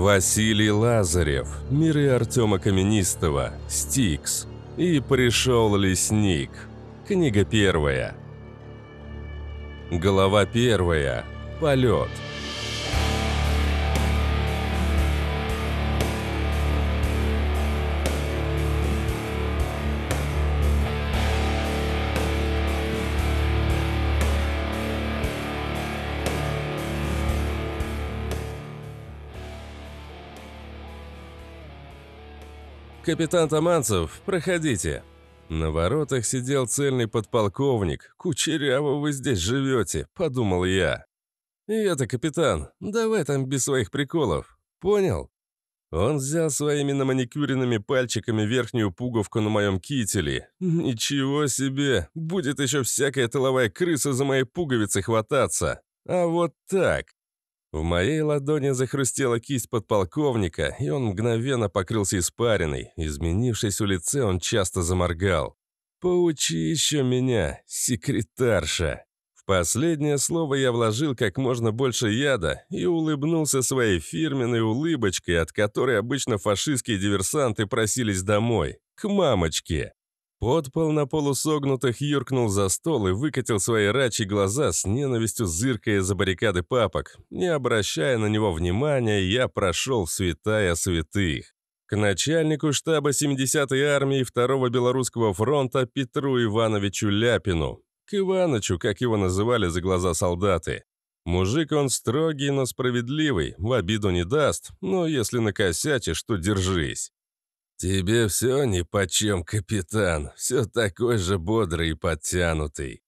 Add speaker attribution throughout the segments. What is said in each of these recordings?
Speaker 1: Василий Лазарев, миры Артема Каменистого, Стикс и «Пришел лесник». Книга первая. Глава первая. Полет. Полет. капитан Таманцев, проходите». На воротах сидел цельный подполковник. «Кучеряво вы здесь живете», — подумал я. «И это, капитан, давай там без своих приколов. Понял?» Он взял своими наманикюренными пальчиками верхнюю пуговку на моем кителе. «Ничего себе! Будет еще всякая тыловая крыса за мои пуговицы хвататься! А вот так!» В моей ладони захрустела кисть подполковника, и он мгновенно покрылся испариной. Изменившись у лице, он часто заморгал. «Поучи еще меня, секретарша!» В последнее слово я вложил как можно больше яда и улыбнулся своей фирменной улыбочкой, от которой обычно фашистские диверсанты просились домой, к мамочке. Подпол на полусогнутых юркнул за стол и выкатил свои рачьи глаза с ненавистью зыркая за баррикады папок. Не обращая на него внимания, я прошел в святая святых. К начальнику штаба 70-й армии 2-го Белорусского фронта Петру Ивановичу Ляпину. К Иванычу, как его называли за глаза солдаты. Мужик он строгий, но справедливый, в обиду не даст, но если накосячишь, то держись. «Тебе все нипочем, капитан, все такой же бодрый и подтянутый».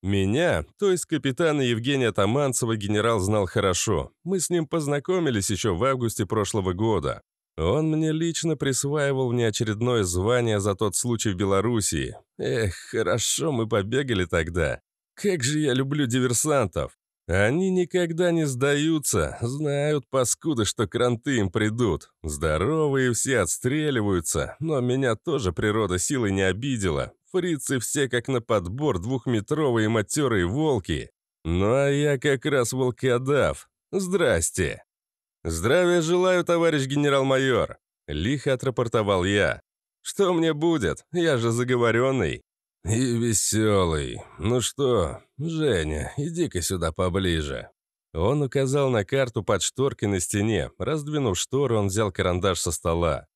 Speaker 1: Меня, то есть капитана Евгения Таманцева, генерал знал хорошо. Мы с ним познакомились еще в августе прошлого года. Он мне лично присваивал внеочередное звание за тот случай в Белоруссии. Эх, хорошо мы побегали тогда. Как же я люблю диверсантов. Они никогда не сдаются, знают, паскуды, что кранты им придут. Здоровые все отстреливаются, но меня тоже природа силой не обидела. Фрицы все как на подбор двухметровые матерые волки. Ну а я как раз волкодав. Здрасте. Здравия желаю, товарищ генерал-майор. Лихо отрапортовал я. Что мне будет? Я же заговоренный. «И веселый. Ну что, Женя, иди-ка сюда поближе». Он указал на карту под шторки на стене. Раздвинув шторы, он взял карандаш со стола.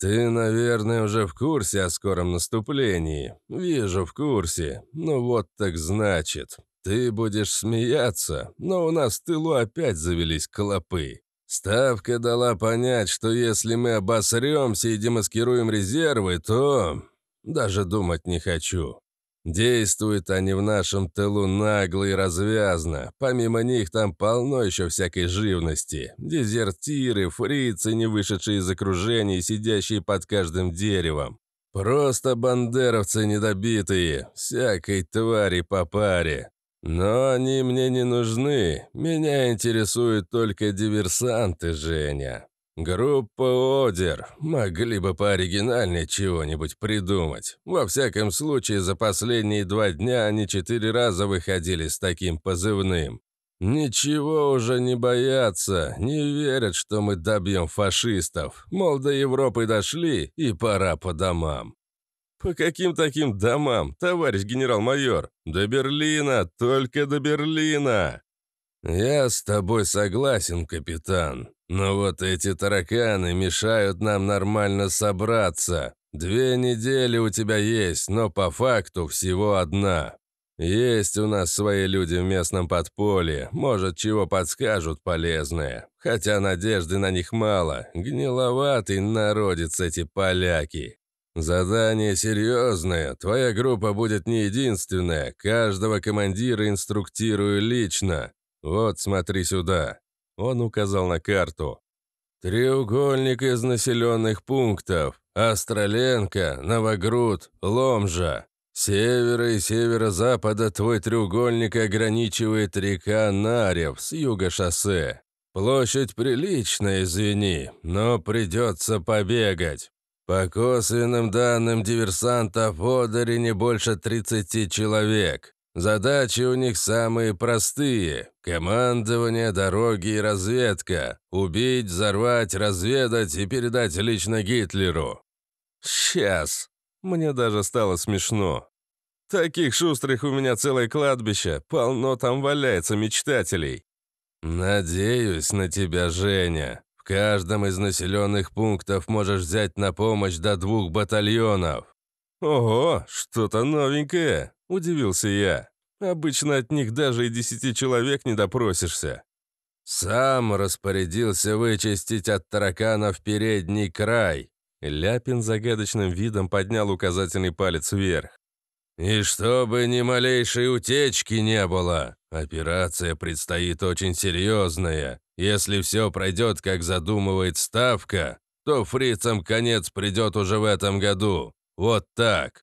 Speaker 1: «Ты, наверное, уже в курсе о скором наступлении. Вижу, в курсе. Ну вот так значит. Ты будешь смеяться, но у нас в тылу опять завелись клопы. Ставка дала понять, что если мы обосремся и демаскируем резервы, то даже думать не хочу. Действуют они в нашем тылу нагло и развязно. Помимо них там полно еще всякой живности. Дезертиры, фрицы, не вышедшие из окружения, сидящие под каждым деревом. Просто бандеровцы недобитые, всякой твари по паре. Но они мне не нужны. Меня интересуют только диверсанты, Женя. «Группа Одер. Могли бы пооригинальнее чего-нибудь придумать. Во всяком случае, за последние два дня они четыре раза выходили с таким позывным. Ничего уже не боятся, не верят, что мы добьем фашистов. Мол, до Европы дошли, и пора по домам». «По каким таким домам, товарищ генерал-майор? До Берлина, только до Берлина!» «Я с тобой согласен, капитан», «Но «Ну вот эти тараканы мешают нам нормально собраться. Две недели у тебя есть, но по факту всего одна. Есть у нас свои люди в местном подполье, может, чего подскажут полезное. Хотя надежды на них мало, гниловатый народец эти поляки. Задание серьезное, твоя группа будет не единственная, каждого командира инструктирую лично. Вот смотри сюда». Он указал на карту. «Треугольник из населенных пунктов. Остроленко, Новогруд, Ломжа. Севера и северо-запада твой треугольник ограничивает река Нарев с юга шоссе. Площадь приличная, извини, но придется побегать. По косвенным данным диверсантов в Одере не больше 30 человек. Задачи у них самые простые – командование, дороги и разведка. Убить, взорвать, разведать и передать лично Гитлеру. Сейчас. Мне даже стало смешно. Таких шустрых у меня целое кладбище, полно там валяется мечтателей. Надеюсь на тебя, Женя. В каждом из населенных пунктов можешь взять на помощь до двух батальонов. Ого, что-то новенькое. Удивился я. Обычно от них даже и десяти человек не допросишься. «Сам распорядился вычистить от тараканов передний край». Ляпин загадочным видом поднял указательный палец вверх. «И чтобы ни малейшей утечки не было, операция предстоит очень серьезная. Если все пройдет, как задумывает ставка, то фрицам конец придет уже в этом году. Вот так.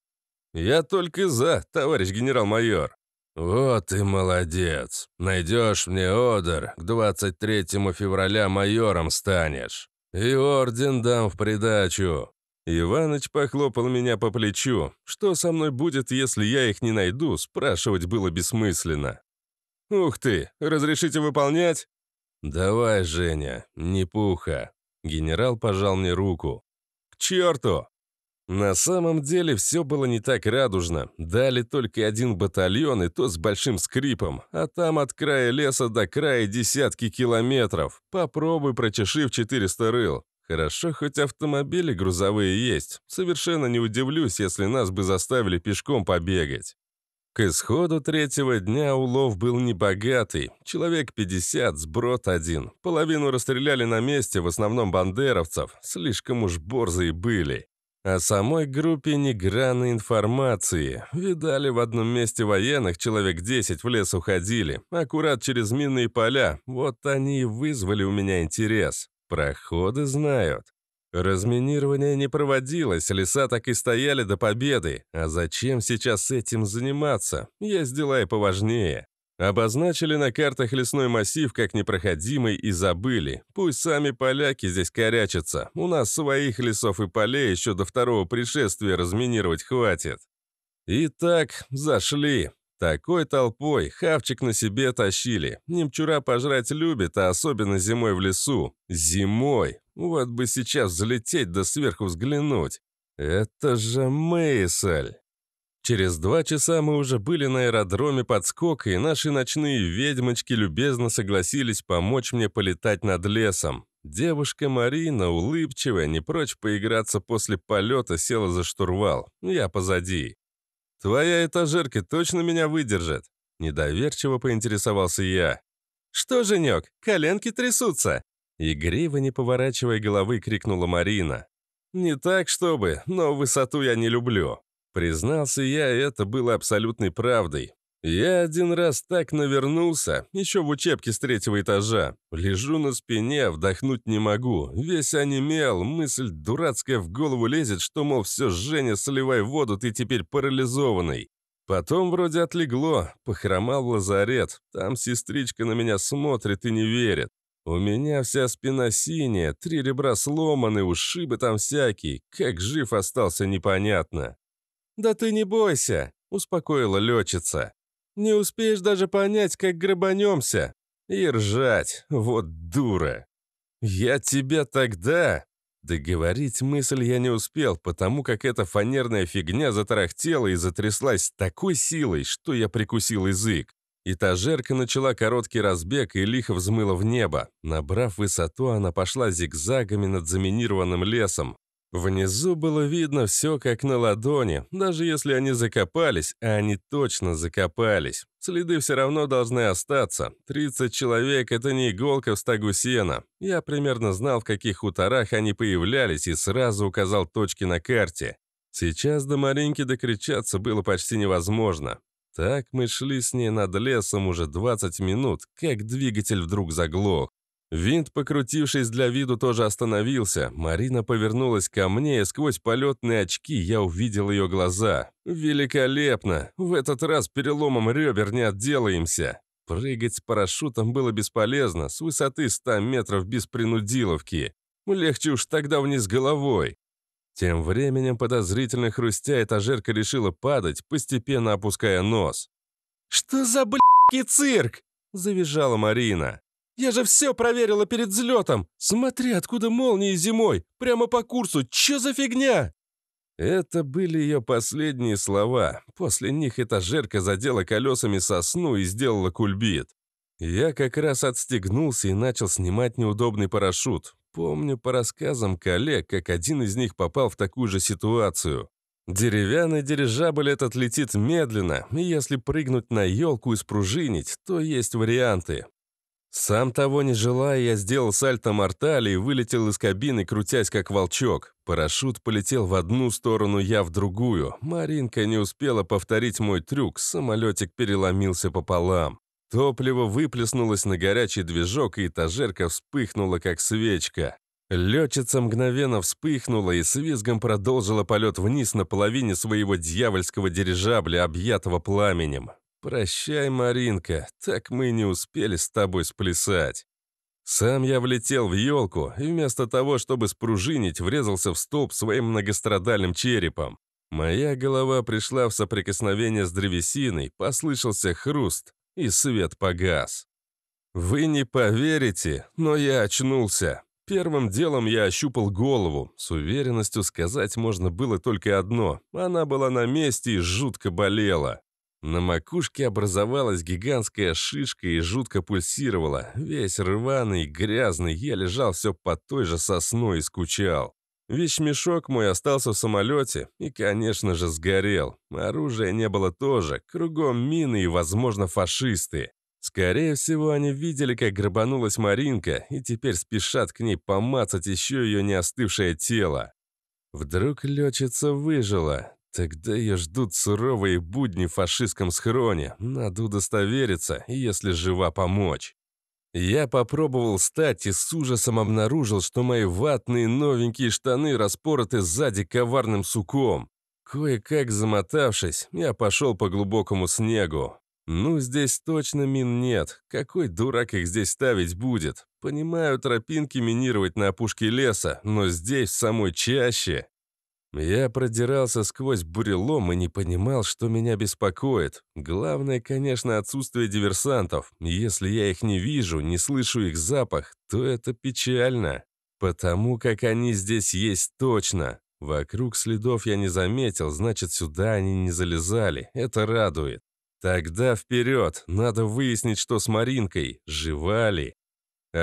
Speaker 1: «Я только за, товарищ генерал-майор». «Вот и молодец. Найдешь мне одер, к 23 февраля майором станешь. И орден дам в придачу». Иваныч похлопал меня по плечу. Что со мной будет, если я их не найду, спрашивать было бессмысленно. «Ух ты! Разрешите выполнять?» «Давай, Женя, не пуха». Генерал пожал мне руку. «К черту!» На самом деле все было не так радужно. Дали только один батальон, и то с большим скрипом. А там от края леса до края десятки километров. Попробуй прочешив 400 рыл. Хорошо, хоть автомобили грузовые есть. Совершенно не удивлюсь, если нас бы заставили пешком побегать. К исходу третьего дня улов был небогатый. Человек 50, сброд один. Половину расстреляли на месте, в основном бандеровцев. Слишком уж борзые были. О самой группе ни грана информации. Видали, в одном месте военных человек 10 в лес уходили, аккурат через минные поля. Вот они и вызвали у меня интерес. Проходы знают. Разминирование не проводилось, леса так и стояли до победы. А зачем сейчас этим заниматься? Есть дела и поважнее. Обозначили на картах лесной массив как непроходимый и забыли. Пусть сами поляки здесь корячатся. У нас своих лесов и полей еще до второго пришествия разминировать хватит. Итак, зашли. Такой толпой хавчик на себе тащили. Немчура пожрать любит, а особенно зимой в лесу. Зимой. Вот бы сейчас взлететь да сверху взглянуть. Это же мысль. Через два часа мы уже были на аэродроме подскока, и наши ночные ведьмочки любезно согласились помочь мне полетать над лесом. Девушка Марина, улыбчивая, не прочь поиграться после полета, села за штурвал. Я позади. «Твоя этажерка точно меня выдержит?» Недоверчиво поинтересовался я. «Что, женек, коленки трясутся!» Игриво, не поворачивая головы, крикнула Марина. «Не так, чтобы, но высоту я не люблю», Признался я, это было абсолютной правдой. Я один раз так навернулся, еще в учебке с третьего этажа. Лежу на спине, а вдохнуть не могу. Весь онемел, мысль дурацкая в голову лезет, что, мол, все, Женя, сливай воду, ты теперь парализованный. Потом вроде отлегло, похромал в лазарет. Там сестричка на меня смотрит и не верит. У меня вся спина синяя, три ребра сломаны, ушибы там всякие. Как жив остался, непонятно. «Да ты не бойся», — успокоила летчица. «Не успеешь даже понять, как грабанемся». И ржать, вот дура. «Я тебя тогда...» Договорить мысль я не успел, потому как эта фанерная фигня затарахтела и затряслась с такой силой, что я прикусил язык. Этажерка начала короткий разбег и лихо взмыла в небо. Набрав высоту, она пошла зигзагами над заминированным лесом. Внизу было видно все как на ладони, даже если они закопались, а они точно закопались. Следы все равно должны остаться. 30 человек — это не иголка в стогу сена. Я примерно знал, в каких хуторах они появлялись, и сразу указал точки на карте. Сейчас до Маринки докричаться было почти невозможно. Так мы шли с ней над лесом уже 20 минут, как двигатель вдруг заглох. Винт, покрутившись для виду, тоже остановился. Марина повернулась ко мне, и сквозь полетные очки я увидел ее глаза. «Великолепно! В этот раз переломом ребер не отделаемся!» Прыгать с парашютом было бесполезно, с высоты 100 метров без принудиловки. Легче уж тогда вниз головой. Тем временем, подозрительно хрустя, этажерка решила падать, постепенно опуская нос. «Что за блядский цирк?» – завизжала Марина. Я же все проверила перед взлетом! Смотри, откуда молнии зимой! Прямо по курсу! Че за фигня?» Это были ее последние слова. После них эта жерка задела колесами сосну и сделала кульбит. Я как раз отстегнулся и начал снимать неудобный парашют. Помню по рассказам коллег, как один из них попал в такую же ситуацию. Деревянный дирижабль этот летит медленно, и если прыгнуть на елку и спружинить, то есть варианты. Сам того не желая, я сделал сальто мортали и вылетел из кабины, крутясь как волчок. Парашют полетел в одну сторону, я в другую. Маринка не успела повторить мой трюк, самолетик переломился пополам. Топливо выплеснулось на горячий движок, и этажерка вспыхнула, как свечка. Летчица мгновенно вспыхнула и с визгом продолжила полет вниз на половине своего дьявольского дирижабля, объятого пламенем. «Прощай, Маринка, так мы не успели с тобой сплясать». Сам я влетел в елку и вместо того, чтобы спружинить, врезался в столб своим многострадальным черепом. Моя голова пришла в соприкосновение с древесиной, послышался хруст, и свет погас. Вы не поверите, но я очнулся. Первым делом я ощупал голову. С уверенностью сказать можно было только одно. Она была на месте и жутко болела. На макушке образовалась гигантская шишка и жутко пульсировала. Весь рваный, грязный, я лежал все под той же сосной и скучал. Вещмешок мой остался в самолете и, конечно же, сгорел. Оружия не было тоже, кругом мины и, возможно, фашисты. Скорее всего, они видели, как грабанулась Маринка, и теперь спешат к ней помацать еще ее не остывшее тело. Вдруг летчица выжила. Тогда ее ждут суровые будни в фашистском схроне. Надо удостовериться, если жива помочь. Я попробовал встать и с ужасом обнаружил, что мои ватные новенькие штаны распороты сзади коварным суком. Кое-как замотавшись, я пошел по глубокому снегу. Ну, здесь точно мин нет. Какой дурак их здесь ставить будет? Понимаю, тропинки минировать на опушке леса, но здесь, в самой чаще... Я продирался сквозь бурелом и не понимал, что меня беспокоит. Главное, конечно, отсутствие диверсантов. Если я их не вижу, не слышу их запах, то это печально. Потому как они здесь есть точно. Вокруг следов я не заметил, значит, сюда они не залезали. Это радует. Тогда вперед! Надо выяснить, что с Маринкой. Жива ли?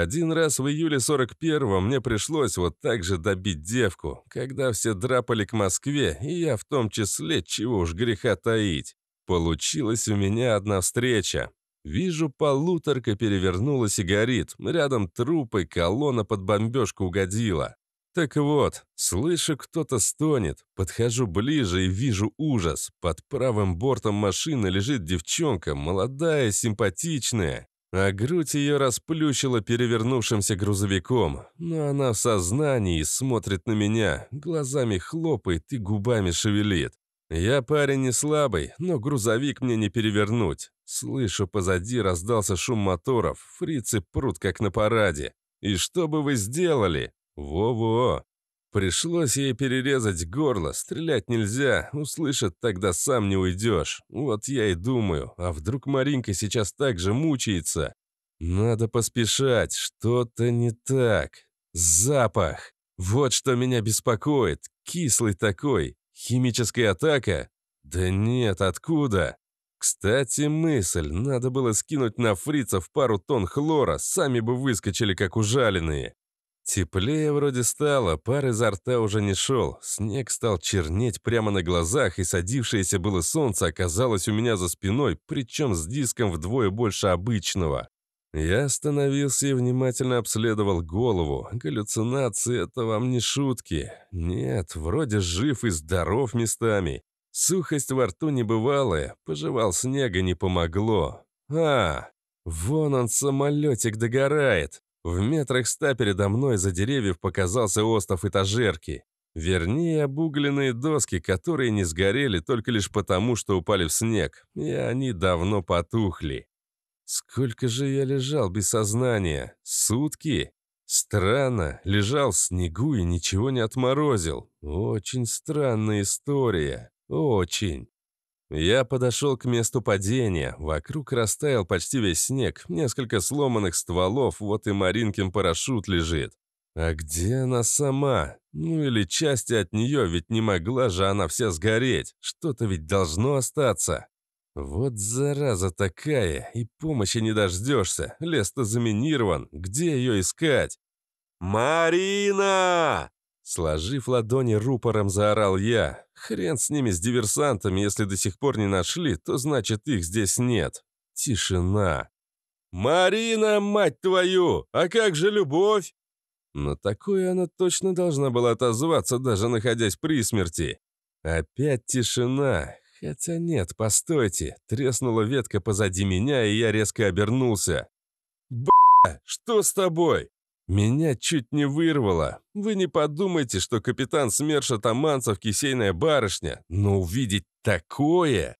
Speaker 1: Один раз в июле 41-го мне пришлось вот так же добить девку, когда все драпали к Москве, и я в том числе, чего уж греха таить. Получилась у меня одна встреча. Вижу, полуторка перевернулась и горит. Рядом трупы, колонна под бомбежку угодила. Так вот, слышу, кто-то стонет. Подхожу ближе и вижу ужас. Под правым бортом машины лежит девчонка, молодая, симпатичная а грудь ее расплющила перевернувшимся грузовиком, но она в сознании и смотрит на меня, глазами хлопает и губами шевелит. Я парень не слабый, но грузовик мне не перевернуть. Слышу, позади раздался шум моторов, фрицы прут как на параде. И что бы вы сделали? Во-во! Пришлось ей перерезать горло, стрелять нельзя, услышат, тогда сам не уйдешь. Вот я и думаю, а вдруг Маринка сейчас так же мучается? Надо поспешать, что-то не так. Запах. Вот что меня беспокоит. Кислый такой. Химическая атака? Да нет, откуда? Кстати, мысль, надо было скинуть на фрица в пару тонн хлора, сами бы выскочили как ужаленные. Теплее вроде стало, пар изо рта уже не шел. Снег стал чернеть прямо на глазах, и садившееся было солнце оказалось у меня за спиной, причем с диском вдвое больше обычного. Я остановился и внимательно обследовал голову. Галлюцинации — это вам не шутки. Нет, вроде жив и здоров местами. Сухость во рту небывалая, пожевал снега не помогло. А, вон он, самолетик догорает. В метрах ста передо мной за деревьев показался остов этажерки. Вернее, обугленные доски, которые не сгорели только лишь потому, что упали в снег, и они давно потухли. Сколько же я лежал без сознания? Сутки? Странно, лежал в снегу и ничего не отморозил. Очень странная история. Очень. Я подошел к месту падения. Вокруг растаял почти весь снег, несколько сломанных стволов, вот и Маринкин парашют лежит. А где она сама? Ну или части от нее, ведь не могла же она вся сгореть. Что-то ведь должно остаться. Вот зараза такая, и помощи не дождешься. Лес-то заминирован, где ее искать? «Марина!» Сложив ладони рупором, заорал я. «Хрен с ними, с диверсантами, если до сих пор не нашли, то значит их здесь нет». Тишина. «Марина, мать твою! А как же любовь?» Но такое она точно должна была отозваться, даже находясь при смерти. Опять тишина. Хотя нет, постойте. Треснула ветка позади меня, и я резко обернулся. «Б***ь, что с тобой?» Меня чуть не вырвало. Вы не подумайте, что капитан СМЕРШа Таманцев кисейная барышня, но увидеть такое...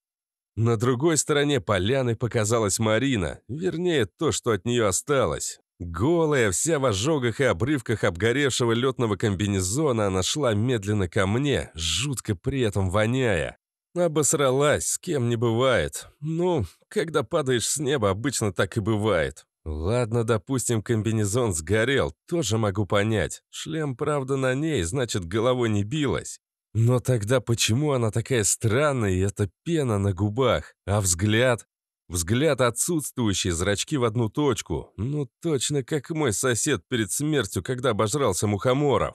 Speaker 1: На другой стороне поляны показалась Марина, вернее, то, что от нее осталось. Голая, вся в ожогах и обрывках обгоревшего летного комбинезона, она шла медленно ко мне, жутко при этом воняя. Обосралась, с кем не бывает. Ну, когда падаешь с неба, обычно так и бывает. Ладно, допустим, комбинезон сгорел, тоже могу понять. Шлем, правда, на ней, значит, головой не билась. Но тогда почему она такая странная, и эта пена на губах? А взгляд? Взгляд отсутствующий, зрачки в одну точку. Ну, точно как мой сосед перед смертью, когда обожрался мухоморов.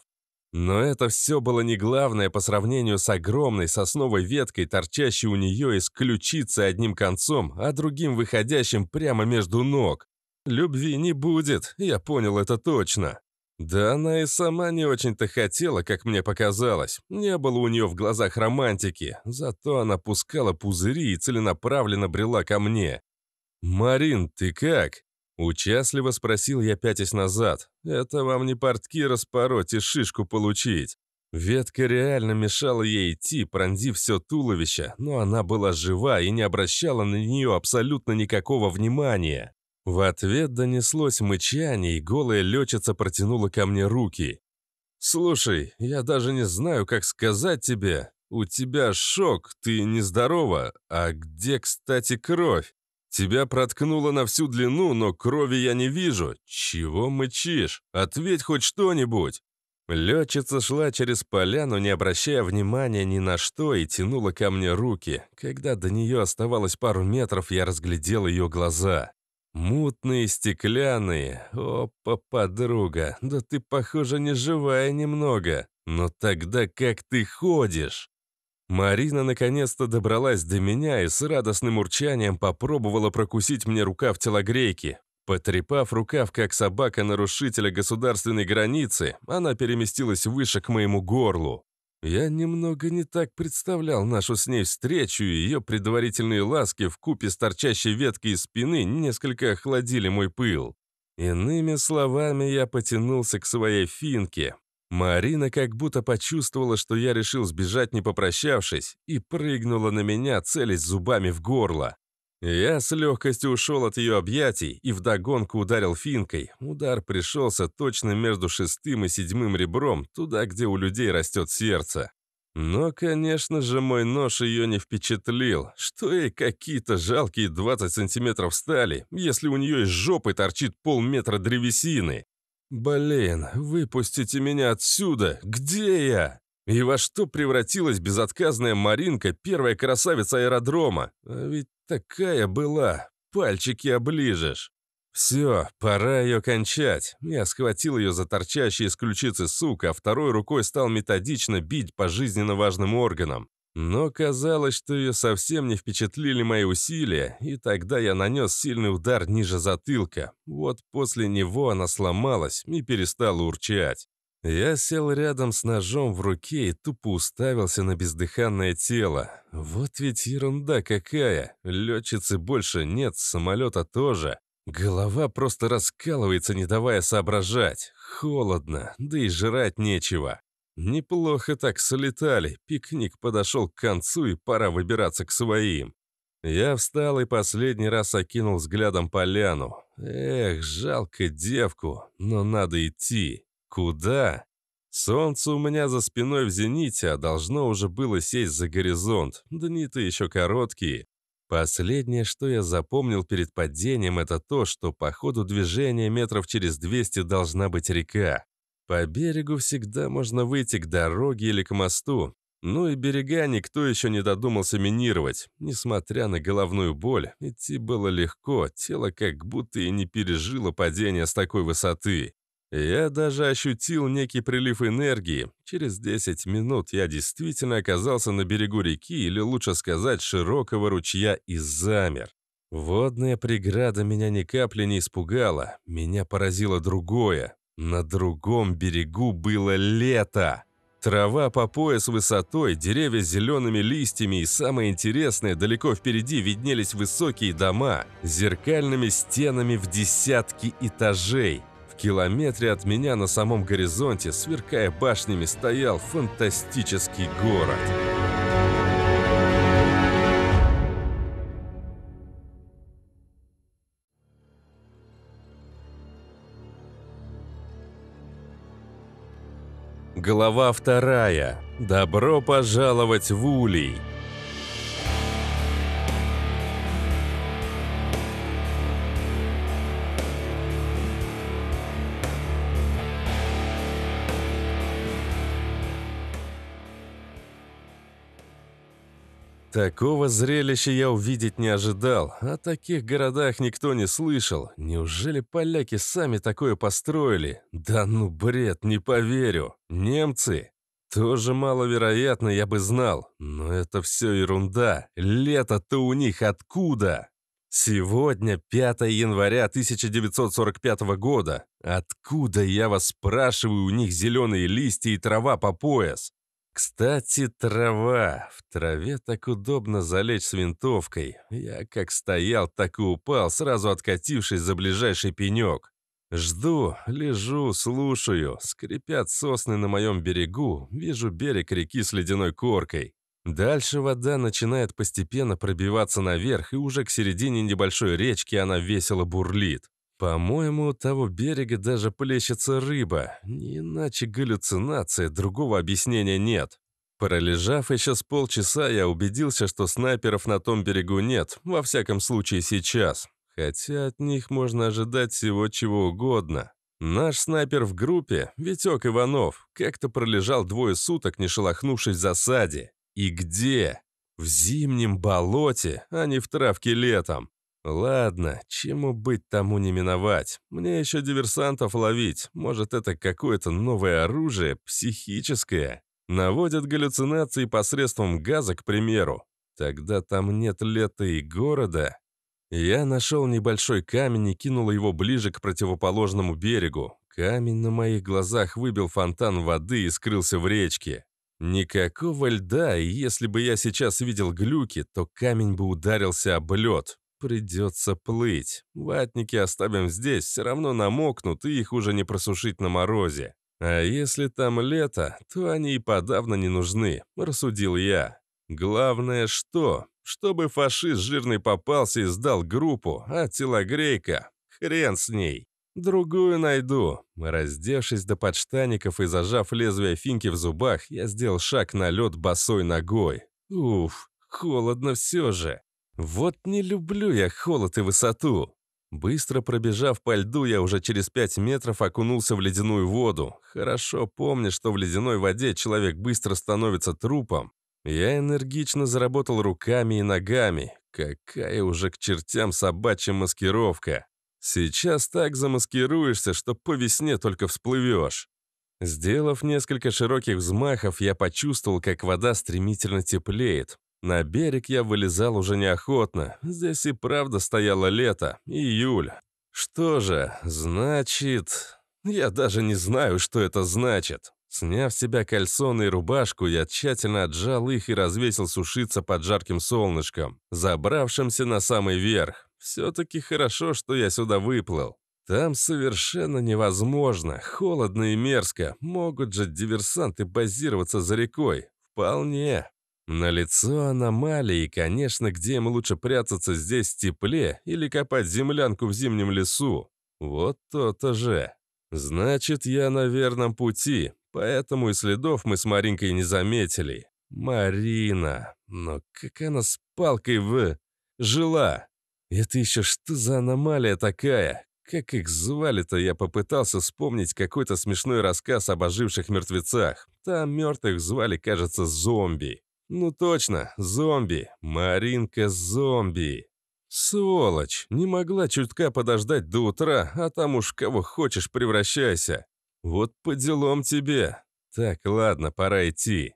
Speaker 1: Но это все было не главное по сравнению с огромной сосновой веткой, торчащей у нее из ключицы одним концом, а другим выходящим прямо между ног. Любви не будет, я понял это точно. Да она и сама не очень-то хотела, как мне показалось. Не было у нее в глазах романтики, зато она пускала пузыри и целенаправленно брела ко мне. «Марин, ты как?» Участливо спросил я, пятясь назад. «Это вам не портки распороть и шишку получить». Ветка реально мешала ей идти, пронзив все туловище, но она была жива и не обращала на нее абсолютно никакого внимания. В ответ донеслось мычание, и голая летчица протянула ко мне руки. «Слушай, я даже не знаю, как сказать тебе. У тебя шок, ты нездорова. А где, кстати, кровь? Тебя проткнуло на всю длину, но крови я не вижу. Чего мычишь? Ответь хоть что-нибудь!» Летчица шла через поляну, не обращая внимания ни на что, и тянула ко мне руки. Когда до нее оставалось пару метров, я разглядел ее глаза. Мутные, стеклянные. Опа, подруга, да ты, похоже, не живая немного. Но тогда как ты ходишь? Марина наконец-то добралась до меня и с радостным урчанием попробовала прокусить мне рукав телогрейки. Потрепав рукав, как собака нарушителя государственной границы, она переместилась выше к моему горлу. Я немного не так представлял нашу с ней встречу, и ее предварительные ласки в купе с торчащей веткой из спины несколько охладили мой пыл. Иными словами, я потянулся к своей финке. Марина как будто почувствовала, что я решил сбежать, не попрощавшись, и прыгнула на меня, целясь зубами в горло. Я с легкостью ушел от ее объятий и вдогонку ударил финкой. Удар пришелся точно между шестым и седьмым ребром, туда, где у людей растет сердце. Но, конечно же, мой нож ее не впечатлил. Что ей какие-то жалкие 20 сантиметров стали, если у нее из жопы торчит полметра древесины? «Блин, выпустите меня отсюда! Где я?» И во что превратилась безотказная Маринка, первая красавица аэродрома? А ведь Такая была, пальчики оближешь. Все, пора ее кончать. Я схватил ее за торчащие из ключицы сук, а второй рукой стал методично бить по жизненно важным органам. Но казалось, что ее совсем не впечатлили мои усилия, и тогда я нанес сильный удар ниже затылка. Вот после него она сломалась и перестала урчать. Я сел рядом с ножом в руке и тупо уставился на бездыханное тело. Вот ведь ерунда какая. Летчицы больше нет, самолета тоже. Голова просто раскалывается, не давая соображать. Холодно, да и жрать нечего. Неплохо так солетали. Пикник подошел к концу, и пора выбираться к своим. Я встал и последний раз окинул взглядом поляну. Эх, жалко девку, но надо идти. Куда? Солнце у меня за спиной в зените, а должно уже было сесть за горизонт. Дни-то еще короткие. Последнее, что я запомнил перед падением, это то, что по ходу движения метров через 200 должна быть река. По берегу всегда можно выйти к дороге или к мосту. Ну и берега никто еще не додумался минировать. Несмотря на головную боль, идти было легко, тело как будто и не пережило падение с такой высоты. Я даже ощутил некий прилив энергии. Через 10 минут я действительно оказался на берегу реки, или лучше сказать, широкого ручья и замер. Водная преграда меня ни капли не испугала. Меня поразило другое. На другом берегу было лето. Трава по пояс высотой, деревья с зелеными листьями и, самое интересное, далеко впереди виднелись высокие дома с зеркальными стенами в десятки этажей – километре от меня на самом горизонте, сверкая башнями, стоял фантастический город. Глава вторая. Добро пожаловать в Улей. Такого зрелища я увидеть не ожидал. О таких городах никто не слышал. Неужели поляки сами такое построили? Да ну бред, не поверю. Немцы? Тоже маловероятно, я бы знал. Но это все ерунда. Лето-то у них откуда? Сегодня 5 января 1945 года. Откуда, я вас спрашиваю, у них зеленые листья и трава по пояс? Кстати, трава. В траве так удобно залечь с винтовкой. Я как стоял, так и упал, сразу откатившись за ближайший пенек. Жду, лежу, слушаю. Скрипят сосны на моем берегу. Вижу берег реки с ледяной коркой. Дальше вода начинает постепенно пробиваться наверх, и уже к середине небольшой речки она весело бурлит. По-моему, у того берега даже плещется рыба. Не иначе галлюцинация, другого объяснения нет. Пролежав еще с полчаса, я убедился, что снайперов на том берегу нет, во всяком случае сейчас. Хотя от них можно ожидать всего чего угодно. Наш снайпер в группе, Витек Иванов, как-то пролежал двое суток, не шелохнувшись в засаде. И где? В зимнем болоте, а не в травке летом. «Ладно, чему быть, тому не миновать. Мне еще диверсантов ловить. Может, это какое-то новое оружие, психическое. Наводят галлюцинации посредством газа, к примеру. Тогда там нет лета и города». Я нашел небольшой камень и кинул его ближе к противоположному берегу. Камень на моих глазах выбил фонтан воды и скрылся в речке. Никакого льда, и если бы я сейчас видел глюки, то камень бы ударился об лед. Придется плыть. Ватники оставим здесь, все равно намокнут, и их уже не просушить на морозе. А если там лето, то они и подавно не нужны, рассудил я. Главное что? Чтобы фашист жирный попался и сдал группу, а телогрейка — хрен с ней. Другую найду. Раздевшись до подштанников и зажав лезвие финки в зубах, я сделал шаг на лед босой ногой. Уф, холодно все же. Вот не люблю я холод и высоту. Быстро пробежав по льду, я уже через пять метров окунулся в ледяную воду. Хорошо помню, что в ледяной воде человек быстро становится трупом. Я энергично заработал руками и ногами. Какая уже к чертям собачья маскировка. Сейчас так замаскируешься, что по весне только всплывешь. Сделав несколько широких взмахов, я почувствовал, как вода стремительно теплеет. На берег я вылезал уже неохотно. Здесь и правда стояло лето, июль. Что же, значит... Я даже не знаю, что это значит. Сняв себя кальсоны и рубашку, я тщательно отжал их и развесил сушиться под жарким солнышком, забравшимся на самый верх. Все-таки хорошо, что я сюда выплыл. Там совершенно невозможно, холодно и мерзко. Могут же диверсанты базироваться за рекой. Вполне. На лицо аномалии, конечно, где им лучше прятаться здесь в тепле или копать землянку в зимнем лесу. Вот то-то же. Значит, я на верном пути, поэтому и следов мы с Маринкой не заметили. Марина, но как она с палкой в... жила? Это еще что за аномалия такая? Как их звали-то, я попытался вспомнить какой-то смешной рассказ об оживших мертвецах. Там мертвых звали, кажется, зомби. Ну точно, зомби. Маринка зомби. Сволочь, не могла чутка подождать до утра, а там уж кого хочешь превращайся. Вот по делам тебе. Так, ладно, пора идти.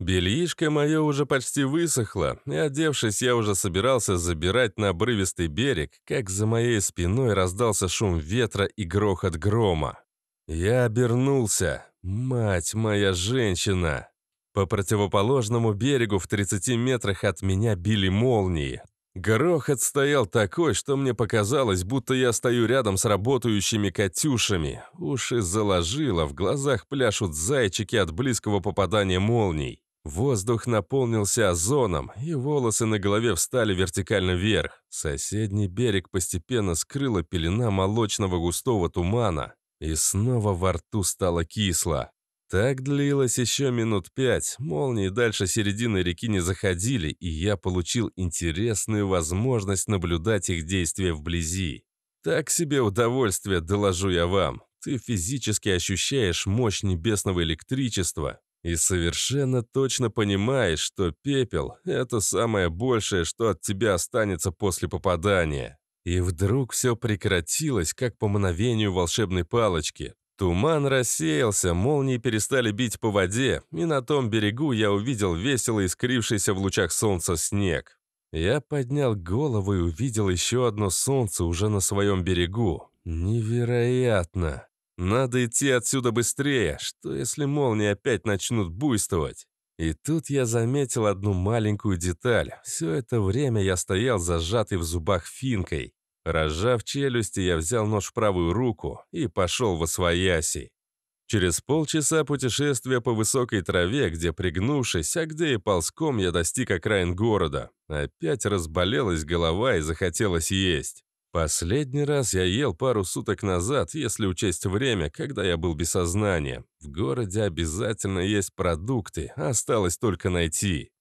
Speaker 1: Бельишко мое уже почти высохло, и, одевшись, я уже собирался забирать на обрывистый берег, как за моей спиной раздался шум ветра и грохот грома. Я обернулся. Мать моя женщина! По противоположному берегу в 30 метрах от меня били молнии. Грохот стоял такой, что мне показалось, будто я стою рядом с работающими «катюшами». Уши заложило, в глазах пляшут зайчики от близкого попадания молний. Воздух наполнился озоном, и волосы на голове встали вертикально вверх. Соседний берег постепенно скрыла пелена молочного густого тумана, и снова во рту стало кисло. Так длилось еще минут пять, молнии дальше середины реки не заходили, и я получил интересную возможность наблюдать их действия вблизи. Так себе удовольствие, доложу я вам. Ты физически ощущаешь мощь небесного электричества и совершенно точно понимаешь, что пепел — это самое большее, что от тебя останется после попадания. И вдруг все прекратилось, как по мановению волшебной палочки. Туман рассеялся, молнии перестали бить по воде, и на том берегу я увидел весело искрившийся в лучах солнца снег. Я поднял голову и увидел еще одно солнце уже на своем берегу. Невероятно! Надо идти отсюда быстрее, что если молнии опять начнут буйствовать? И тут я заметил одну маленькую деталь. Все это время я стоял зажатый в зубах финкой. Разжав челюсти, я взял нож в правую руку и пошел во свояси. Через полчаса путешествия по высокой траве, где пригнувшись, а где и ползком я достиг окраин города. Опять разболелась голова и захотелось есть. Последний раз я ел пару суток назад, если учесть время, когда я был без сознания. В городе обязательно есть продукты, осталось только найти.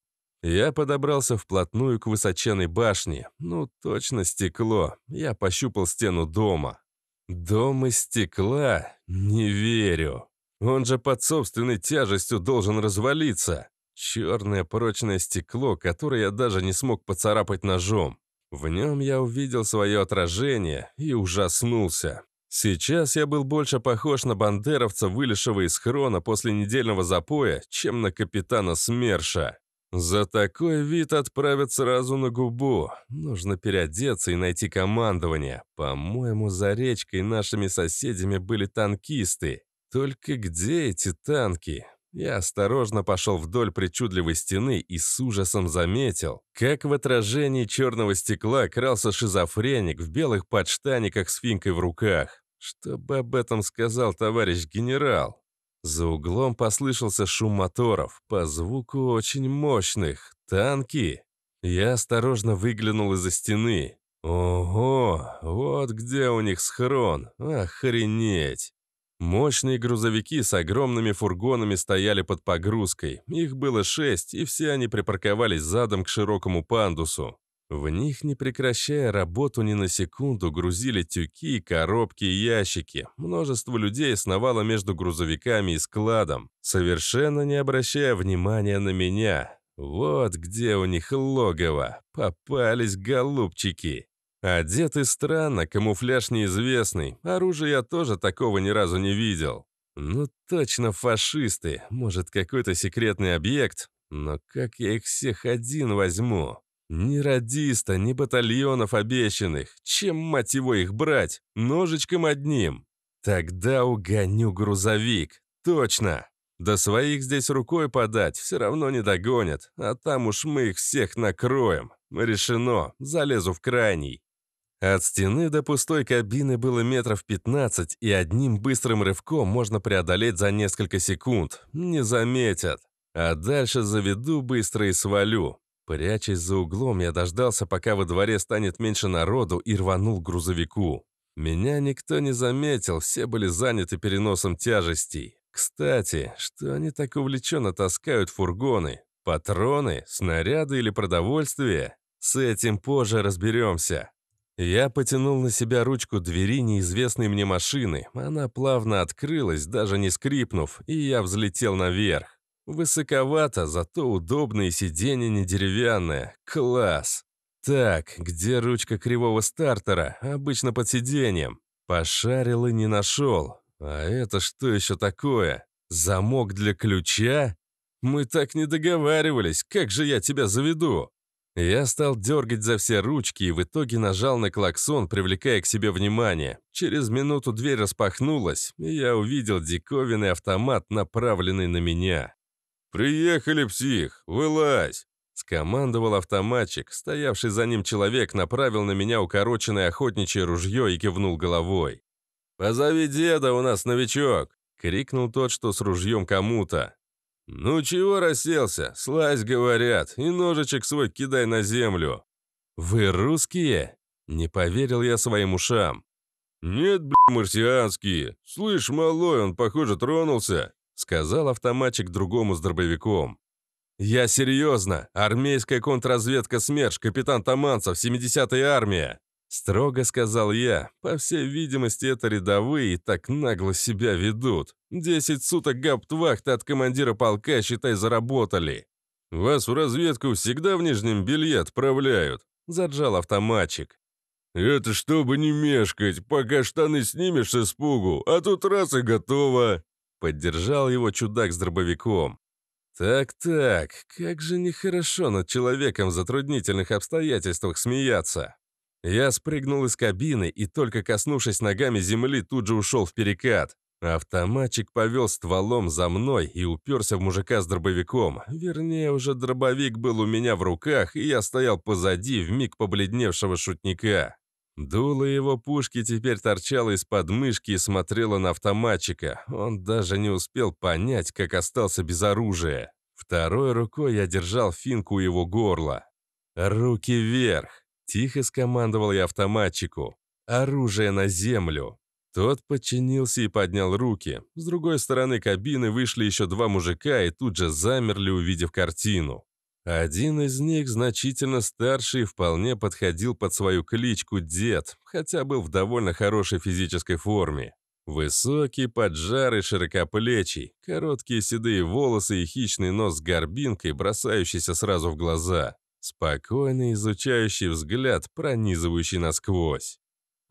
Speaker 1: Я подобрался вплотную к высоченной башне. Ну, точно стекло. Я пощупал стену дома. Дом из стекла? Не верю. Он же под собственной тяжестью должен развалиться. Черное прочное стекло, которое я даже не смог поцарапать ножом. В нем я увидел свое отражение и ужаснулся. Сейчас я был больше похож на бандеровца, вылезшего из хрона после недельного запоя, чем на капитана СМЕРШа. За такой вид отправят сразу на губу. Нужно переодеться и найти командование. По-моему, за речкой нашими соседями были танкисты. Только где эти танки? Я осторожно пошел вдоль причудливой стены и с ужасом заметил, как в отражении черного стекла крался шизофреник в белых подштаниках с финкой в руках. Что бы об этом сказал товарищ генерал? За углом послышался шум моторов, по звуку очень мощных. Танки! Я осторожно выглянул из-за стены. Ого, вот где у них схрон. Охренеть! Мощные грузовики с огромными фургонами стояли под погрузкой. Их было шесть, и все они припарковались задом к широкому пандусу. В них, не прекращая работу ни на секунду, грузили тюки, коробки и ящики. Множество людей сновало между грузовиками и складом, совершенно не обращая внимания на меня. Вот где у них логово. Попались голубчики. Одеты странно, камуфляж неизвестный. Оружие я тоже такого ни разу не видел. Ну точно фашисты. Может, какой-то секретный объект. Но как я их всех один возьму? Ни радиста, ни батальонов обещанных. Чем, мать его, их брать? Ножичком одним. Тогда угоню грузовик. Точно. До своих здесь рукой подать, все равно не догонят. А там уж мы их всех накроем. Решено. Залезу в крайний. От стены до пустой кабины было метров 15, и одним быстрым рывком можно преодолеть за несколько секунд. Не заметят. А дальше заведу быстро и свалю. Прячась за углом, я дождался, пока во дворе станет меньше народу, и рванул к грузовику. Меня никто не заметил, все были заняты переносом тяжестей. Кстати, что они так увлеченно таскают фургоны? Патроны? Снаряды или продовольствие? С этим позже разберемся. Я потянул на себя ручку двери неизвестной мне машины. Она плавно открылась, даже не скрипнув, и я взлетел наверх. Высоковато, зато удобные сиденья не деревянные. Класс! Так, где ручка кривого стартера? Обычно под сиденьем. Пошарил и не нашел. А это что еще такое? Замок для ключа? Мы так не договаривались, как же я тебя заведу? Я стал дергать за все ручки и в итоге нажал на клаксон, привлекая к себе внимание. Через минуту дверь распахнулась, и я увидел диковинный автомат, направленный на меня. «Приехали, псих! Вылазь!» Скомандовал автоматчик. Стоявший за ним человек направил на меня укороченное охотничье ружье и кивнул головой. «Позови деда, у нас новичок!» — крикнул тот, что с ружьем кому-то. «Ну чего расселся? Слазь, говорят, и ножичек свой кидай на землю!» «Вы русские?» — не поверил я своим ушам. «Нет, блин, марсианские! Слышь, малой, он, похоже, тронулся!» сказал автоматчик другому с дробовиком. «Я серьезно! Армейская контрразведка СМЕРШ, капитан Таманцев, 70-я армия!» Строго сказал я. По всей видимости, это рядовые так нагло себя ведут. Десять суток гауптвахты от командира полка, считай, заработали. «Вас в разведку всегда в нижнем белье отправляют», — заджал автоматчик. «Это чтобы не мешкать, пока штаны снимешь с испугу, а тут раз и готово», Поддержал его чудак с дробовиком. «Так-так, как же нехорошо над человеком в затруднительных обстоятельствах смеяться!» Я спрыгнул из кабины и, только коснувшись ногами земли, тут же ушел в перекат. Автоматчик повел стволом за мной и уперся в мужика с дробовиком. Вернее, уже дробовик был у меня в руках, и я стоял позади в миг побледневшего шутника. Дуло его пушки теперь торчало из подмышки и смотрело на автоматчика. Он даже не успел понять, как остался без оружия. Второй рукой я держал финку у его горла. «Руки вверх!» – тихо скомандовал я автоматчику. «Оружие на землю!» Тот подчинился и поднял руки. С другой стороны кабины вышли еще два мужика и тут же замерли, увидев картину. Один из них, значительно старше и вполне подходил под свою кличку «Дед», хотя был в довольно хорошей физической форме. Высокий, поджарый, широкоплечий, короткие седые волосы и хищный нос с горбинкой, бросающийся сразу в глаза. Спокойный, изучающий взгляд, пронизывающий насквозь.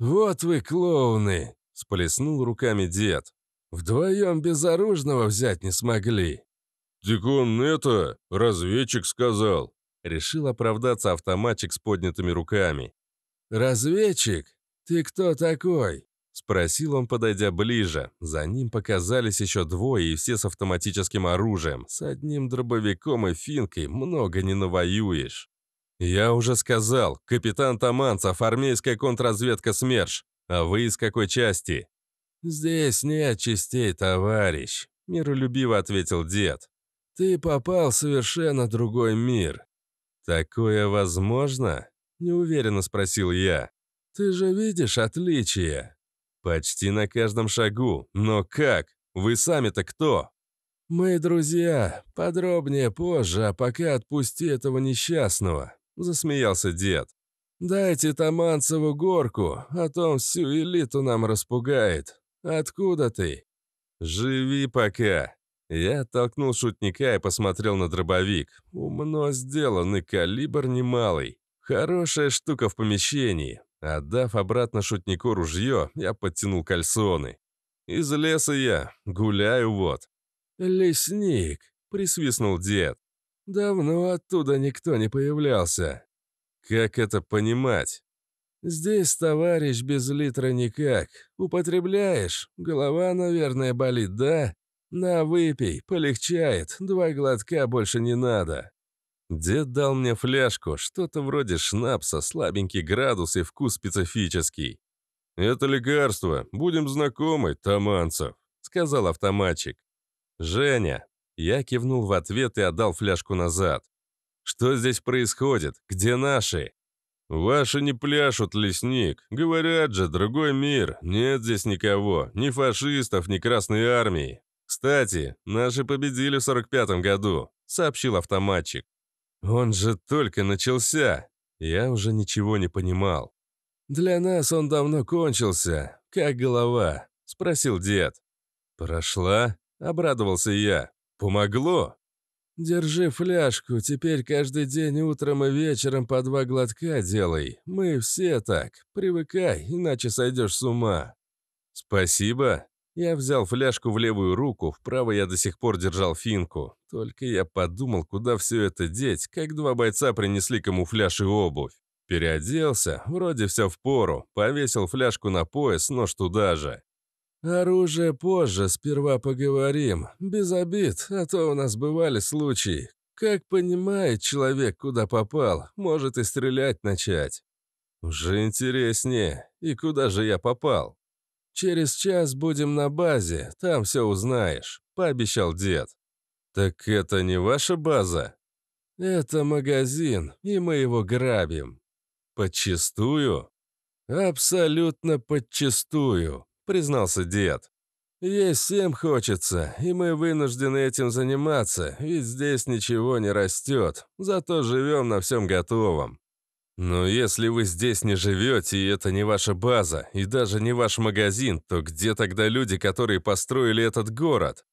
Speaker 1: «Вот вы клоуны!» – сплеснул руками дед. «Вдвоем безоружного взять не смогли!» Дикон, это, разведчик сказал», — решил оправдаться автоматчик с поднятыми руками. «Разведчик? Ты кто такой?» — спросил он, подойдя ближе. За ним показались еще двое, и все с автоматическим оружием. С одним дробовиком и финкой много не навоюешь. «Я уже сказал, капитан Таманцев, армейская контрразведка СМЕРШ. А вы из какой части?» «Здесь нет частей, товарищ», — миролюбиво ответил дед. Ты попал в совершенно другой мир. Такое возможно? Неуверенно спросил я. Ты же видишь отличия? Почти на каждом шагу. Но как? Вы сами-то кто? Мы друзья. Подробнее позже, а пока отпусти этого несчастного. Засмеялся дед. «Дайте Таманцеву горку, а то он всю элиту нам распугает. Откуда ты?» «Живи пока», я толкнул шутника и посмотрел на дробовик. Умно сделан калибр немалый. Хорошая штука в помещении. Отдав обратно шутнику ружье, я подтянул кальсоны. Из леса я, гуляю вот. «Лесник», — присвистнул дед. «Давно оттуда никто не появлялся». «Как это понимать?» «Здесь, товарищ, без литра никак. Употребляешь? Голова, наверное, болит, да? «На, выпей, полегчает, два глотка больше не надо». Дед дал мне фляжку, что-то вроде шнапса, слабенький градус и вкус специфический. «Это лекарство, будем знакомы, Таманцев», — сказал автоматчик. «Женя». Я кивнул в ответ и отдал фляжку назад. «Что здесь происходит? Где наши?» «Ваши не пляшут, лесник. Говорят же, другой мир. Нет здесь никого. Ни фашистов, ни Красной Армии. «Кстати, наши победили в 45-м году», — сообщил автоматчик. «Он же только начался!» Я уже ничего не понимал. «Для нас он давно кончился. Как голова?» — спросил дед. «Прошла?» — обрадовался я. «Помогло?» «Держи фляжку, теперь каждый день утром и вечером по два глотка делай. Мы все так. Привыкай, иначе сойдешь с ума». «Спасибо», я взял фляжку в левую руку, в правой я до сих пор держал финку. Только я подумал, куда все это деть, как два бойца принесли камуфляж и обувь. Переоделся, вроде все в пору, повесил фляжку на пояс, нож туда же. «Оружие позже, сперва поговорим. Без обид, а то у нас бывали случаи. Как понимает человек, куда попал, может и стрелять начать». «Уже интереснее. И куда же я попал?» «Через час будем на базе, там все узнаешь», — пообещал дед. «Так это не ваша база?» «Это магазин, и мы его грабим». «Подчистую?» «Абсолютно подчистую», — признался дед. «Есть всем хочется, и мы вынуждены этим заниматься, ведь здесь ничего не растет, зато живем на всем готовом. «Но если вы здесь не живете, и это не ваша база, и даже не ваш магазин, то где тогда люди, которые построили этот город?»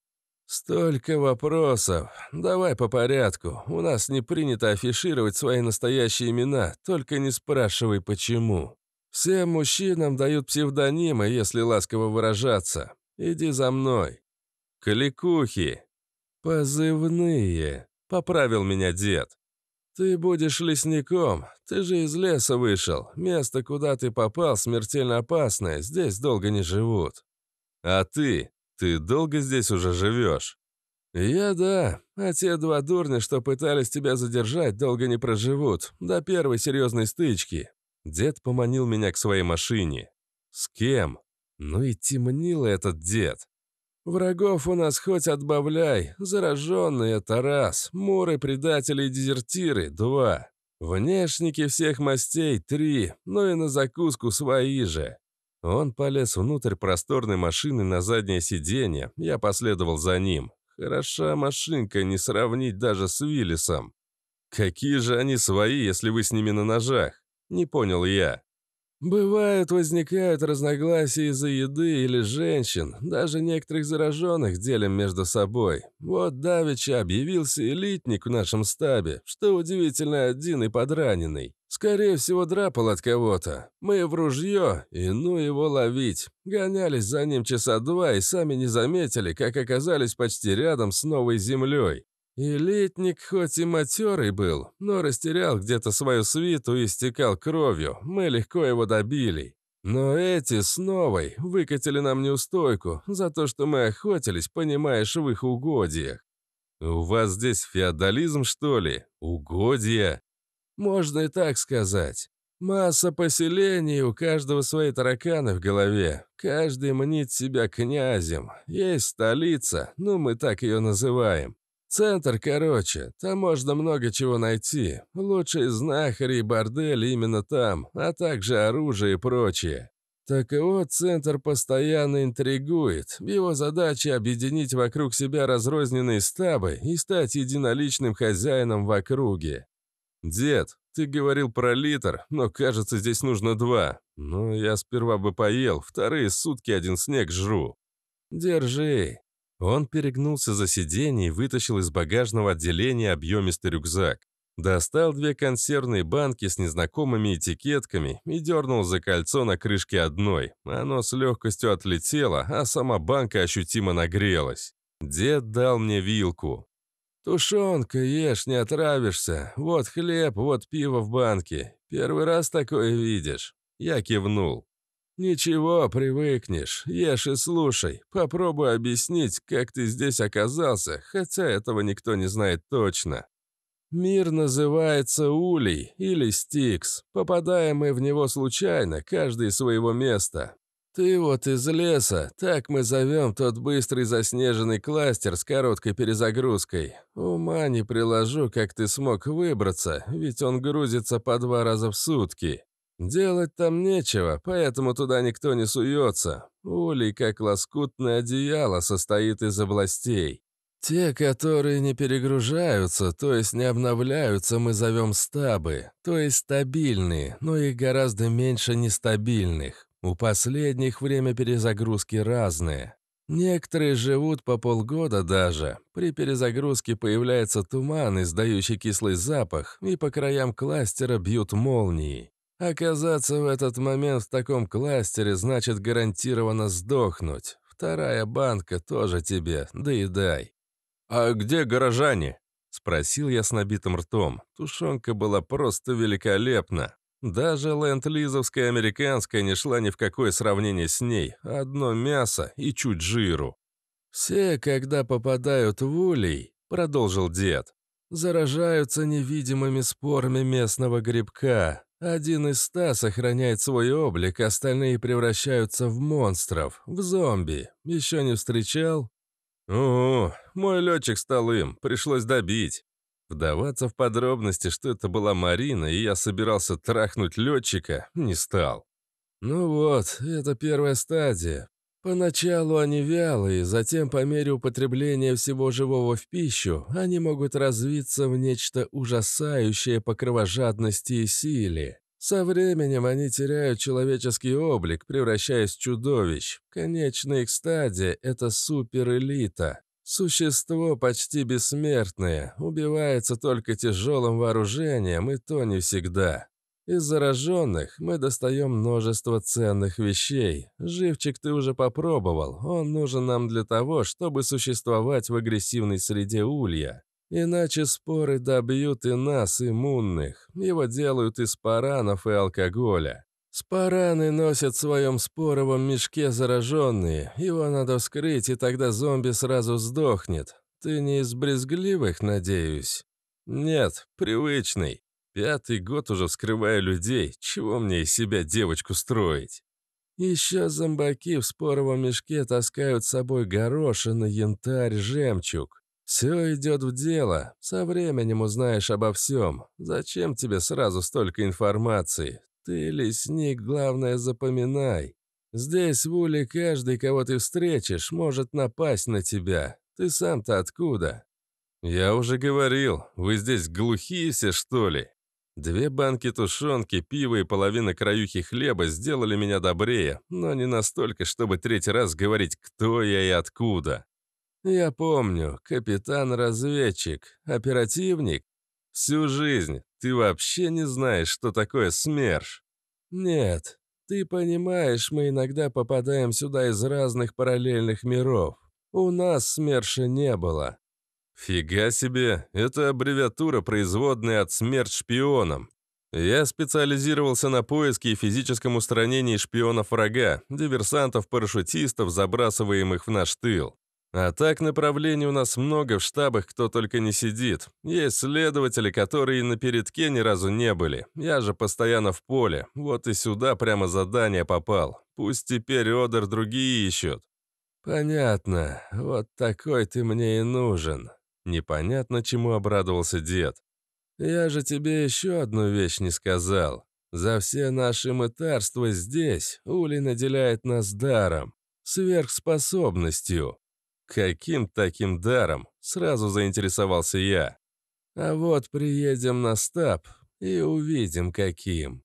Speaker 1: «Столько вопросов. Давай по порядку. У нас не принято афишировать свои настоящие имена, только не спрашивай, почему. Всем мужчинам дают псевдонимы, если ласково выражаться. Иди за мной». «Кликухи». «Позывные», — поправил меня дед. «Ты будешь лесником. Ты же из леса вышел. Место, куда ты попал, смертельно опасное. Здесь долго не живут». «А ты? Ты долго здесь уже живешь?» «Я да. А те два дурня, что пытались тебя задержать, долго не проживут. До первой серьезной стычки». Дед поманил меня к своей машине. «С кем?» Ну и темнило этот дед. Врагов у нас хоть отбавляй, зараженные — это раз, муры, предатели и дезертиры — два, внешники всех мастей — три, ну и на закуску свои же. Он полез внутрь просторной машины на заднее сиденье, я последовал за ним. Хороша машинка, не сравнить даже с Виллисом. Какие же они свои, если вы с ними на ножах? Не понял я. Бывают, возникают разногласия из-за еды или женщин, даже некоторых зараженных делим между собой. Вот Давича объявился элитник в нашем стабе, что удивительно один и подраненный. Скорее всего, драпал от кого-то. Мы в ружье, и ну его ловить. Гонялись за ним часа два и сами не заметили, как оказались почти рядом с новой землей. Элитник хоть и матерый был, но растерял где-то свою свиту и стекал кровью, мы легко его добили. Но эти с новой выкатили нам неустойку за то, что мы охотились, понимаешь, в их угодьях. У вас здесь феодализм, что ли? Угодья? Можно и так сказать. Масса поселений, у каждого свои тараканы в голове. Каждый мнит себя князем. Есть столица, ну мы так ее называем. Центр, короче, там можно много чего найти. Лучшие знахари и бордели именно там, а также оружие и прочее. Так вот, центр постоянно интригует. Его задача – объединить вокруг себя разрозненные стабы и стать единоличным хозяином в округе. «Дед, ты говорил про литр, но, кажется, здесь нужно два. Но я сперва бы поел, вторые сутки один снег жру». «Держи». Он перегнулся за сиденье и вытащил из багажного отделения объемистый рюкзак. Достал две консервные банки с незнакомыми этикетками и дернул за кольцо на крышке одной. Оно с легкостью отлетело, а сама банка ощутимо нагрелась. Дед дал мне вилку. «Тушенка ешь, не отравишься. Вот хлеб, вот пиво в банке. Первый раз такое видишь». Я кивнул. «Ничего, привыкнешь. Ешь и слушай. Попробуй объяснить, как ты здесь оказался, хотя этого никто не знает точно». Мир называется Улей или Стикс. Попадаем мы в него случайно, каждый своего места. Ты вот из леса, так мы зовем тот быстрый заснеженный кластер с короткой перезагрузкой. Ума не приложу, как ты смог выбраться, ведь он грузится по два раза в сутки. Делать там нечего, поэтому туда никто не суется. Улей, как лоскутное одеяло, состоит из областей. Те, которые не перегружаются, то есть не обновляются, мы зовем стабы, то есть стабильные, но их гораздо меньше нестабильных. У последних время перезагрузки разные. Некоторые живут по полгода даже. При перезагрузке появляется туман, издающий кислый запах, и по краям кластера бьют молнии. Оказаться в этот момент в таком кластере значит гарантированно сдохнуть. Вторая банка тоже тебе, да и дай. «А где горожане?» — спросил я с набитым ртом. Тушенка была просто великолепна. Даже ленд-лизовская американская не шла ни в какое сравнение с ней. Одно мясо и чуть жиру. «Все, когда попадают в улей», — продолжил дед, заражаются невидимыми спорами местного грибка. Один из ста сохраняет свой облик, остальные превращаются в монстров, в зомби. Еще не встречал? О, мой летчик стал им, пришлось добить». Вдаваться в подробности, что это была Марина, и я собирался трахнуть летчика, не стал. Ну вот, это первая стадия. Поначалу они вялые, затем по мере употребления всего живого в пищу они могут развиться в нечто ужасающее по кровожадности и силе. Со временем они теряют человеческий облик, превращаясь в чудовищ. Конечная их стадия – это суперэлита. Существо почти бессмертное, убивается только тяжелым вооружением, и то не всегда. Из зараженных мы достаем множество ценных вещей. Живчик ты уже попробовал, он нужен нам для того, чтобы существовать в агрессивной среде улья. Иначе споры добьют и нас, иммунных. Его делают из паранов и алкоголя. Спараны носят в своем споровом мешке зараженные. Его надо вскрыть, и тогда зомби сразу сдохнет. Ты не из брезгливых, надеюсь? Нет, привычный. Пятый год уже вскрываю людей, чего мне из себя девочку строить? Еще зомбаки в споровом мешке таскают с собой горошины, янтарь, жемчуг. Все идет в дело, со временем узнаешь обо всем. Зачем тебе сразу столько информации? Ты лесник, главное, запоминай. Здесь, в Уле, каждый, кого ты встретишь, может напасть на тебя. Ты сам-то откуда? Я уже говорил, вы здесь глухие все, что ли? Две банки тушенки, пиво и половина краюхи хлеба сделали меня добрее, но не настолько, чтобы третий раз говорить, кто я и откуда. Я помню, капитан-разведчик, оперативник. Всю жизнь ты вообще не знаешь, что такое СМЕРШ. Нет, ты понимаешь, мы иногда попадаем сюда из разных параллельных миров. У нас СМЕРШа не было. Фига себе, это аббревиатура, производная от смерть шпионам. Я специализировался на поиске и физическом устранении шпионов врага, диверсантов-парашютистов, забрасываемых в наш тыл. А так направлений у нас много в штабах, кто только не сидит. Есть следователи, которые на передке ни разу не были. Я же постоянно в поле. Вот и сюда прямо задание попал. Пусть теперь Одер другие ищут. Понятно. Вот такой ты мне и нужен. Непонятно, чему обрадовался дед. «Я же тебе еще одну вещь не сказал. За все наши мытарства здесь Ули наделяет нас даром, сверхспособностью». «Каким таким даром?» — сразу заинтересовался я. «А вот приедем на стаб и увидим, каким».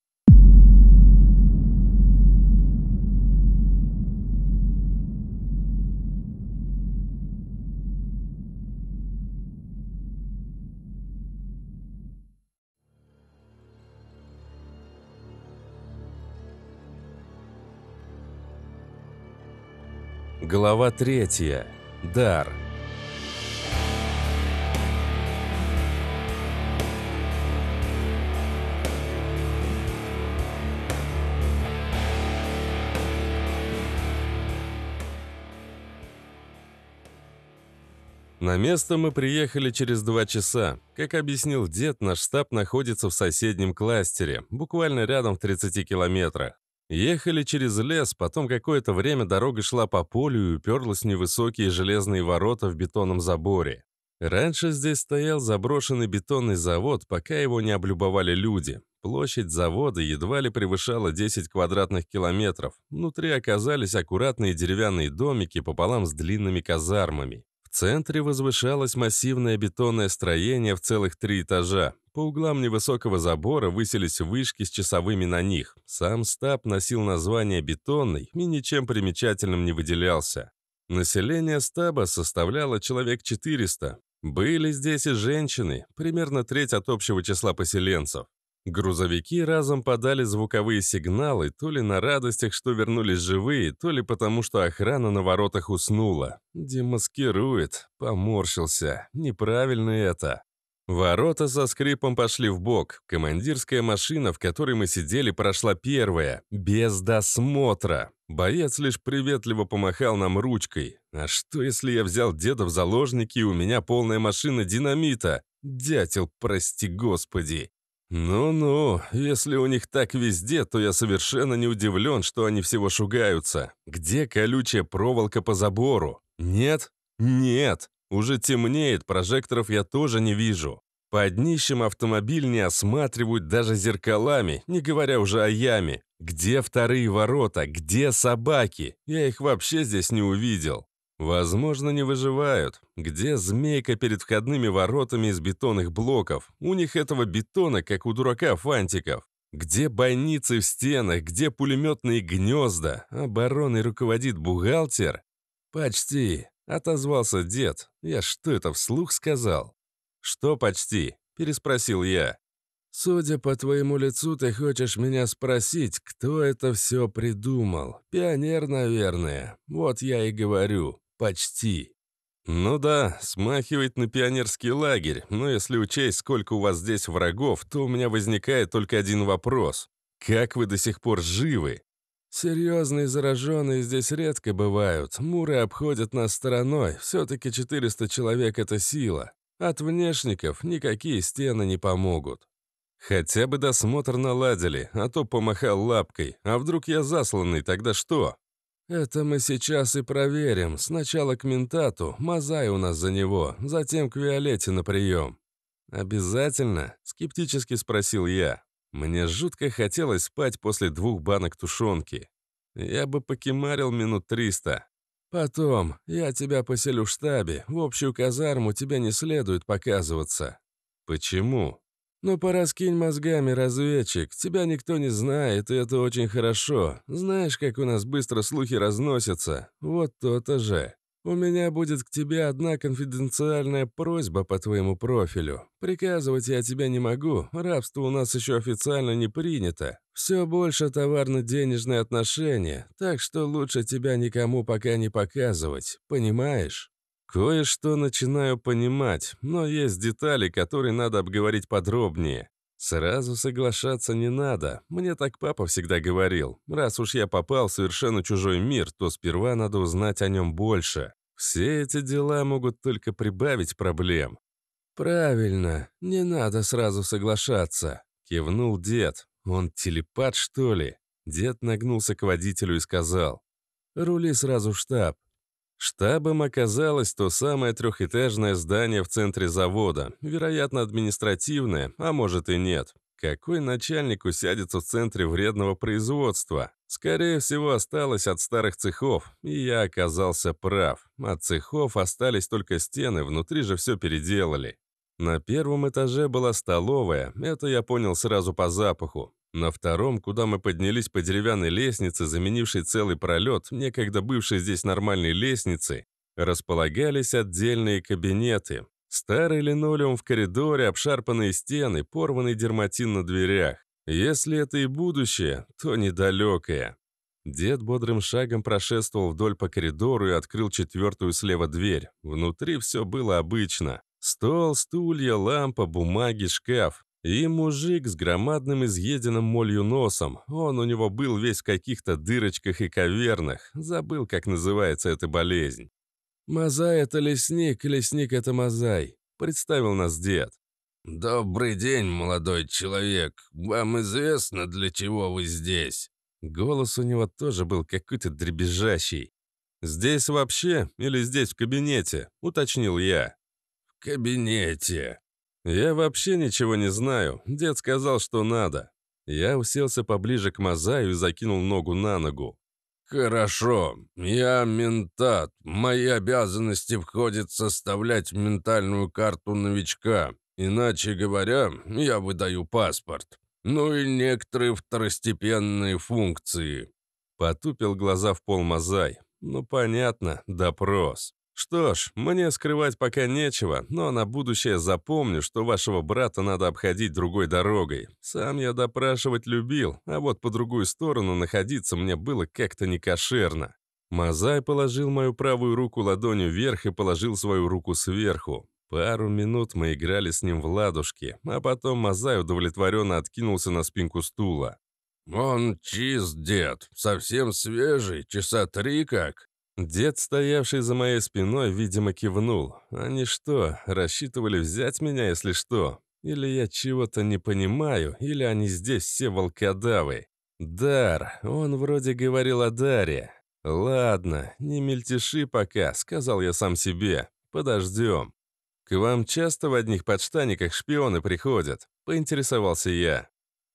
Speaker 1: Глава 3. Дар. На место мы приехали через два часа. Как объяснил дед, наш штаб находится в соседнем кластере, буквально рядом в 30 километрах. Ехали через лес, потом какое-то время дорога шла по полю и уперлась в невысокие железные ворота в бетонном заборе. Раньше здесь стоял заброшенный бетонный завод, пока его не облюбовали люди. Площадь завода едва ли превышала 10 квадратных километров. Внутри оказались аккуратные деревянные домики пополам с длинными казармами. В центре возвышалось массивное бетонное строение в целых три этажа. По углам невысокого забора высились вышки с часовыми на них. Сам стаб носил название «бетонный» и ничем примечательным не выделялся. Население стаба составляло человек 400. Были здесь и женщины, примерно треть от общего числа поселенцев. Грузовики разом подали звуковые сигналы, то ли на радостях, что вернулись живые, то ли потому, что охрана на воротах уснула. Демаскирует, поморщился. Неправильно это. Ворота со скрипом пошли в бок. Командирская машина, в которой мы сидели, прошла первая, без досмотра. Боец лишь приветливо помахал нам ручкой. А что, если я взял деда в заложники, и у меня полная машина динамита? Дятел, прости господи. «Ну-ну, если у них так везде, то я совершенно не удивлен, что они всего шугаются. Где колючая проволока по забору? Нет? Нет! Уже темнеет, прожекторов я тоже не вижу. Под днищем автомобиль не осматривают даже зеркалами, не говоря уже о яме. Где вторые ворота? Где собаки? Я их вообще здесь не увидел. Возможно, не выживают. Где змейка перед входными воротами из бетонных блоков? У них этого бетона, как у дурака фантиков. Где бойницы в стенах? Где пулеметные гнезда? Обороной руководит бухгалтер? Почти. Отозвался дед. Я что это вслух сказал? «Что почти?» — переспросил я. «Судя по твоему лицу, ты хочешь меня спросить, кто это все придумал? Пионер, наверное. Вот я и говорю. Почти». «Ну да, смахивает на пионерский лагерь, но если учесть, сколько у вас здесь врагов, то у меня возникает только один вопрос. Как вы до сих пор живы?» Серьезные зараженные здесь редко бывают, муры обходят нас стороной, все-таки 400 человек — это сила. От внешников никакие стены не помогут. Хотя бы досмотр наладили, а то помахал лапкой. А вдруг я засланный, тогда что? Это мы сейчас и проверим. Сначала к ментату, мазай у нас за него, затем к Виолете на прием. «Обязательно?» — скептически спросил я. Мне жутко хотелось спать после двух банок тушенки. Я бы покемарил минут триста. Потом, я тебя поселю в штабе, в общую казарму тебе не следует показываться. Почему? Ну, пораскинь мозгами, разведчик, тебя никто не знает, и это очень хорошо. Знаешь, как у нас быстро слухи разносятся? Вот то-то же. «У меня будет к тебе одна конфиденциальная просьба по твоему профилю. Приказывать я тебя не могу, рабство у нас еще официально не принято. Все больше товарно-денежные отношения, так что лучше тебя никому пока не показывать, понимаешь?» Кое-что начинаю понимать, но есть детали, которые надо обговорить подробнее. Сразу соглашаться не надо. Мне так папа всегда говорил. Раз уж я попал в совершенно чужой мир, то сперва надо узнать о нем больше. Все эти дела могут только прибавить проблем. Правильно, не надо сразу соглашаться, кивнул дед. Он телепат, что ли? Дед нагнулся к водителю и сказал: "Рули сразу в штаб. Штабом оказалось то самое трехэтажное здание в центре завода, вероятно, административное, а может и нет. Какой начальник усядется в центре вредного производства? Скорее всего, осталось от старых цехов, и я оказался прав. От цехов остались только стены, внутри же все переделали. На первом этаже была столовая, это я понял сразу по запаху. На втором, куда мы поднялись по деревянной лестнице, заменившей целый пролет, некогда бывшей здесь нормальной лестницей, располагались отдельные кабинеты. Старый линолеум в коридоре, обшарпанные стены, порванный дерматин на дверях. Если это и будущее, то недалекое. Дед бодрым шагом прошествовал вдоль по коридору и открыл четвертую слева дверь. Внутри все было обычно. Стол, стулья, лампа, бумаги, шкаф. И мужик с громадным изъеденным молью носом. Он у него был весь в каких-то дырочках и кавернах. Забыл, как называется эта болезнь. «Мазай — это лесник, лесник — это мазай», — представил нас дед. «Добрый день, молодой человек. Вам известно, для чего вы здесь?» Голос у него тоже был какой-то дребезжащий. «Здесь вообще или здесь в кабинете?» — уточнил я. «В кабинете», «Я вообще ничего не знаю. Дед сказал, что надо». Я уселся поближе к мозаю и закинул ногу на ногу. «Хорошо. Я ментат. мои обязанности входит составлять ментальную карту новичка. Иначе говоря, я выдаю паспорт. Ну и некоторые второстепенные функции». Потупил глаза в пол Мазай. «Ну понятно, допрос». Что ж, мне скрывать пока нечего, но на будущее запомню, что вашего брата надо обходить другой дорогой. Сам я допрашивать любил, а вот по другую сторону находиться мне было как-то некошерно. Мазай положил мою правую руку ладонью вверх и положил свою руку сверху. Пару минут мы играли с ним в ладушки, а потом Мазай удовлетворенно откинулся на спинку стула. «Он чист, дед, совсем свежий, часа три как?» Дед, стоявший за моей спиной, видимо, кивнул. Они что, рассчитывали взять меня, если что? Или я чего-то не понимаю, или они здесь все волкодавы? Дар, он вроде говорил о Даре. Ладно, не мельтеши пока, сказал я сам себе. Подождем. К вам часто в одних подштаниках шпионы приходят? Поинтересовался я.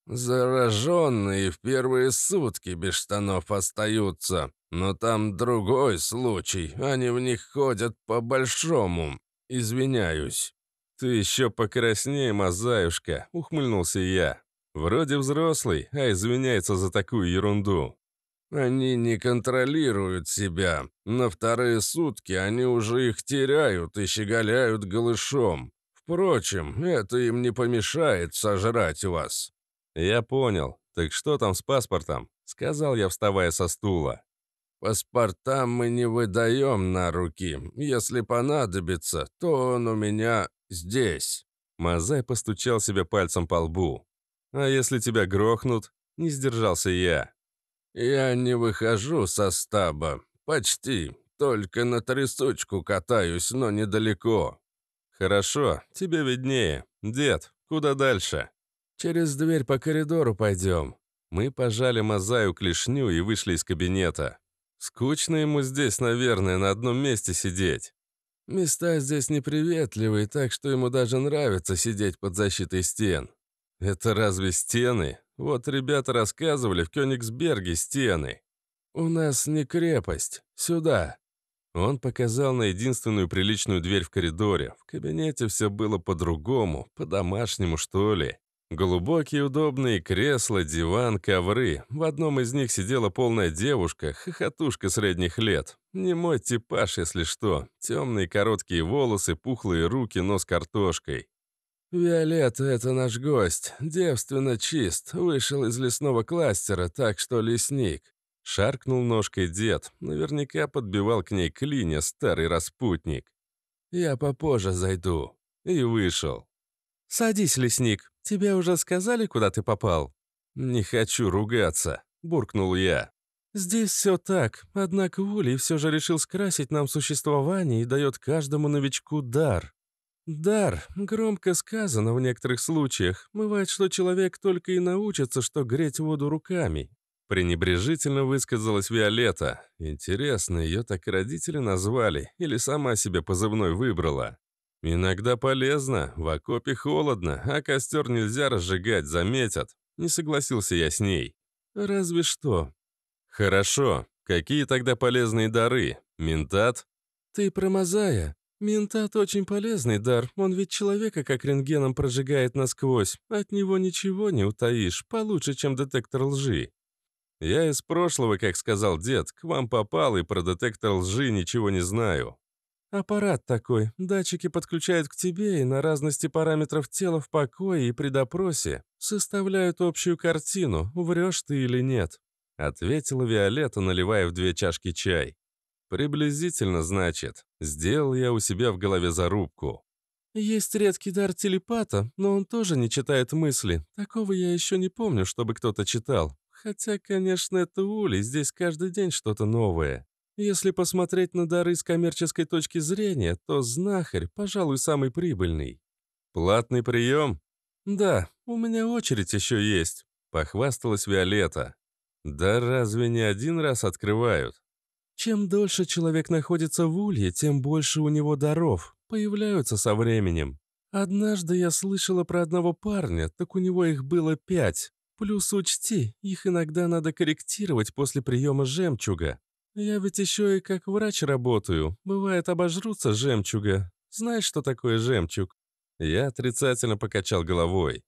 Speaker 1: Зараженные в первые сутки без штанов остаются, но там другой случай, они в них ходят по-большому. Извиняюсь». «Ты еще покраснее, мозаюшка», — ухмыльнулся я. «Вроде взрослый, а извиняется за такую ерунду». «Они не контролируют себя. На вторые сутки они уже их теряют и щеголяют голышом. Впрочем, это им не помешает сожрать вас. «Я понял. Так что там с паспортом?» — сказал я, вставая со стула. «Паспорта мы не выдаем на руки. Если понадобится, то он у меня здесь». Мазай постучал себе пальцем по лбу. «А если тебя грохнут?» — не сдержался я. «Я не выхожу со стаба. Почти. Только на трясучку катаюсь, но недалеко». «Хорошо, тебе виднее. Дед, куда дальше?» «Через дверь по коридору пойдем». Мы пожали мозаю клешню и вышли из кабинета. Скучно ему здесь, наверное, на одном месте сидеть. Места здесь неприветливые, так что ему даже нравится сидеть под защитой стен. Это разве стены? Вот ребята рассказывали, в Кёнигсберге стены. У нас не крепость. Сюда. Он показал на единственную приличную дверь в коридоре. В кабинете все было по-другому, по-домашнему, что ли. Глубокие удобные кресла, диван, ковры. В одном из них сидела полная девушка, хохотушка средних лет. Не мой типаж, если что. Темные короткие волосы, пухлые руки, нос картошкой. «Виолетта — это наш гость. Девственно чист. Вышел из лесного кластера, так что лесник». Шаркнул ножкой дед. Наверняка подбивал к ней клиня старый распутник. «Я попозже зайду». И вышел. «Садись, лесник», «Тебе уже сказали, куда ты попал?» «Не хочу ругаться», — буркнул я. «Здесь все так, однако Ули все же решил скрасить нам существование и дает каждому новичку дар», Дар, громко сказано в некоторых случаях, бывает, что человек только и научится, что греть воду руками. Пренебрежительно высказалась Виолетта. Интересно, ее так и родители назвали или сама себе позывной выбрала? «Иногда полезно. В окопе холодно, а костер нельзя разжигать, заметят». Не согласился я с ней. «Разве что». «Хорошо. Какие тогда полезные дары? Ментат?» «Ты промазая. Ментат очень полезный дар. Он ведь человека как рентгеном прожигает насквозь. От него ничего не утаишь. Получше, чем детектор лжи». «Я из прошлого, как сказал дед, к вам попал и про детектор лжи ничего не знаю. Аппарат такой. Датчики подключают к тебе и на разности параметров тела в покое и при допросе составляют общую картину, врешь ты или нет», — ответила Виолетта, наливая в две чашки чай. «Приблизительно, значит. Сделал я у себя в голове зарубку». «Есть редкий дар телепата, но он тоже не читает мысли. Такого я еще не помню, чтобы кто-то читал. Хотя, конечно, это Ули, здесь каждый день что-то новое». Если посмотреть на дары с коммерческой точки зрения, то знахарь, пожалуй, самый прибыльный. Платный прием? Да, у меня очередь еще есть, похвасталась Виолетта. Да разве не один раз открывают? Чем дольше человек находится в улье, тем больше у него даров, появляются со временем. Однажды я слышала про одного парня, так у него их было пять. Плюс учти, их иногда надо корректировать после приема жемчуга. «Я ведь еще и как врач работаю. Бывает, обожрутся жемчуга. Знаешь, что такое жемчуг?» Я отрицательно покачал головой.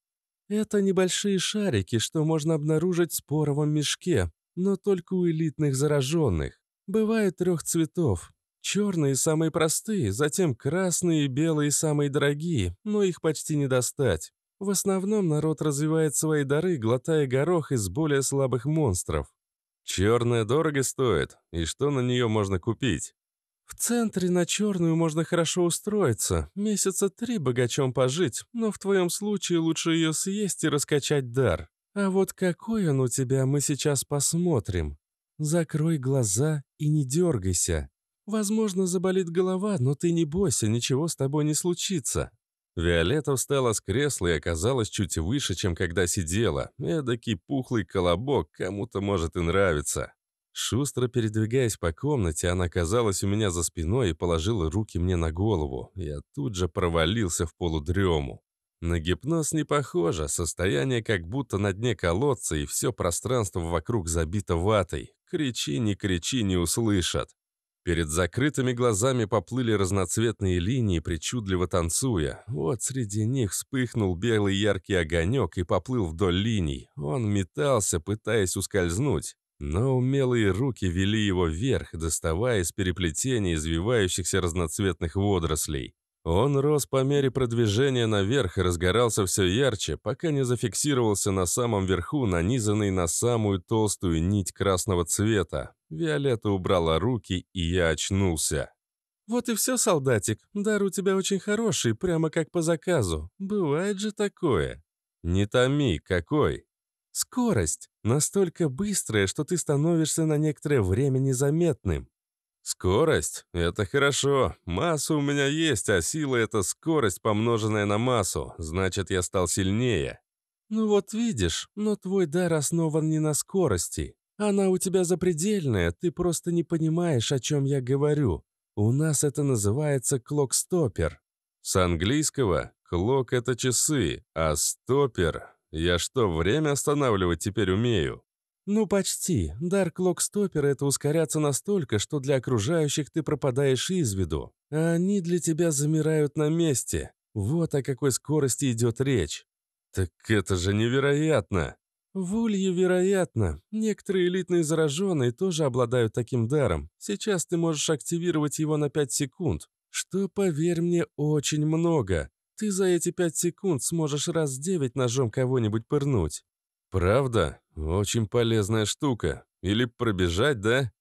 Speaker 1: «Это небольшие шарики, что можно обнаружить в споровом мешке, но только у элитных зараженных. Бывают трех цветов. Черные – самые простые, затем красные и белые – самые дорогие, но их почти не достать. В основном народ развивает свои дары, глотая горох из более слабых монстров. «Черная дорого стоит, и что на нее можно купить?» «В центре на черную можно хорошо устроиться, месяца три богачом пожить, но в твоем случае лучше ее съесть и раскачать дар. А вот какой он у тебя, мы сейчас посмотрим. Закрой глаза и не дергайся. Возможно, заболит голова, но ты не бойся, ничего с тобой не случится. Виолетта встала с кресла и оказалась чуть выше, чем когда сидела. Эдакий пухлый колобок кому-то может и нравится. Шустро передвигаясь по комнате, она оказалась у меня за спиной и положила руки мне на голову. Я тут же провалился в полудрему. На гипноз не похоже, состояние как будто на дне колодца, и все пространство вокруг забито ватой. Кричи, не кричи, не услышат. Перед закрытыми глазами поплыли разноцветные линии, причудливо танцуя. Вот среди них вспыхнул белый яркий огонек и поплыл вдоль линий. Он метался, пытаясь ускользнуть. Но умелые руки вели его вверх, доставая из переплетения извивающихся разноцветных водорослей. Он рос по мере продвижения наверх и разгорался все ярче, пока не зафиксировался на самом верху, нанизанный на самую толстую нить красного цвета. Виолетта убрала руки, и я очнулся. «Вот и все, солдатик. Дар у тебя очень хороший, прямо как по заказу. Бывает же такое». «Не томи, какой?» «Скорость. Настолько быстрая, что ты становишься на некоторое время незаметным». «Скорость? Это хорошо. Масса у меня есть, а сила — это скорость, помноженная на массу. Значит, я стал сильнее». «Ну вот видишь, но твой дар основан не на скорости. «Она у тебя запредельная, ты просто не понимаешь, о чем я говорю. У нас это называется клок-стопер. С английского «клок» — это часы, а «стопер» — я что, время останавливать теперь умею? Ну, почти. Дар клок-стопера – это ускоряться настолько, что для окружающих ты пропадаешь из виду, а они для тебя замирают на месте. Вот о какой скорости идет речь. Так это же невероятно! В Улье, вероятно, некоторые элитные зараженные тоже обладают таким даром. Сейчас ты можешь активировать его на 5 секунд, что, поверь мне, очень много. Ты за эти 5 секунд сможешь раз 9 ножом кого-нибудь пырнуть. Правда? Очень полезная штука. Или пробежать, да?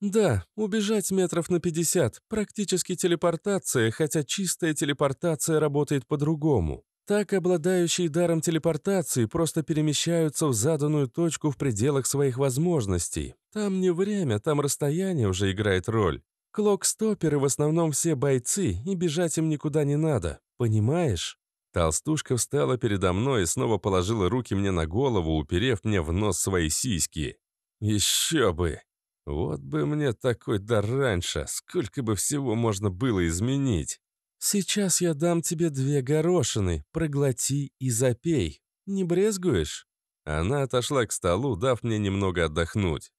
Speaker 1: «Да, убежать метров на 50. Практически телепортация, хотя чистая телепортация работает по-другому. Так обладающие даром телепортации просто перемещаются в заданную точку в пределах своих возможностей. Там не время, там расстояние уже играет роль. Клок-стоперы в основном все бойцы, и бежать им никуда не надо. Понимаешь? Толстушка встала передо мной и снова положила руки мне на голову, уперев мне в нос свои сиськи. Еще бы! Вот бы мне такой дар раньше, сколько бы всего можно было изменить. «Сейчас я дам тебе две горошины, проглоти и запей. Не брезгуешь?» Она отошла к столу, дав мне немного отдохнуть.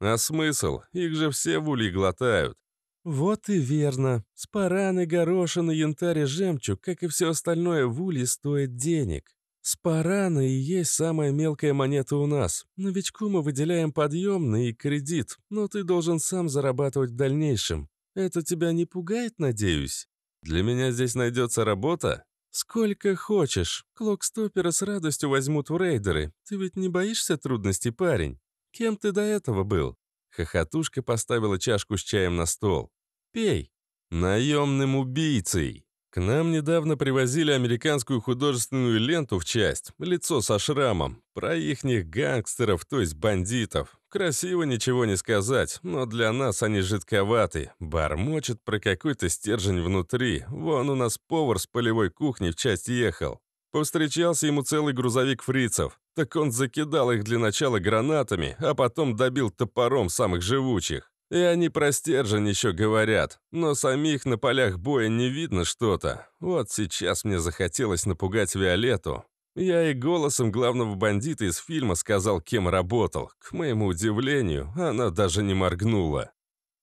Speaker 1: «А смысл? Их же все в улей глотают». «Вот и верно. Спараны, горошины, янтарь и жемчуг, как и все остальное в улей, стоит денег. Спараны и есть самая мелкая монета у нас. Новичку мы выделяем подъемный и кредит, но ты должен сам зарабатывать в дальнейшем. Это тебя не пугает, надеюсь?» Для меня здесь найдется работа? Сколько хочешь. Клокстопера с радостью возьмут в рейдеры. Ты ведь не боишься трудностей, парень? Кем ты до этого был? Хохотушка поставила чашку с чаем на стол. Пей. Наемным убийцей. К нам недавно привозили американскую художественную ленту в часть «Лицо со шрамом» про ихних гангстеров, то есть бандитов. Красиво ничего не сказать, но для нас они жидковаты. Бормочет про какой-то стержень внутри. Вон у нас повар с полевой кухни в часть ехал. Повстречался ему целый грузовик фрицев. Так он закидал их для начала гранатами, а потом добил топором самых живучих. И они про стержень еще говорят, но самих на полях боя не видно что-то. Вот сейчас мне захотелось напугать Виолетту, я и голосом главного бандита из фильма сказал, кем работал. К моему удивлению, она даже не моргнула.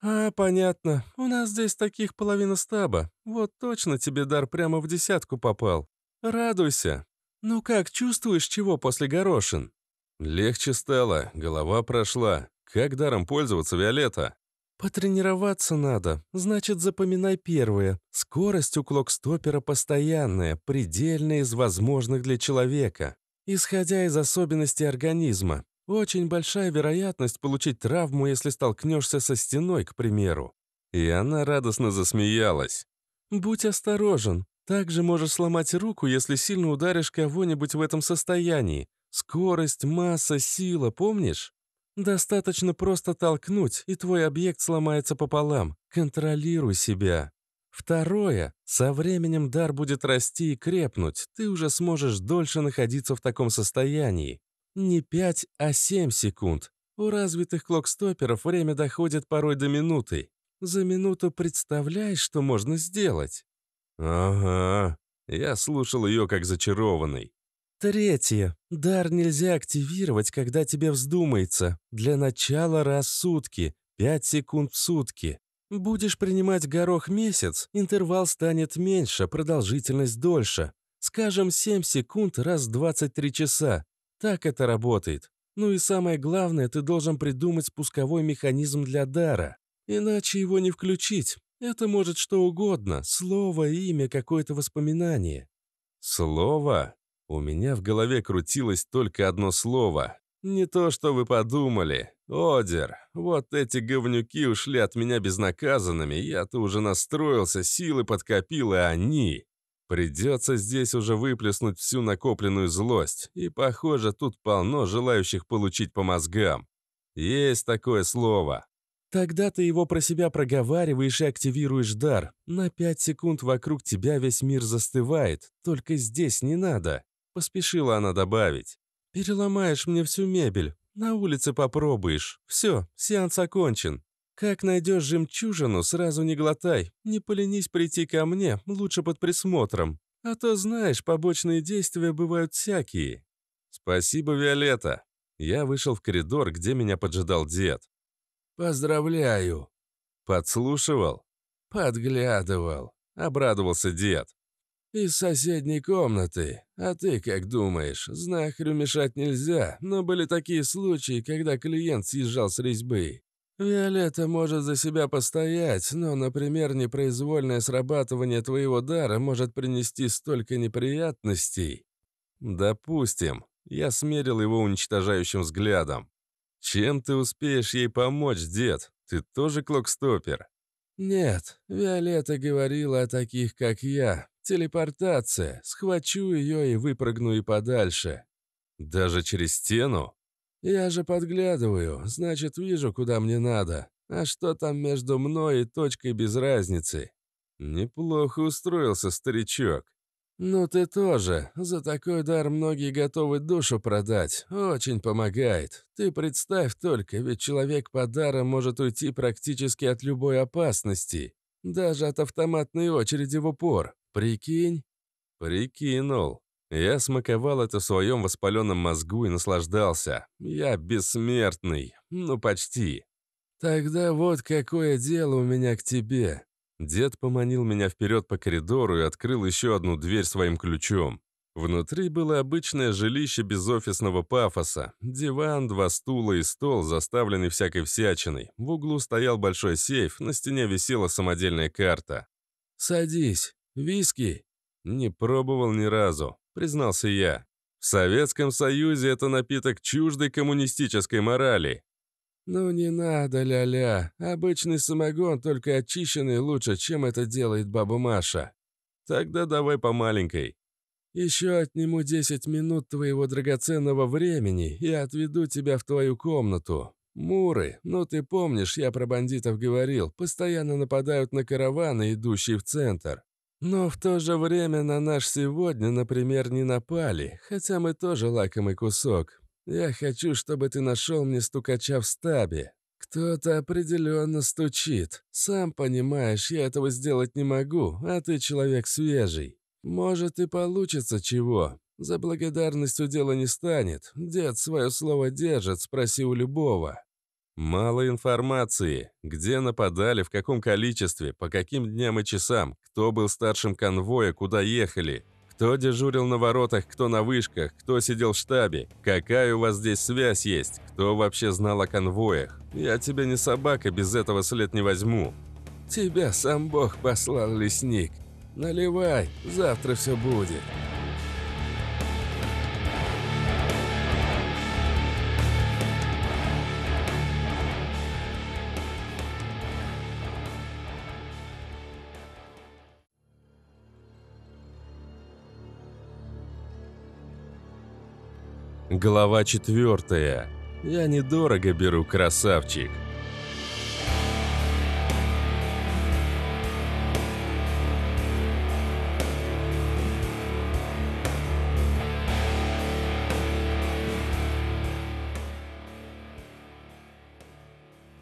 Speaker 1: «А, понятно. У нас здесь таких половина стаба. Вот точно тебе дар прямо в десятку попал. Радуйся. Ну как, чувствуешь, чего после горошин?» Легче стало, голова прошла. Как даром пользоваться, Виолетта? «Потренироваться надо, значит, запоминай первое. Скорость у клокстопера постоянная, предельная из возможных для человека. Исходя из особенностей организма, очень большая вероятность получить травму, если столкнешься со стеной, к примеру». И она радостно засмеялась. «Будь осторожен. Также можешь сломать руку, если сильно ударишь кого-нибудь в этом состоянии. Скорость, масса, сила, помнишь?» Достаточно просто толкнуть, и твой объект сломается пополам. Контролируй себя. Второе. Со временем дар будет расти и крепнуть. Ты уже сможешь дольше находиться в таком состоянии. Не 5, а 7 секунд. У развитых клокстоперов время доходит порой до минуты. За минуту представляешь, что можно сделать? Ага. Я слушал ее как зачарованный. Третье. Дар нельзя активировать, когда тебе вздумается. Для начала раз в сутки, 5 секунд в сутки. Будешь принимать горох месяц, интервал станет меньше, продолжительность дольше. Скажем, 7 секунд раз в 23 часа. Так это работает. Ну и самое главное, ты должен придумать спусковой механизм для дара. Иначе его не включить. Это может что угодно. Слово, имя, какое-то воспоминание. Слово? У меня в голове крутилось только одно слово. Не то, что вы подумали. Одер, вот эти говнюки ушли от меня безнаказанными, я-то уже настроился, силы подкопил, и они... Придется здесь уже выплеснуть всю накопленную злость, и, похоже, тут полно желающих получить по мозгам. Есть такое слово. Тогда ты его про себя проговариваешь и активируешь дар. На пять секунд вокруг тебя весь мир застывает, только здесь не надо. Поспешила она добавить. «Переломаешь мне всю мебель. На улице попробуешь. Все, сеанс окончен. Как найдешь жемчужину, сразу не глотай. Не поленись прийти ко мне, лучше под присмотром. А то, знаешь, побочные действия бывают всякие». «Спасибо, Виолетта». Я вышел в коридор, где меня поджидал дед. «Поздравляю». «Подслушивал?» «Подглядывал», — обрадовался дед. «Из соседней комнаты. А ты как думаешь? Знахарю мешать нельзя, но были такие случаи, когда клиент съезжал с резьбы. Виолетта может за себя постоять, но, например, непроизвольное срабатывание твоего дара может принести столько неприятностей». «Допустим». Я смерил его уничтожающим взглядом. «Чем ты успеешь ей помочь, дед? Ты тоже клокстопер?» «Нет, Виолетта говорила о таких, как я. Телепортация. Схвачу ее и выпрыгну и подальше. Даже через стену? Я же подглядываю, значит, вижу, куда мне надо. А что там между мной и точкой без разницы? Неплохо устроился старичок. «Ну ты тоже. За такой дар многие готовы душу продать. Очень помогает. Ты представь только, ведь человек по дару может уйти практически от любой опасности. Даже от автоматной очереди в упор. «Прикинь?» «Прикинул». Я смаковал это в своем воспаленном мозгу и наслаждался. Я бессмертный. Ну, почти. «Тогда вот какое дело у меня к тебе». Дед поманил меня вперед по коридору и открыл еще одну дверь своим ключом. Внутри было обычное жилище без офисного пафоса. Диван, два стула и стол, заставленный всякой всячиной. В углу стоял большой сейф, на стене висела самодельная карта. «Садись», «Виски?» «Не пробовал ни разу», — признался я. «В Советском Союзе это напиток чуждой коммунистической морали». «Ну не надо, ля-ля. Обычный самогон, только очищенный, лучше, чем это делает баба Маша». «Тогда давай по маленькой». «Еще отниму 10 минут твоего драгоценного времени и отведу тебя в твою комнату. Муры, ну ты помнишь, я про бандитов говорил, постоянно нападают на караваны, идущие в центр. Но в то же время на наш сегодня, например, не напали, хотя мы тоже лакомый кусок. Я хочу, чтобы ты нашел мне стукача в стабе. Кто-то определенно стучит. Сам понимаешь, я этого сделать не могу, а ты человек свежий. Может и получится чего. За благодарностью дело не станет. Дед свое слово держит, спроси у любого. Мало информации, где нападали, в каком количестве, по каким дням и часам, кто был старшим конвоя, куда ехали, кто дежурил на воротах, кто на вышках, кто сидел в штабе, какая у вас здесь связь есть, кто вообще знал о конвоях. Я тебя не собака, без этого след не возьму. Тебя сам Бог послал, лесник. Наливай, завтра все будет. Глава 4. Я недорого беру, красавчик.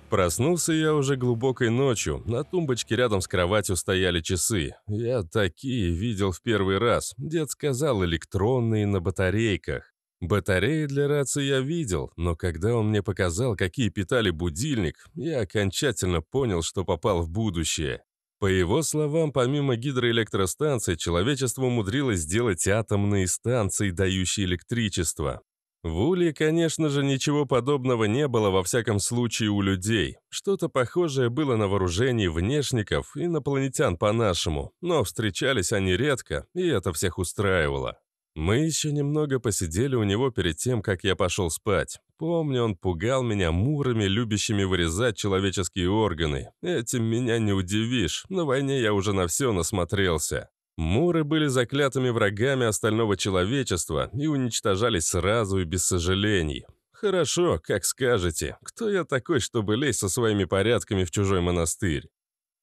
Speaker 1: Проснулся я уже глубокой ночью. На тумбочке рядом с кроватью стояли часы. Я такие видел в первый раз. Дед сказал, электронные на батарейках. Батареи для рации я видел, но когда он мне показал, какие питали будильник, я окончательно понял, что попал в будущее. По его словам, помимо гидроэлектростанций, человечество умудрилось сделать атомные станции, дающие электричество. В Уле, конечно же, ничего подобного не было, во всяком случае, у людей. Что-то похожее было на вооружении внешников, инопланетян по-нашему, но встречались они редко, и это всех устраивало. Мы еще немного посидели у него перед тем, как я пошел спать. Помню, он пугал меня мурами, любящими вырезать человеческие органы. Этим меня не удивишь, на войне я уже на все насмотрелся. Муры были заклятыми врагами остального человечества и уничтожались сразу и без сожалений. Хорошо, как скажете, кто я такой, чтобы лезть со своими порядками в чужой монастырь?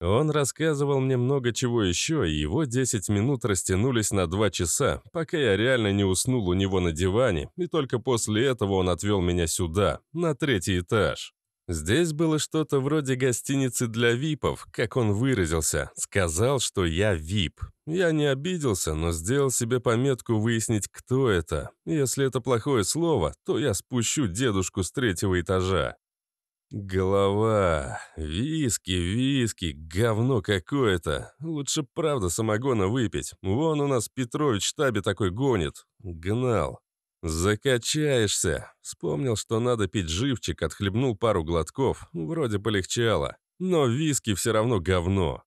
Speaker 1: Он рассказывал мне много чего еще, и его 10 минут растянулись на 2 часа, пока я реально не уснул у него на диване, и только после этого он отвел меня сюда, на третий этаж. Здесь было что-то вроде гостиницы для випов, как он выразился. Сказал, что я вип. Я не обиделся, но сделал себе пометку выяснить, кто это. Если это плохое слово, то я спущу дедушку с третьего этажа. Голова. Виски, виски, говно какое-то. Лучше правда самогона выпить. Вон у нас Петрович в штабе такой гонит. Гнал. Закачаешься. Вспомнил, что надо пить живчик, отхлебнул пару глотков. Вроде полегчало. Но виски все равно говно.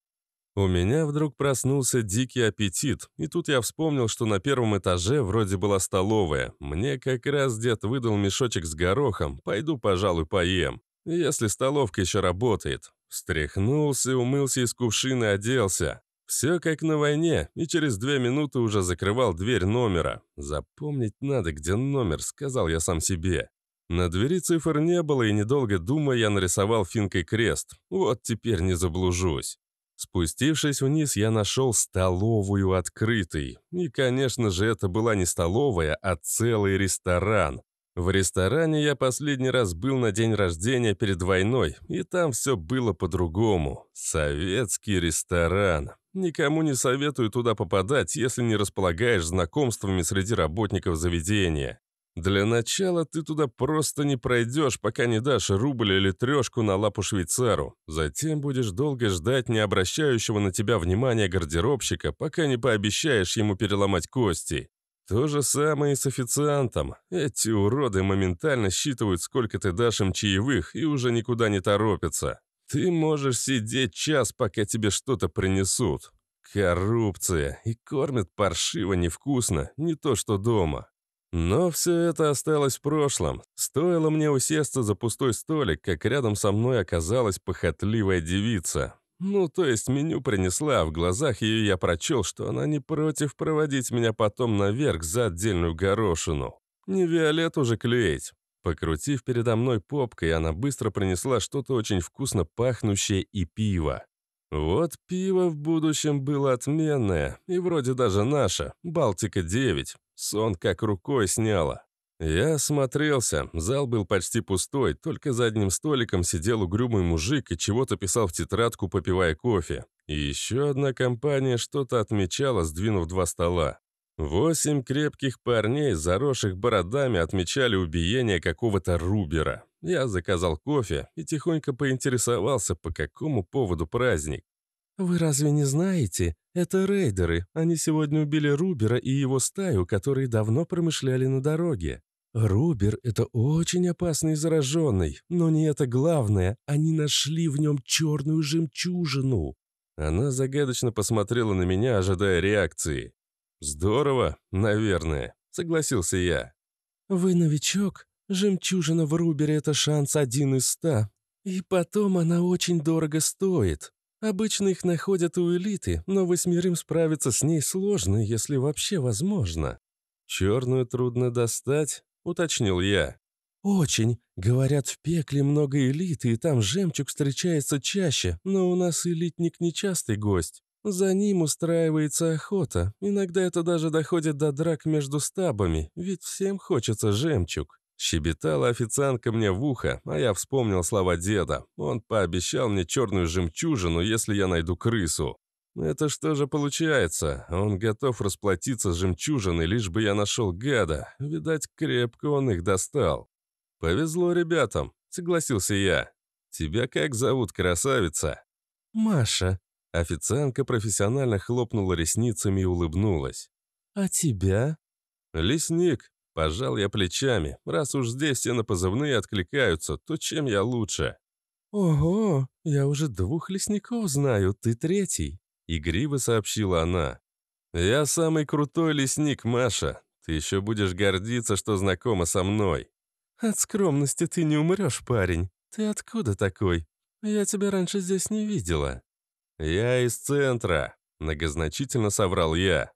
Speaker 1: У меня вдруг проснулся дикий аппетит, и тут я вспомнил, что на первом этаже вроде была столовая. Мне как раз дед выдал мешочек с горохом, пойду, пожалуй, поем. Если столовка еще работает. Встряхнулся, умылся из кувшины, оделся. Все как на войне, и через две минуты уже закрывал дверь номера. «Запомнить надо, где номер», — сказал я сам себе. На двери цифр не было, и недолго думая, я нарисовал финкой крест. Вот теперь не заблужусь. Спустившись вниз, я нашел столовую открытой. И, конечно же, это была не столовая, а целый ресторан. В ресторане я последний раз был на день рождения перед войной, и там все было по-другому. Советский ресторан. Никому не советую туда попадать, если не располагаешь знакомствами среди работников заведения. Для начала ты туда просто не пройдешь, пока не дашь рубль или трешку на лапу швейцару. Затем будешь долго ждать не обращающего на тебя внимания гардеробщика, пока не пообещаешь ему переломать кости. То же самое и с официантом. Эти уроды моментально считывают, сколько ты дашь им чаевых, и уже никуда не торопятся. Ты можешь сидеть час, пока тебе что-то принесут. Коррупция. И кормят паршиво, невкусно, не то что дома. Но все это осталось в прошлом. Стоило мне усесться за пустой столик, как рядом со мной оказалась похотливая девица. Ну, то есть меню принесла, а в глазах ее я прочел, что она не против проводить меня потом наверх за отдельную горошину. Не Виолет уже клеить. Покрутив передо мной попкой, она быстро принесла что-то очень вкусно пахнущее и пиво. Вот пиво в будущем было отменное, и вроде даже наше, Балтика-9. Сон как рукой сняла. Я осмотрелся. Зал был почти пустой, только за одним столиком сидел угрюмый мужик и чего-то писал в тетрадку, попивая кофе. И еще одна компания что-то отмечала, сдвинув два стола. Восемь крепких парней, заросших бородами, отмечали убиение какого-то Рубера. Я заказал кофе и тихонько поинтересовался, по какому поводу праздник. «Вы разве не знаете? Это рейдеры. Они сегодня убили Рубера и его стаю, которые давно промышляли на дороге. Рубер — это очень опасный зараженный, но не это главное, они нашли в нем черную жемчужину. Она загадочно посмотрела на меня, ожидая реакции. «Здорово, наверное», — согласился я. «Вы новичок? Жемчужина в Рубере — это шанс один из ста. И потом она очень дорого стоит. Обычно их находят у элиты, но восьмерым справиться с ней сложно, если вообще возможно. Черную трудно достать, — уточнил я. «Очень. Говорят, в пекле много элиты, и там жемчуг встречается чаще, но у нас элитник нечастый гость. За ним устраивается охота. Иногда это даже доходит до драк между стабами, ведь всем хочется жемчуг». Щебетала официантка мне в ухо, а я вспомнил слова деда. Он пообещал мне черную жемчужину, если я найду крысу. Это что же получается? Он готов расплатиться с жемчужиной, лишь бы я нашел гада. Видать, крепко он их достал. Повезло ребятам, согласился я. Тебя как зовут, красавица? Маша. Официантка профессионально хлопнула ресницами и улыбнулась. А тебя? Лесник. Пожал я плечами. Раз уж здесь все на позывные откликаются, то чем я лучше? Ого, я уже двух лесников знаю, ты третий. Игриво сообщила она. «Я самый крутой лесник, Маша. Ты еще будешь гордиться, что знакома со мной». «От скромности ты не умрешь, парень. Ты откуда такой? Я тебя раньше здесь не видела». «Я из центра», — многозначительно соврал я.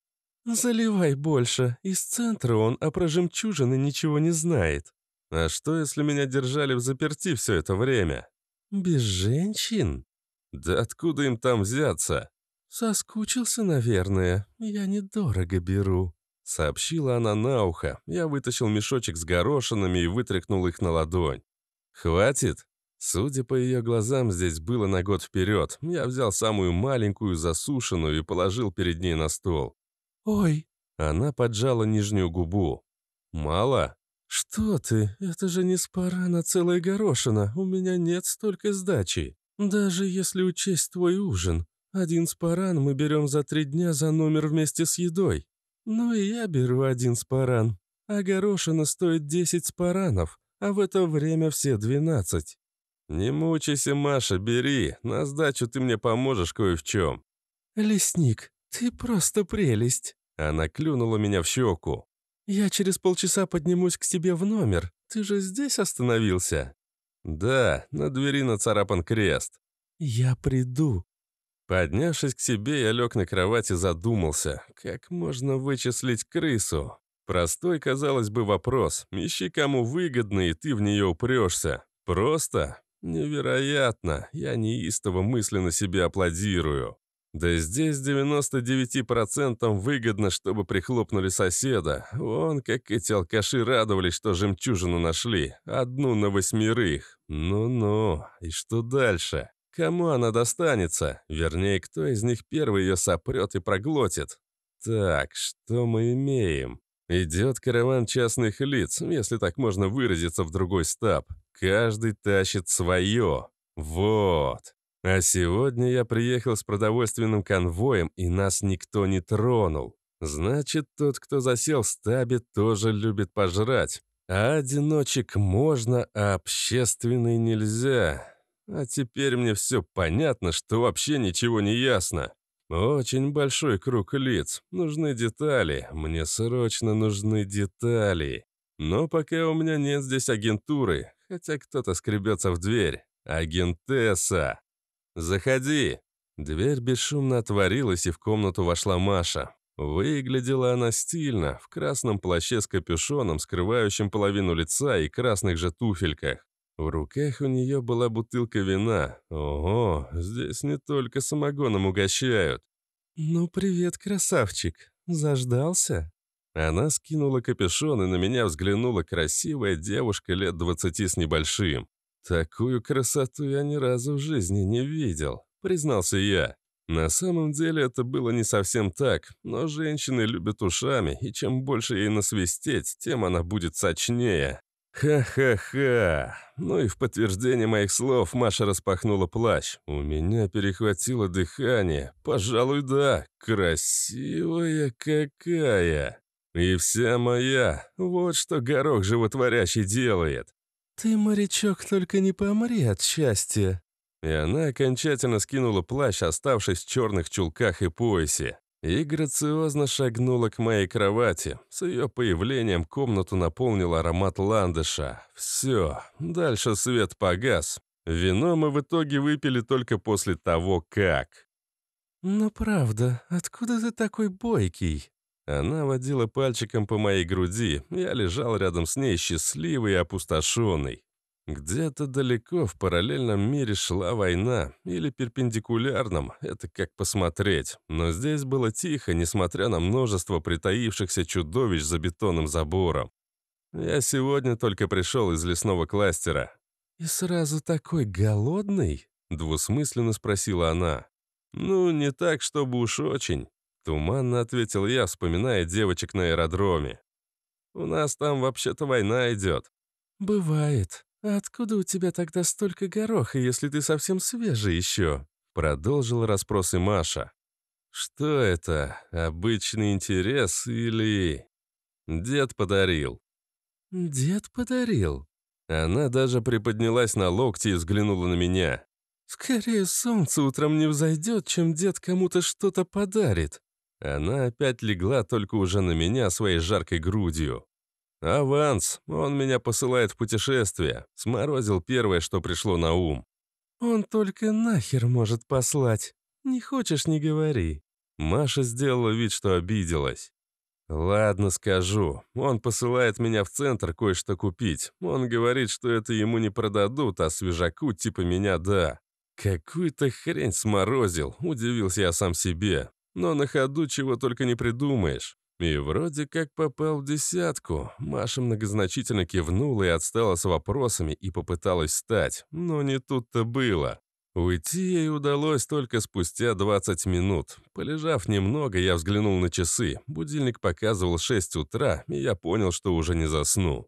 Speaker 1: «Заливай больше. Из центра он а про жемчужины ничего не знает». «А что, если меня держали в заперти все это время?» «Без женщин?» «Да откуда им там взяться?» «Соскучился, наверное. Я недорого беру», — сообщила она на ухо. Я вытащил мешочек с горошинами и вытряхнул их на ладонь. «Хватит?» Судя по ее глазам, здесь было на год вперед. Я взял самую маленькую, засушенную и положил перед ней на стол. «Ой!» Она поджала нижнюю губу. «Мало?» «Что ты? Это же не спора на целая горошина. У меня нет столько сдачи. Даже если учесть твой ужин. Один спаран мы берем за три дня за номер вместе с едой. Ну и я беру один спаран. А горошина стоит 10 спаранов, а в это время все 12. «Не мучайся, Маша, бери. На сдачу ты мне поможешь кое в чем». «Лесник, ты просто прелесть». Она клюнула меня в щеку. «Я через полчаса поднимусь к тебе в номер. Ты же здесь остановился?» «Да, на двери нацарапан крест». «Я приду. Поднявшись к себе, я лег на кровать и задумался, как можно вычислить крысу? Простой, казалось бы, вопрос. Ищи, кому выгодно, и ты в нее упрешься. Просто? Невероятно. Я неистово мысленно себе аплодирую. Да здесь 99% выгодно, чтобы прихлопнули соседа. Вон, как эти алкаши радовались, что жемчужину нашли. Одну на восьмерых. Ну-ну, и что дальше? Кому она достанется? Вернее, кто из них первый ее сопрет и проглотит? Так, что мы имеем? Идет караван частных лиц, если так можно выразиться в другой стаб. Каждый тащит свое. Вот. А сегодня я приехал с продовольственным конвоем, и нас никто не тронул. Значит, тот, кто засел в стабе, тоже любит пожрать. А одиночек можно, а общественный нельзя. А теперь мне все понятно, что вообще ничего не ясно. Очень большой круг лиц. Нужны детали. Мне срочно нужны детали. Но пока у меня нет здесь агентуры, хотя кто-то скребется в дверь. Агентесса. Заходи. Дверь бесшумно отворилась, и в комнату вошла Маша. Выглядела она стильно, в красном плаще с капюшоном, скрывающим половину лица и красных же туфельках. В руках у нее была бутылка вина. Ого, здесь не только самогоном угощают. «Ну, привет, красавчик. Заждался?» Она скинула капюшон, и на меня взглянула красивая девушка лет двадцати с небольшим. «Такую красоту я ни разу в жизни не видел», — признался я. На самом деле это было не совсем так, но женщины любят ушами, и чем больше ей насвистеть, тем она будет сочнее. «Ха-ха-ха!» Ну и в подтверждение моих слов Маша распахнула плащ. У меня перехватило дыхание. Пожалуй, да. Красивая какая! И вся моя. Вот что горох животворящий делает. «Ты, морячок, только не помри от счастья!» И она окончательно скинула плащ, оставшись в черных чулках и поясе и грациозно шагнула к моей кровати. С ее появлением комнату наполнил аромат ландыша. Все, дальше свет погас. Вино мы в итоге выпили только после того, как. Но «Ну правда, откуда ты такой бойкий?» Она водила пальчиком по моей груди, я лежал рядом с ней счастливый и опустошенный. Где-то далеко в параллельном мире шла война, или перпендикулярном, это как посмотреть, но здесь было тихо, несмотря на множество притаившихся чудовищ за бетонным забором. Я сегодня только пришел из лесного кластера. «И сразу такой голодный?» — двусмысленно спросила она. «Ну, не так, чтобы уж очень», — туманно ответил я, вспоминая девочек на аэродроме. «У нас там вообще-то война идет». «Бывает», «А откуда у тебя тогда столько гороха, если ты совсем свежий еще?» Продолжила расспросы Маша. «Что это? Обычный интерес или...» «Дед подарил». «Дед подарил?» Она даже приподнялась на локти и взглянула на меня. «Скорее солнце утром не взойдет, чем дед кому-то что-то подарит». Она опять легла только уже на меня своей жаркой грудью. «Аванс! Он меня посылает в путешествие!» — сморозил первое, что пришло на ум. «Он только нахер может послать. Не хочешь — не говори». Маша сделала вид, что обиделась. «Ладно, скажу. Он посылает меня в центр кое-что купить. Он говорит, что это ему не продадут, а свежаку типа меня да. Какую-то хрень сморозил, удивился я сам себе. Но на ходу чего только не придумаешь. И вроде как попал в десятку. Маша многозначительно кивнула и отстала с вопросами и попыталась встать, но не тут-то было. Уйти ей удалось только спустя 20 минут. Полежав немного, я взглянул на часы. Будильник показывал 6 утра, и я понял, что уже не засну.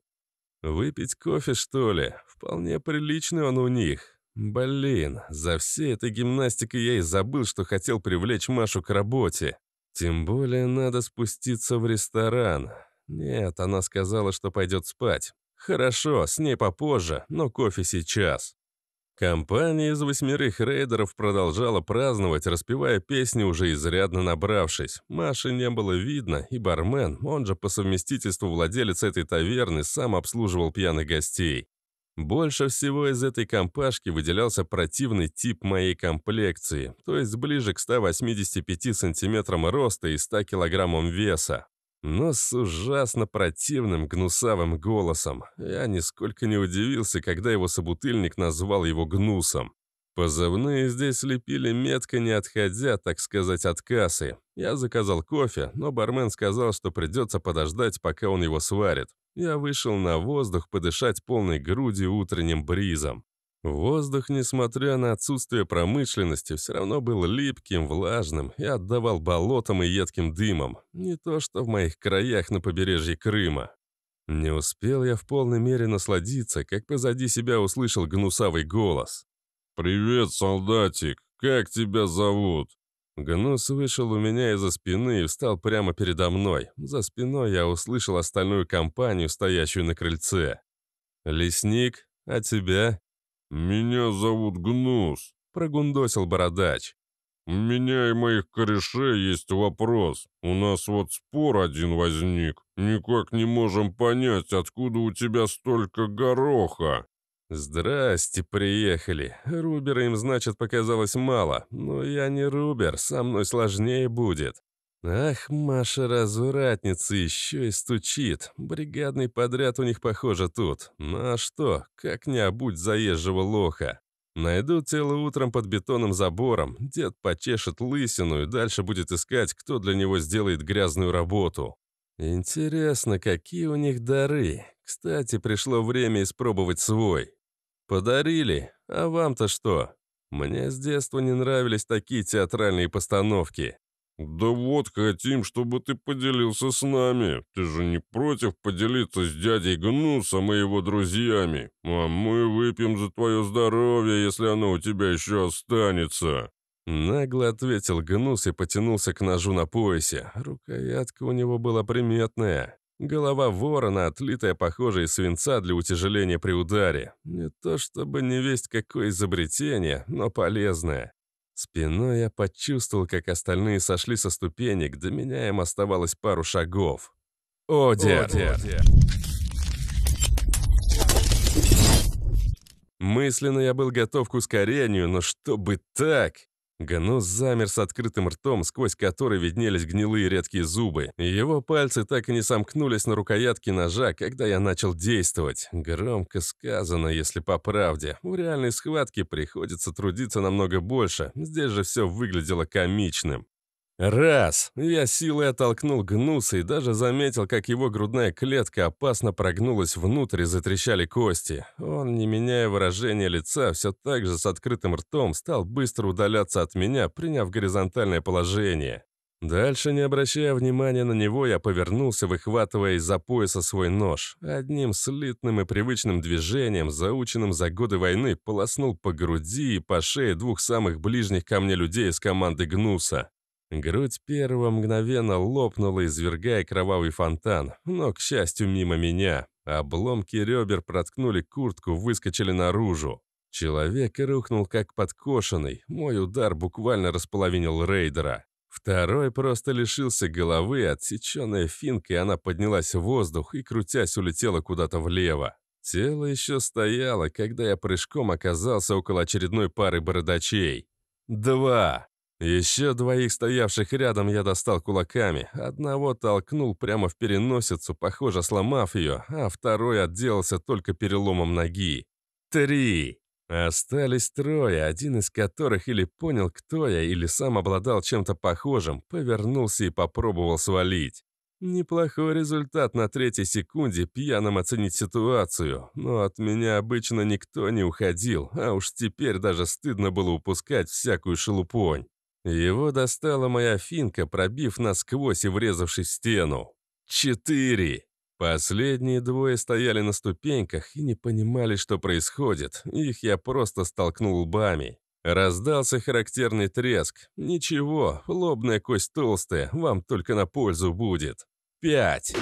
Speaker 1: Выпить кофе, что ли? Вполне приличный он у них. Блин, за всей этой гимнастикой я и забыл, что хотел привлечь Машу к работе. Тем более надо спуститься в ресторан. Нет, она сказала, что пойдет спать. Хорошо, с ней попозже, но кофе сейчас. Компания из восьмерых рейдеров продолжала праздновать, распевая песни, уже изрядно набравшись. Маши не было видно, и бармен, он же по совместительству владелец этой таверны, сам обслуживал пьяных гостей. Больше всего из этой компашки выделялся противный тип моей комплекции, то есть ближе к 185 сантиметрам роста и 100 килограммам веса. Но с ужасно противным гнусавым голосом. Я нисколько не удивился, когда его собутыльник назвал его гнусом. Позывные здесь лепили метко, не отходя, так сказать, от кассы. Я заказал кофе, но бармен сказал, что придется подождать, пока он его сварит. Я вышел на воздух подышать полной грудью утренним бризом. Воздух, несмотря на отсутствие промышленности, все равно был липким, влажным и отдавал болотам и едким дымом, не то что в моих краях на побережье Крыма. Не успел я в полной мере насладиться, как позади себя услышал гнусавый голос. «Привет, солдатик! Как тебя зовут?» Гнус вышел у меня из-за спины и встал прямо передо мной. За спиной я услышал остальную компанию, стоящую на крыльце. «Лесник, а тебя?» «Меня зовут Гнус», — прогундосил бородач. «У меня и моих корешей есть вопрос. У нас вот спор один возник. Никак не можем понять, откуда у тебя столько гороха». «Здрасте, приехали. Рубера им, значит, показалось мало. Но я не Рубер, со мной сложнее будет». Ах, Маша развратница еще и стучит. Бригадный подряд у них, похоже, тут. Ну а что, как не обуть заезжего лоха? Найду тело утром под бетонным забором, дед почешет лысину и дальше будет искать, кто для него сделает грязную работу. Интересно, какие у них дары. Кстати, пришло время испробовать свой. Подарили, а вам-то что? Мне с детства не нравились такие театральные постановки. «Да вот, хотим, чтобы ты поделился с нами. Ты же не против поделиться с дядей Гнусом и его друзьями. А мы выпьем за твое здоровье, если оно у тебя еще останется». Нагло ответил Гнус и потянулся к ножу на поясе. Рукоятка у него была приметная. Голова ворона, отлитая, похоже, из свинца для утяжеления при ударе. Не то чтобы не весть какое изобретение, но полезное. Спиной я почувствовал, как остальные сошли со ступенек, до меня им оставалось пару шагов. О, дед! О, Мысленно я был готов к ускорению, но чтобы так... Ганус замер с открытым ртом, сквозь который виднелись гнилые редкие зубы. Его пальцы так и не сомкнулись на рукоятке ножа, когда я начал действовать. Громко сказано, если по правде. В реальной схватке приходится трудиться намного больше. Здесь же все выглядело комичным. Раз! Я силой оттолкнул гнуса и даже заметил, как его грудная клетка опасно прогнулась внутрь и затрещали кости. Он, не меняя выражения лица, все так же с открытым ртом стал быстро удаляться от меня, приняв горизонтальное положение. Дальше, не обращая внимания на него, я повернулся, выхватывая из-за пояса свой нож. Одним слитным и привычным движением, заученным за годы войны, полоснул по груди и по шее двух самых ближних ко мне людей из команды Гнуса. Грудь первого мгновенно лопнула, извергая кровавый фонтан, но, к счастью, мимо меня. Обломки ребер проткнули куртку, выскочили наружу. Человек рухнул как подкошенный, мой удар буквально располовинил рейдера. Второй просто лишился головы, отсеченная финкой она поднялась в воздух и, крутясь, улетела куда-то влево. Тело еще стояло, когда я прыжком оказался около очередной пары бородачей. Два. Еще двоих стоявших рядом я достал кулаками. Одного толкнул прямо в переносицу, похоже, сломав ее, а второй отделался только переломом ноги. Три! Остались трое, один из которых или понял, кто я, или сам обладал чем-то похожим, повернулся и попробовал свалить. Неплохой результат на третьей секунде пьяным оценить ситуацию, но от меня обычно никто не уходил, а уж теперь даже стыдно было упускать всякую шелупонь. Его достала моя финка, пробив насквозь и врезавшись в стену. Четыре! Последние двое стояли на ступеньках и не понимали, что происходит. Их я просто столкнул лбами. Раздался характерный треск. Ничего, лобная кость толстая, вам только на пользу будет. Пять!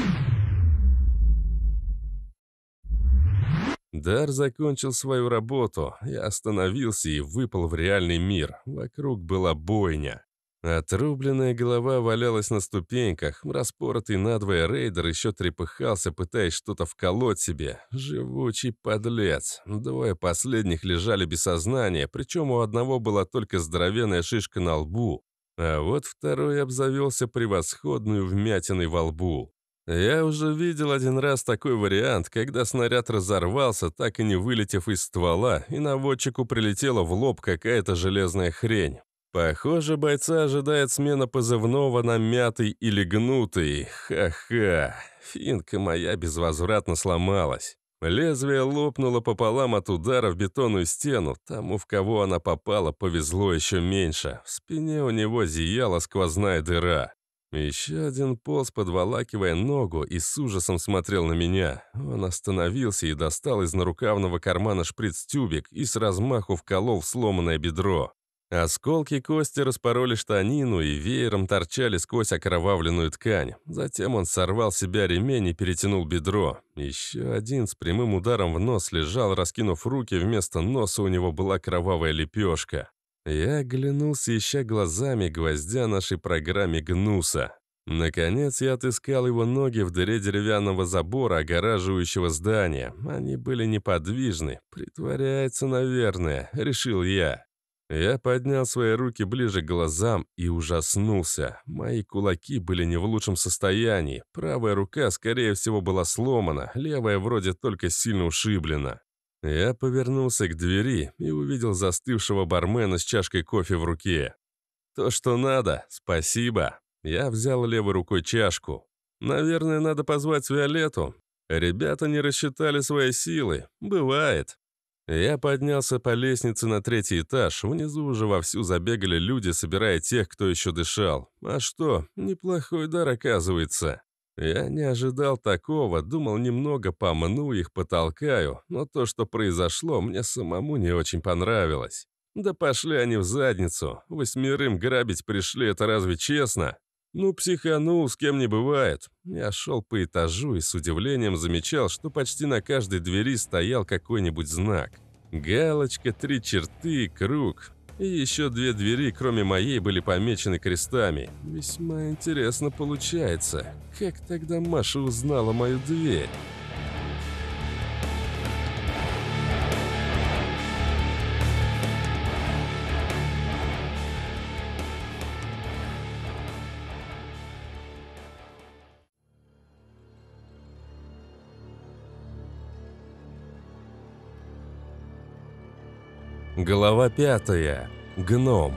Speaker 1: Дар закончил свою работу, я остановился и выпал в реальный мир. Вокруг была бойня. Отрубленная голова валялась на ступеньках, распоротый надвое рейдер еще трепыхался, пытаясь что-то вколоть себе. Живучий подлец. Двое последних лежали без сознания, причем у одного была только здоровенная шишка на лбу, а вот второй обзавелся превосходную вмятиной во лбу. Я уже видел один раз такой вариант, когда снаряд разорвался, так и не вылетев из ствола, и наводчику прилетела в лоб какая-то железная хрень. Похоже, бойца ожидает смена позывного на мятый или гнутый. Ха-ха. Финка моя безвозвратно сломалась. Лезвие лопнуло пополам от удара в бетонную стену. Тому, в кого она попала, повезло еще меньше. В спине у него зияла сквозная дыра. Еще один полз, подволакивая ногу, и с ужасом смотрел на меня. Он остановился и достал из нарукавного кармана шприц-тюбик и с размаху вколол в сломанное бедро. Осколки кости распороли штанину и веером торчали сквозь окровавленную ткань. Затем он сорвал с себя ремень и перетянул бедро. Еще один с прямым ударом в нос лежал, раскинув руки, вместо носа у него была кровавая лепешка. Я оглянулся, ища глазами гвоздя нашей программе гнуса. Наконец я отыскал его ноги в дыре деревянного забора, огораживающего здание. Они были неподвижны. «Притворяется, наверное», — решил я. Я поднял свои руки ближе к глазам и ужаснулся. Мои кулаки были не в лучшем состоянии. Правая рука, скорее всего, была сломана, левая вроде только сильно ушиблена. Я повернулся к двери и увидел застывшего бармена с чашкой кофе в руке. «То, что надо, спасибо!» Я взял левой рукой чашку. «Наверное, надо позвать Виолетту. Ребята не рассчитали свои силы. Бывает». Я поднялся по лестнице на третий этаж. Внизу уже вовсю забегали люди, собирая тех, кто еще дышал. А что, неплохой дар оказывается. Я не ожидал такого, думал немного помну их, потолкаю, но то, что произошло, мне самому не очень понравилось. Да пошли они в задницу, восьмерым грабить пришли, это разве честно? Ну, психанул, с кем не бывает. Я шел по этажу и с удивлением замечал, что почти на каждой двери стоял какой-нибудь знак. Галочка, три черты, круг. И еще две двери, кроме моей, были помечены крестами. Весьма интересно получается, как тогда Маша узнала мою дверь? Глава 5. Гном.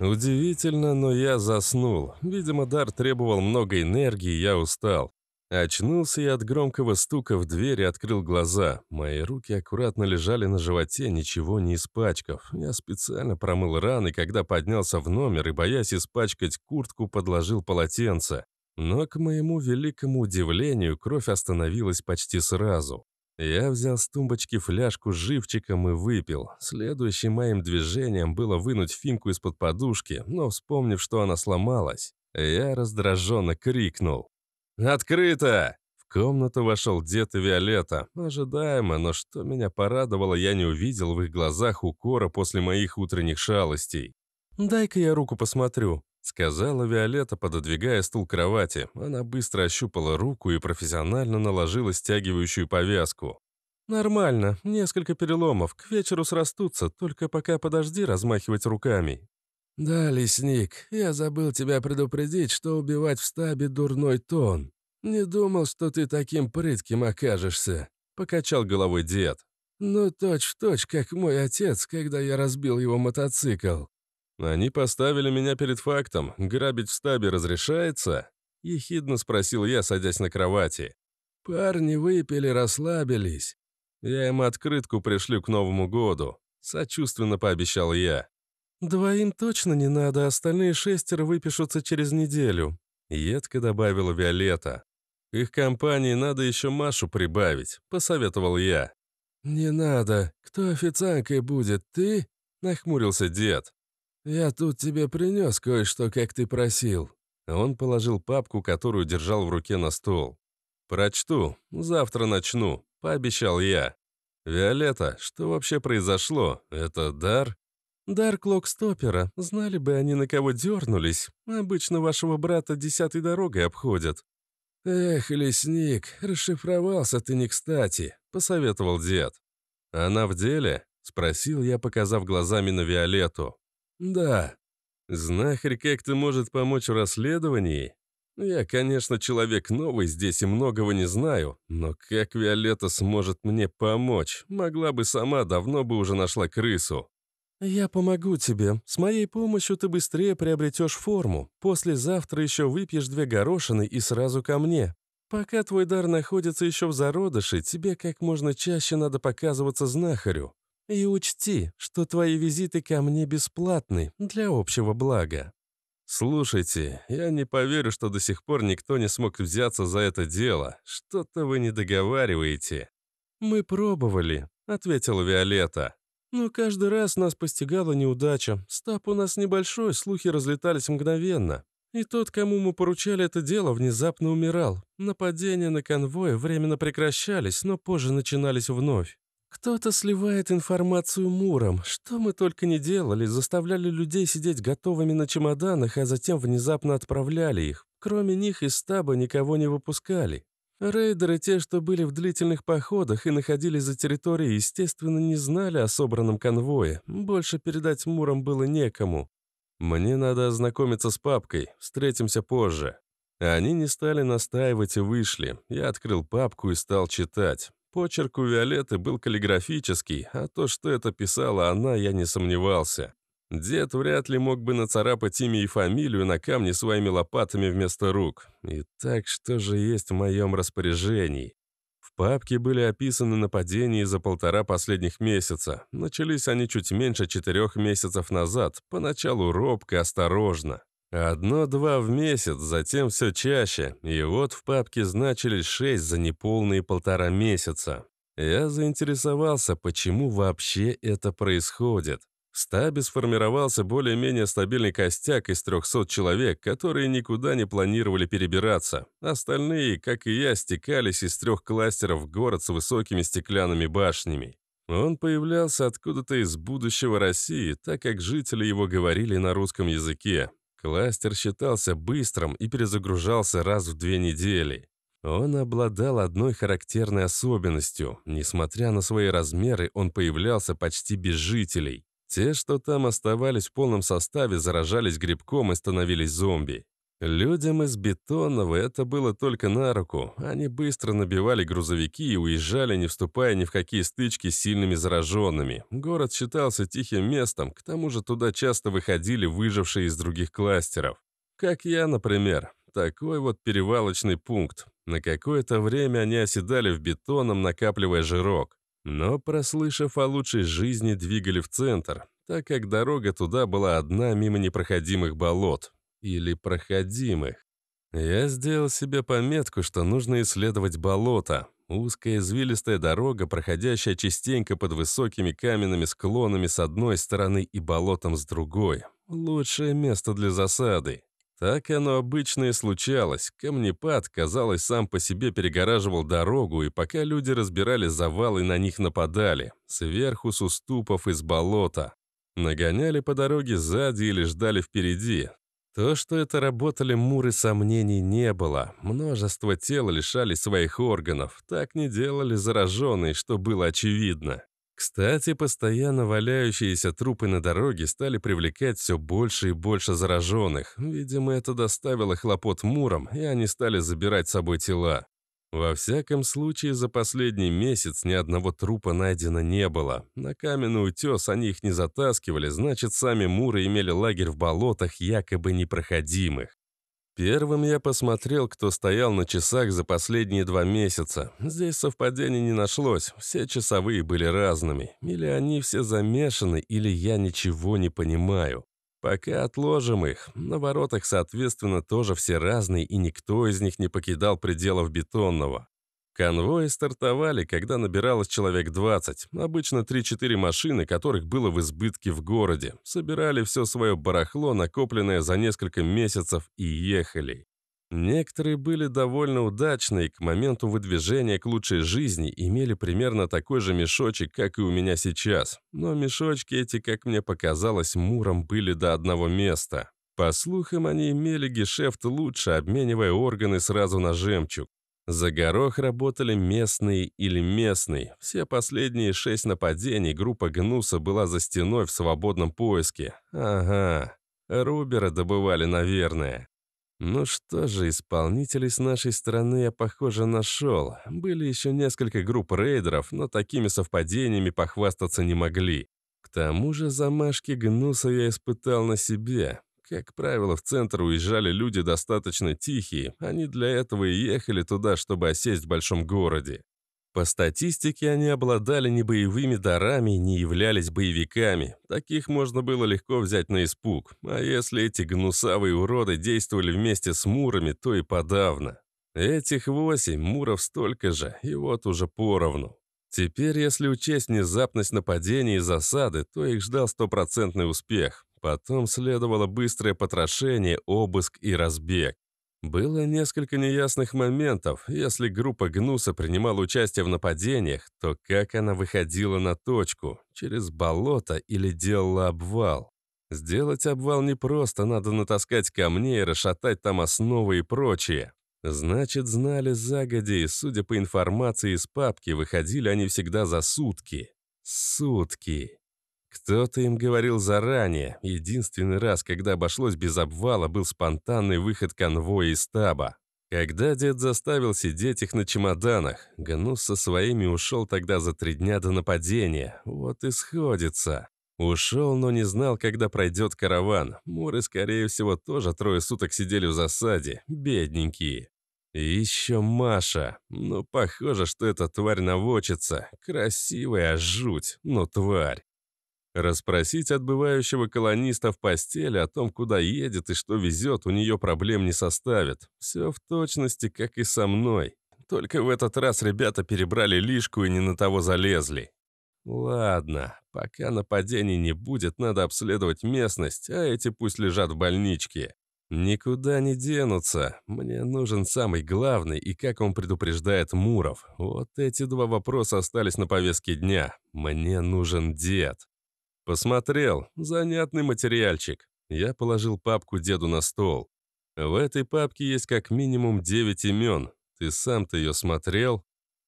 Speaker 1: Удивительно, но я заснул. Видимо, дар требовал много энергии, я устал. Очнулся я от громкого стука в дверь и открыл глаза. Мои руки аккуратно лежали на животе, ничего не испачкав. Я специально промыл раны, когда поднялся в номер и, боясь испачкать куртку, подложил полотенце. Но, к моему великому удивлению, кровь остановилась почти сразу. Я взял с тумбочки фляжку с живчиком и выпил. Следующим моим движением было вынуть финку из-под подушки, но, вспомнив, что она сломалась, я раздраженно крикнул. «Открыто!» В комнату вошел дед и Виолетта. Ожидаемо, но что меня порадовало, я не увидел в их глазах укора после моих утренних шалостей. «Дай-ка я руку посмотрю», — сказала Виолетта, пододвигая стул к кровати. Она быстро ощупала руку и профессионально наложила стягивающую повязку. «Нормально, несколько переломов, к вечеру срастутся, только пока подожди размахивать руками». «Да, лесник, я забыл тебя предупредить, что убивать в стабе дурной тон. Не думал, что ты таким прытким окажешься», — покачал головой дед. «Ну, точь-в-точь, точь, как мой отец, когда я разбил его мотоцикл». «Они поставили меня перед фактом. Грабить в стабе разрешается?» — ехидно спросил я, садясь на кровати. «Парни выпили, расслабились. Я им открытку пришлю к Новому году», — сочувственно пообещал я. «Двоим точно не надо, остальные шестеро выпишутся через неделю», — едко добавила Виолетта. их компании надо еще Машу прибавить», — посоветовал я. «Не надо. Кто официанкой будет, ты?» — нахмурился дед. «Я тут тебе принес кое-что, как ты просил». Он положил папку, которую держал в руке на стол. «Прочту. Завтра начну», — пообещал я. «Виолетта, что вообще произошло? Это дар?» Дарклок Стопера знали бы они, на кого дернулись. Обычно вашего брата десятой дорогой обходят». «Эх, лесник, расшифровался ты не кстати», — посоветовал дед. «Она в деле?» — спросил я, показав глазами на Виолетту. «Да». «Знахарь как-то может помочь в расследовании?» «Я, конечно, человек новый здесь и многого не знаю, но как Виолетта сможет мне помочь? Могла бы сама, давно бы уже нашла крысу». «Я помогу тебе. С моей помощью ты быстрее приобретешь форму. Послезавтра еще выпьешь две горошины и сразу ко мне. Пока твой дар находится еще в зародыше, тебе как можно чаще надо показываться знахарю. И учти, что твои визиты ко мне бесплатны для общего блага». «Слушайте, я не поверю, что до сих пор никто не смог взяться за это дело. Что-то вы не договариваете». «Мы пробовали», — ответила Виолетта. Но каждый раз нас постигала неудача. Стаб у нас небольшой, слухи разлетались мгновенно. И тот, кому мы поручали это дело, внезапно умирал. Нападения на конвои временно прекращались, но позже начинались вновь. Кто-то сливает информацию муром. Что мы только не делали, заставляли людей сидеть готовыми на чемоданах, а затем внезапно отправляли их. Кроме них из стаба никого не выпускали. Рейдеры, те, что были в длительных походах и находились за территорией, естественно, не знали о собранном конвое. Больше передать Мурам было некому. «Мне надо ознакомиться с папкой. Встретимся позже». Они не стали настаивать и вышли. Я открыл папку и стал читать. Почерк у Виолетты был каллиграфический, а то, что это писала она, я не сомневался. Дед вряд ли мог бы нацарапать имя и фамилию на камне своими лопатами вместо рук. Итак, что же есть в моем распоряжении? В папке были описаны нападения за полтора последних месяца. Начались они чуть меньше четырех месяцев назад, поначалу робко, осторожно. Одно-два в месяц, затем все чаще, и вот в папке значились шесть за неполные полтора месяца. Я заинтересовался, почему вообще это происходит. В стабе сформировался более-менее стабильный костяк из 300 человек, которые никуда не планировали перебираться. Остальные, как и я, стекались из трех кластеров в город с высокими стеклянными башнями. Он появлялся откуда-то из будущего России, так как жители его говорили на русском языке. Кластер считался быстрым и перезагружался раз в две недели. Он обладал одной характерной особенностью. Несмотря на свои размеры, он появлялся почти без жителей. Те, что там оставались в полном составе, заражались грибком и становились зомби. Людям из Бетонного это было только на руку. Они быстро набивали грузовики и уезжали, не вступая ни в какие стычки с сильными зараженными. Город считался тихим местом, к тому же туда часто выходили выжившие из других кластеров. Как я, например. Такой вот перевалочный пункт. На какое-то время они оседали в бетоном, накапливая жирок. Но, прослышав о лучшей жизни, двигали в центр, так как дорога туда была одна мимо непроходимых болот. Или проходимых. Я сделал себе пометку, что нужно исследовать болото. Узкая извилистая дорога, проходящая частенько под высокими каменными склонами с одной стороны и болотом с другой. Лучшее место для засады. Так оно обычно и случалось. Камнепад, казалось, сам по себе перегораживал дорогу, и пока люди разбирали завалы, на них нападали. Сверху с уступов из болота. Нагоняли по дороге сзади или ждали впереди. То, что это работали муры, сомнений не было. Множество тел лишали своих органов. Так не делали зараженные, что было очевидно. Кстати, постоянно валяющиеся трупы на дороге стали привлекать все больше и больше зараженных. Видимо, это доставило хлопот мурам, и они стали забирать с собой тела. Во всяком случае, за последний месяц ни одного трупа найдено не было. На каменный утес они их не затаскивали, значит, сами муры имели лагерь в болотах, якобы непроходимых. Первым я посмотрел, кто стоял на часах за последние два месяца. Здесь совпадений не нашлось, все часовые были разными. Или они все замешаны, или я ничего не понимаю. Пока отложим их. На воротах, соответственно, тоже все разные, и никто из них не покидал пределов бетонного. Конвои стартовали, когда набиралось человек 20, обычно 3-4 машины, которых было в избытке в городе. Собирали все свое барахло, накопленное за несколько месяцев, и ехали. Некоторые были довольно удачны и к моменту выдвижения к лучшей жизни имели примерно такой же мешочек, как и у меня сейчас. Но мешочки эти, как мне показалось, муром были до одного места. По слухам, они имели гешефт лучше, обменивая органы сразу на жемчуг. За горох работали местные или местный. Все последние шесть нападений группа Гнуса была за стеной в свободном поиске. Ага, Рубера добывали, наверное. Ну что же, исполнителей с нашей стороны я, похоже, нашел. Были еще несколько групп рейдеров, но такими совпадениями похвастаться не могли. К тому же замашки Гнуса я испытал на себе. Как правило, в центр уезжали люди достаточно тихие, они для этого и ехали туда, чтобы осесть в большом городе. По статистике, они обладали не боевыми дарами и не являлись боевиками. Таких можно было легко взять на испуг. А если эти гнусавые уроды действовали вместе с мурами, то и подавно. Этих восемь, муров столько же, и вот уже поровну. Теперь, если учесть внезапность нападения и засады, то их ждал стопроцентный успех. Потом следовало быстрое потрошение, обыск и разбег. Было несколько неясных моментов. Если группа Гнуса принимала участие в нападениях, то как она выходила на точку? Через болото или делала обвал? Сделать обвал непросто, надо натаскать камней, расшатать там основы и прочее. Значит, знали загодя, и, судя по информации из папки, выходили они всегда за сутки. Сутки. Кто-то им говорил заранее. Единственный раз, когда обошлось без обвала, был спонтанный выход конвоя из стаба. Когда дед заставил сидеть их на чемоданах, Гнус со своими ушел тогда за три дня до нападения. Вот и сходится. Ушел, но не знал, когда пройдет караван. Муры, скорее всего, тоже трое суток сидели в засаде. Бедненькие. И еще Маша. Ну, похоже, что эта тварь наводчица. Красивая жуть, но тварь. Распросить отбывающего колониста в постели о том, куда едет и что везет, у нее проблем не составит. Все в точности, как и со мной. Только в этот раз ребята перебрали лишку и не на того залезли. Ладно, пока нападений не будет, надо обследовать местность, а эти пусть лежат в больничке. Никуда не денутся. Мне нужен самый главный и как он предупреждает Муров. Вот эти два вопроса остались на повестке дня. Мне нужен дед. «Посмотрел. Занятный материальчик». Я положил папку деду на стол. «В этой папке есть как минимум 9 имен. Ты сам-то ее смотрел?»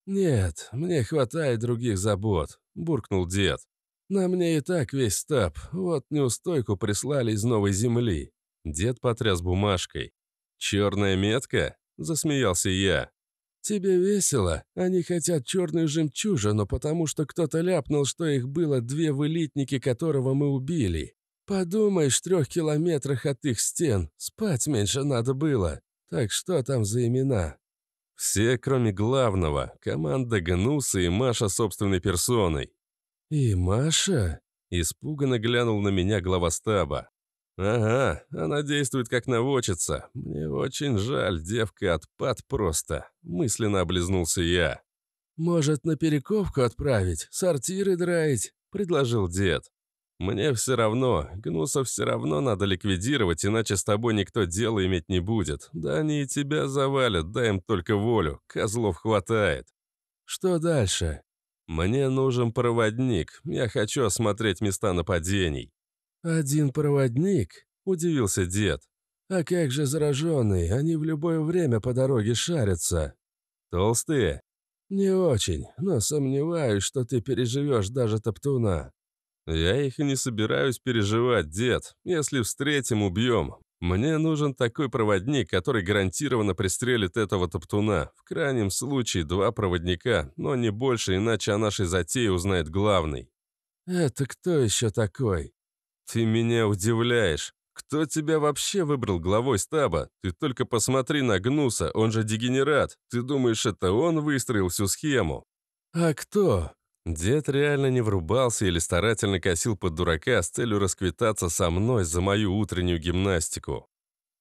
Speaker 1: «Нет, мне хватает других забот», — буркнул дед. «На мне и так весь стаб. Вот неустойку прислали из Новой Земли». Дед потряс бумажкой. «Черная метка?» — засмеялся я. «Тебе весело? Они хотят черную жемчужину, потому что кто-то ляпнул, что их было две вылитники, которого мы убили. Подумаешь, трех километрах от их стен. Спать меньше надо было. Так что там за имена?» Все, кроме главного, команда Гнуса и Маша собственной персоной. «И Маша?» – испуганно глянул на меня глава стаба. «Ага, она действует как наводчица. Мне очень жаль, девка отпад просто», — мысленно облизнулся я. «Может, на перековку отправить, сортиры драить?» — предложил дед. «Мне все равно. Гнусов все равно надо ликвидировать, иначе с тобой никто дело иметь не будет. Да они и тебя завалят, дай им только волю. Козлов хватает». «Что дальше?» «Мне нужен проводник. Я хочу осмотреть места нападений». «Один проводник?» – удивился дед. «А как же зараженные, они в любое время по дороге шарятся». «Толстые?» «Не очень, но сомневаюсь, что ты переживешь даже топтуна». «Я их и не собираюсь переживать, дед. Если встретим, убьем. Мне нужен такой проводник, который гарантированно пристрелит этого топтуна. В крайнем случае два проводника, но не больше, иначе о нашей затее узнает главный». «Это кто еще такой?» «Ты меня удивляешь. Кто тебя вообще выбрал главой стаба? Ты только посмотри на Гнуса, он же дегенерат. Ты думаешь, это он выстроил всю схему?» «А кто?» Дед реально не врубался или старательно косил под дурака с целью расквитаться со мной за мою утреннюю гимнастику.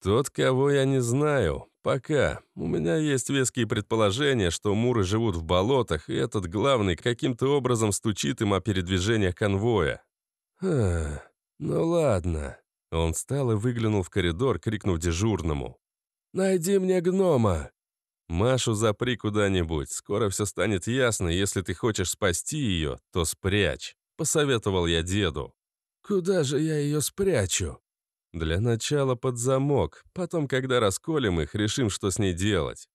Speaker 1: «Тот, кого я не знаю. Пока. У меня есть веские предположения, что муры живут в болотах, и этот главный каким-то образом стучит им о передвижениях конвоя». «Ах...» «Ну ладно». Он встал и выглянул в коридор, крикнув дежурному. «Найди мне гнома!» «Машу запри куда-нибудь, скоро все станет ясно, если ты хочешь спасти ее, то спрячь», — посоветовал я деду. «Куда же я ее спрячу?» «Для начала под замок, потом, когда расколем их, решим, что с ней делать».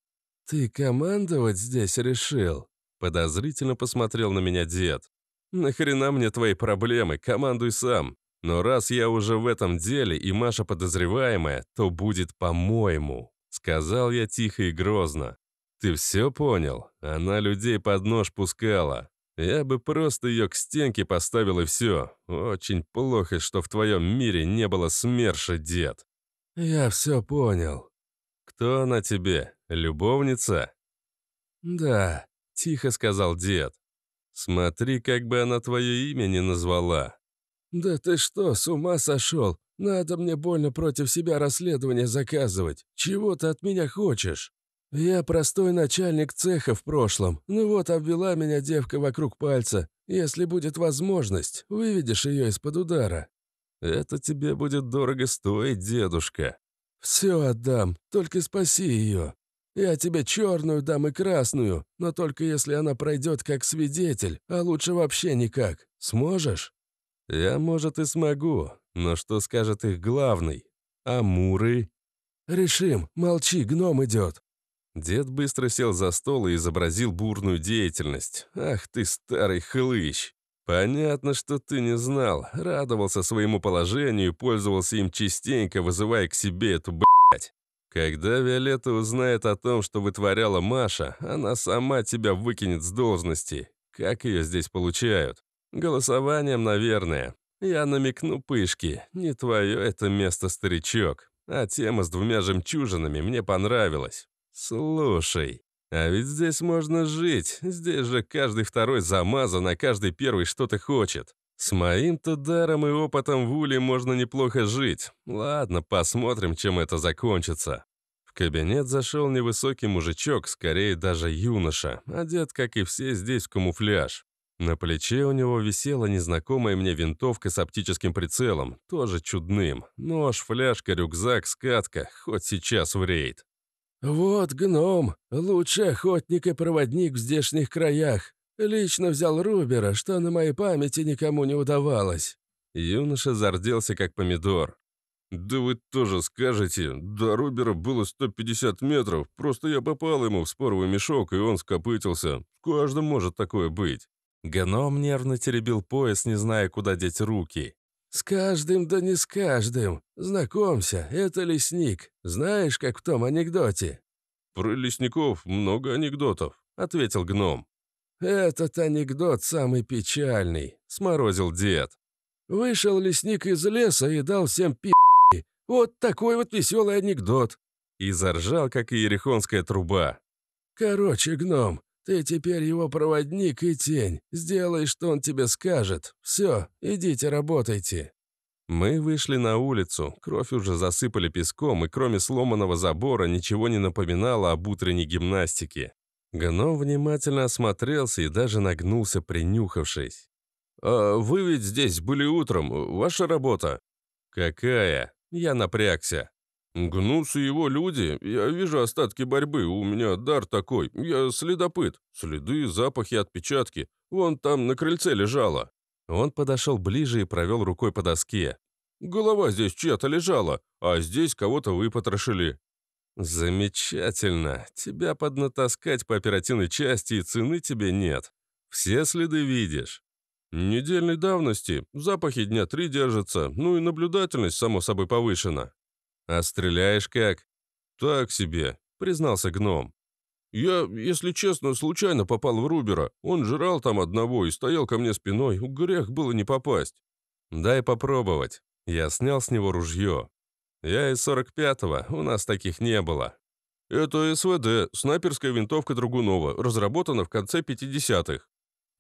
Speaker 1: «Ты командовать здесь решил?» Подозрительно посмотрел на меня дед. «Нахрена мне твои проблемы? Командуй сам. Но раз я уже в этом деле и Маша подозреваемая, то будет по-моему», — сказал я тихо и грозно. «Ты все понял? Она людей под нож пускала. Я бы просто ее к стенке поставил и все. Очень плохо, что в твоем мире не было СМЕРШа, дед». «Я все понял». «Кто она тебе? Любовница?» «Да», — тихо сказал дед. «Смотри, как бы она твое имя не назвала. «Да ты что, с ума сошел? Надо мне больно против себя расследование заказывать. Чего ты от меня хочешь?» «Я простой начальник цеха в прошлом. Ну вот, обвела меня девка вокруг пальца. Если будет возможность, выведешь ее из-под удара». «Это тебе будет дорого стоить, дедушка». «Все отдам, только спаси ее. Я тебе черную дам и красную, но только если она пройдет как свидетель, а лучше вообще никак. Сможешь?» Я, может, и смогу, но что скажет их главный? Амуры? Решим, молчи, гном идет. Дед быстро сел за стол и изобразил бурную деятельность. «Ах ты, старый хлыщ!» «Понятно, что ты не знал, радовался своему положению и пользовался им частенько, вызывая к себе эту б*ть. Когда Виолетта узнает о том, что вытворяла Маша, она сама тебя выкинет с должности. Как ее здесь получают?» Голосованием, наверное. Я намекну пышки. Не твое это место, старичок. А тема с двумя жемчужинами мне понравилась. Слушай, а ведь здесь можно жить. Здесь же каждый второй замазан, а каждый первый что-то хочет. С моим-то даром и опытом в Уле можно неплохо жить. Ладно, посмотрим, чем это закончится. В кабинет зашел невысокий мужичок, скорее даже юноша, одет, как и все здесь, в камуфляж. На плече у него висела незнакомая мне винтовка с оптическим прицелом, тоже чудным. Нож, фляжка, рюкзак, скатка, хоть сейчас в рейд. «Вот гном, лучший охотник и проводник в здешних краях. Лично взял Рубера, что на моей памяти никому не удавалось». Юноша зарделся, как помидор. «Да вы тоже скажете, до Рубера было 150 метров, просто я попал ему в споровый мешок, и он скопытился. В может такое быть». Гном нервно теребил пояс, не зная, куда деть руки. «С каждым, да не с каждым. Знакомься, это лесник. Знаешь, как в том анекдоте?» «Про лесников много анекдотов», — ответил гном. «Этот анекдот самый печальный», — сморозил дед. «Вышел лесник из леса и дал всем пи***. Вот такой вот веселый анекдот». И заржал, как иерихонская труба. «Короче, гном, ты теперь его проводник и тень. Сделай, что он тебе скажет. Все, идите работайте». Мы вышли на улицу, кровь уже засыпали песком, и кроме сломанного забора ничего не напоминало об утренней гимнастике. Гном внимательно осмотрелся и даже нагнулся, принюхавшись. «А вы ведь здесь были утром, ваша работа?» «Какая?» Я напрягся. Гнус и его люди, я вижу остатки борьбы, у меня дар такой, я следопыт. Следы, запахи, отпечатки. Вон там на крыльце лежало. Он подошел ближе и провел рукой по доске. «Голова здесь чья-то лежала, а здесь кого-то выпотрошили». «Замечательно. Тебя поднатаскать по оперативной части и цены тебе нет. Все следы видишь». «Недельной давности. Запахи дня три держатся, ну и наблюдательность, само собой, повышена». «А стреляешь как?» «Так себе», — признался гном. «Я, если честно, случайно попал в Рубера. Он жрал там одного и стоял ко мне спиной. Грех было не попасть». «Дай попробовать». Я снял с него ружье. «Я из 45-го, у нас таких не было». «Это СВД, снайперская винтовка Другунова, разработана в конце 50-х».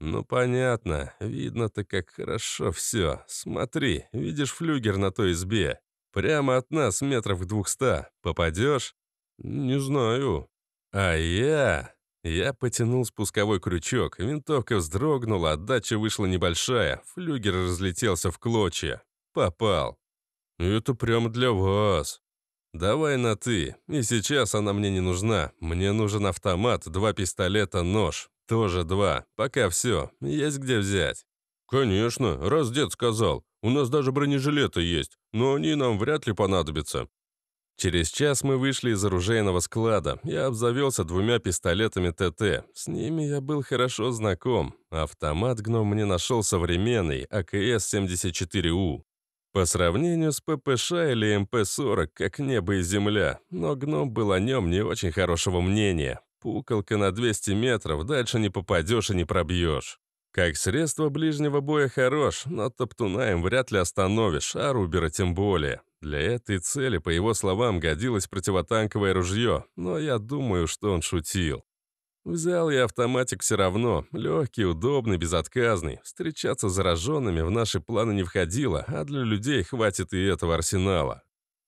Speaker 1: «Ну, понятно. Видно-то, как хорошо все. Смотри, видишь флюгер на той избе. Прямо от нас метров двухста. Попадешь? Не знаю. А я... Я потянул спусковой крючок, винтовка вздрогнула, отдача вышла небольшая, флюгер разлетелся в клочья. Попал. «Это прям для вас», «Давай на «ты». И сейчас она мне не нужна. Мне нужен автомат, два пистолета, нож. Тоже два. Пока все. Есть где взять». «Конечно, раз дед сказал. У нас даже бронежилеты есть, но они нам вряд ли понадобятся». Через час мы вышли из оружейного склада. Я обзавелся двумя пистолетами ТТ. С ними я был хорошо знаком. Автомат гном мне нашел современный, АКС-74У. По сравнению с ППШ или МП-40, как небо и земля. Но гном был о нем не очень хорошего мнения. Пукалка на 200 метров, дальше не попадешь и не пробьешь. Как средство ближнего боя хорош, но топтуна им вряд ли остановишь, а Рубера тем более. Для этой цели, по его словам, годилось противотанковое ружье, но я думаю, что он шутил. Взял я автоматик все равно, легкий, удобный, безотказный. Встречаться с зараженными в наши планы не входило, а для людей хватит и этого арсенала.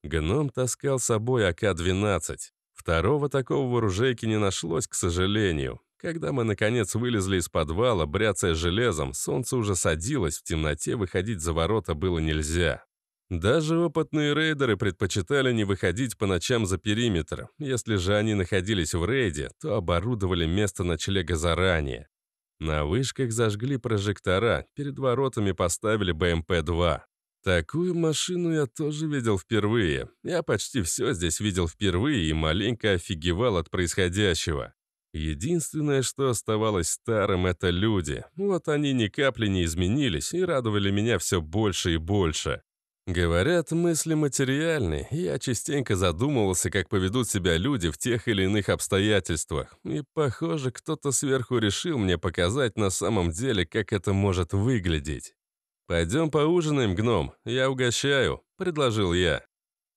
Speaker 1: Гном таскал с собой АК-12. Второго такого в оружейке не нашлось, к сожалению. Когда мы, наконец, вылезли из подвала, бряцая железом, солнце уже садилось, в темноте выходить за ворота было нельзя. Даже опытные рейдеры предпочитали не выходить по ночам за периметр. Если же они находились в рейде, то оборудовали место ночлега заранее. На вышках зажгли прожектора, перед воротами поставили БМП-2. Такую машину я тоже видел впервые. Я почти все здесь видел впервые и маленько офигевал от происходящего. Единственное, что оставалось старым, это люди. Вот они ни капли не изменились и радовали меня все больше и больше. Говорят, мысли материальны, я частенько задумывался, как поведут себя люди в тех или иных обстоятельствах. И, похоже, кто-то сверху решил мне показать на самом деле, как это может выглядеть. «Пойдем поужинаем, гном, я угощаю», — предложил я.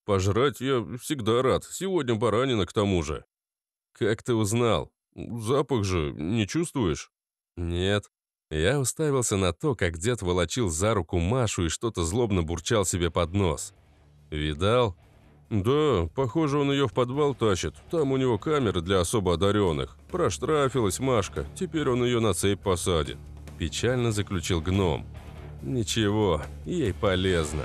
Speaker 1: «Пожрать я всегда рад, сегодня баранина к тому же». «Как ты узнал?» «Запах же не чувствуешь?» «Нет». Я уставился на то, как дед волочил за руку Машу и что-то злобно бурчал себе под нос. «Видал?» «Да, похоже, он ее в подвал тащит. Там у него камеры для особо одаренных. Проштрафилась Машка, теперь он ее на цепь посадит». Печально заключил гном. «Ничего, ей полезно».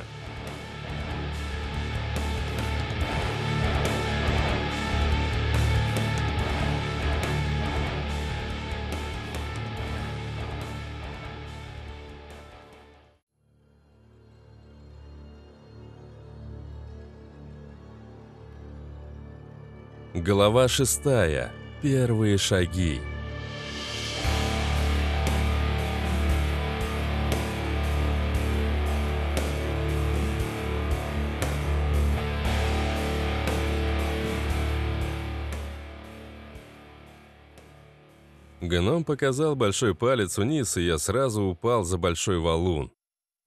Speaker 1: Глава 6. Первые шаги. Гном показал большой палец вниз, и я сразу упал за большой валун.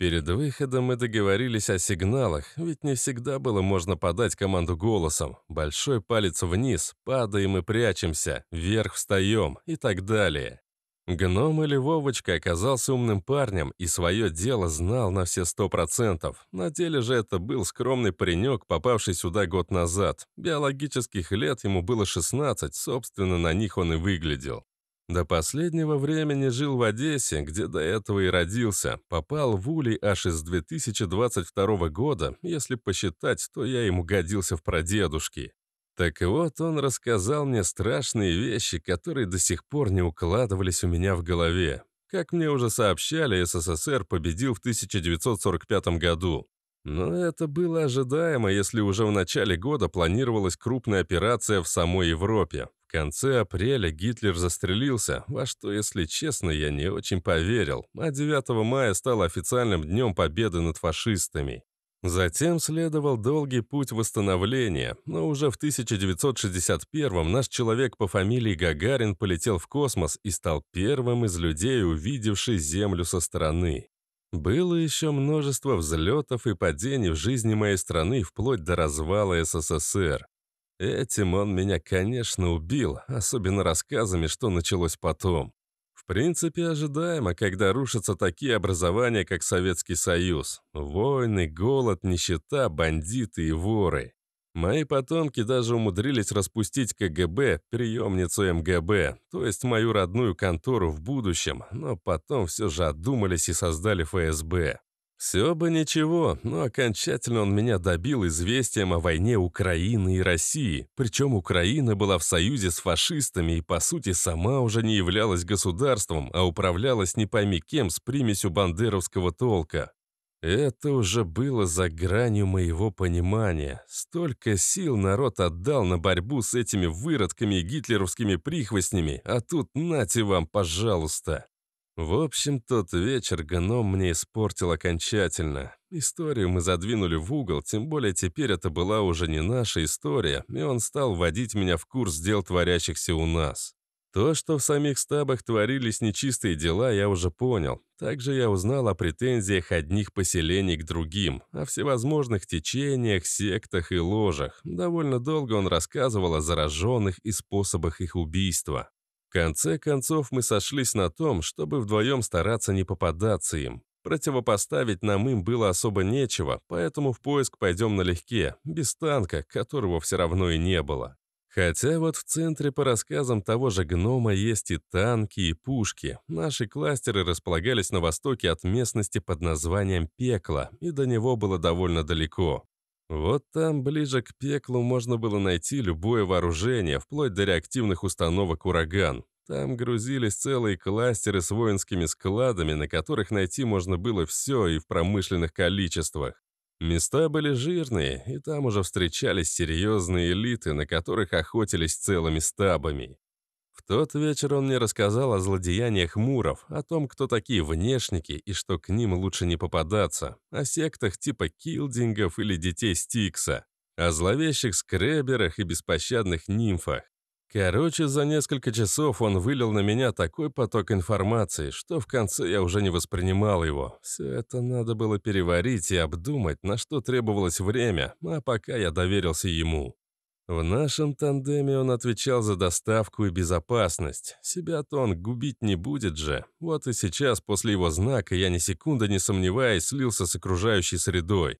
Speaker 1: Перед выходом мы договорились о сигналах, ведь не всегда было можно подать команду голосом. Большой палец вниз, падаем и прячемся, вверх встаем и так далее. Гном или Вовочка оказался умным парнем и свое дело знал на все сто процентов. На деле же это был скромный паренек, попавший сюда год назад. Биологических лет ему было 16, собственно, на них он и выглядел. До последнего времени жил в Одессе, где до этого и родился. Попал в улей аж из 2022 года. Если посчитать, то я ему годился в прадедушке. Так вот, он рассказал мне страшные вещи, которые до сих пор не укладывались у меня в голове. Как мне уже сообщали, СССР победил в 1945 году. Но это было ожидаемо, если уже в начале года планировалась крупная операция в самой Европе конце апреля Гитлер застрелился, во что, если честно, я не очень поверил, а 9 мая стало официальным днем победы над фашистами. Затем следовал долгий путь восстановления, но уже в 1961-м наш человек по фамилии Гагарин полетел в космос и стал первым из людей, увидевший Землю со стороны. Было еще множество взлетов и падений в жизни моей страны вплоть до развала СССР. Этим он меня, конечно, убил, особенно рассказами, что началось потом. В принципе, ожидаемо, когда рушатся такие образования, как Советский Союз. Войны, голод, нищета, бандиты и воры. Мои потомки даже умудрились распустить КГБ, приемницу МГБ, то есть мою родную контору в будущем, но потом все же отдумались и создали ФСБ. Все бы ничего, но окончательно он меня добил известием о войне Украины и России. Причем Украина была в союзе с фашистами и, по сути, сама уже не являлась государством, а управлялась не пойми кем с примесью бандеровского толка. Это уже было за гранью моего понимания. Столько сил народ отдал на борьбу с этими выродками и гитлеровскими прихвостнями, а тут нате вам, пожалуйста. В общем, тот вечер гном мне испортил окончательно. Историю мы задвинули в угол, тем более теперь это была уже не наша история, и он стал водить меня в курс дел, творящихся у нас. То, что в самих стабах творились нечистые дела, я уже понял. Также я узнал о претензиях одних поселений к другим, о всевозможных течениях, сектах и ложах. Довольно долго он рассказывал о зараженных и способах их убийства конце концов, мы сошлись на том, чтобы вдвоем стараться не попадаться им. Противопоставить нам им было особо нечего, поэтому в поиск пойдем налегке, без танка, которого все равно и не было. Хотя вот в центре, по рассказам того же гнома, есть и танки, и пушки. Наши кластеры располагались на востоке от местности под названием Пекло, и до него было довольно далеко. Вот там, ближе к пеклу, можно было найти любое вооружение, вплоть до реактивных установок «Ураган». Там грузились целые кластеры с воинскими складами, на которых найти можно было все и в промышленных количествах. Места были жирные, и там уже встречались серьезные элиты, на которых охотились целыми стабами тот вечер он мне рассказал о злодеяниях муров, о том, кто такие внешники и что к ним лучше не попадаться, о сектах типа килдингов или детей Стикса, о зловещих скреберах и беспощадных нимфах. Короче, за несколько часов он вылил на меня такой поток информации, что в конце я уже не воспринимал его. Все это надо было переварить и обдумать, на что требовалось время, а пока я доверился ему. В нашем тандеме он отвечал за доставку и безопасность. Себя-то он губить не будет же. Вот и сейчас, после его знака, я ни секунды не сомневаясь, слился с окружающей средой.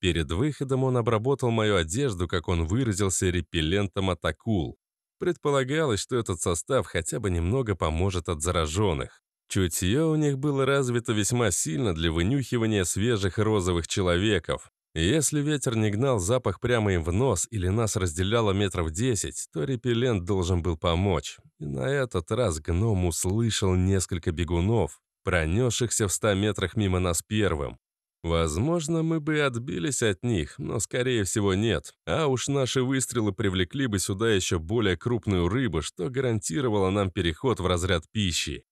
Speaker 1: Перед выходом он обработал мою одежду, как он выразился, репеллентом от акул. Предполагалось, что этот состав хотя бы немного поможет от зараженных. Чутье у них было развито весьма сильно для вынюхивания свежих розовых человеков. Если ветер не гнал запах прямо им в нос или нас разделяло метров десять, то репеллент должен был помочь. И на этот раз гном услышал несколько бегунов, пронесшихся в ста метрах мимо нас первым. Возможно, мы бы отбились от них, но, скорее всего, нет. А уж наши выстрелы привлекли бы сюда еще более крупную рыбу, что гарантировало нам переход в разряд пищи.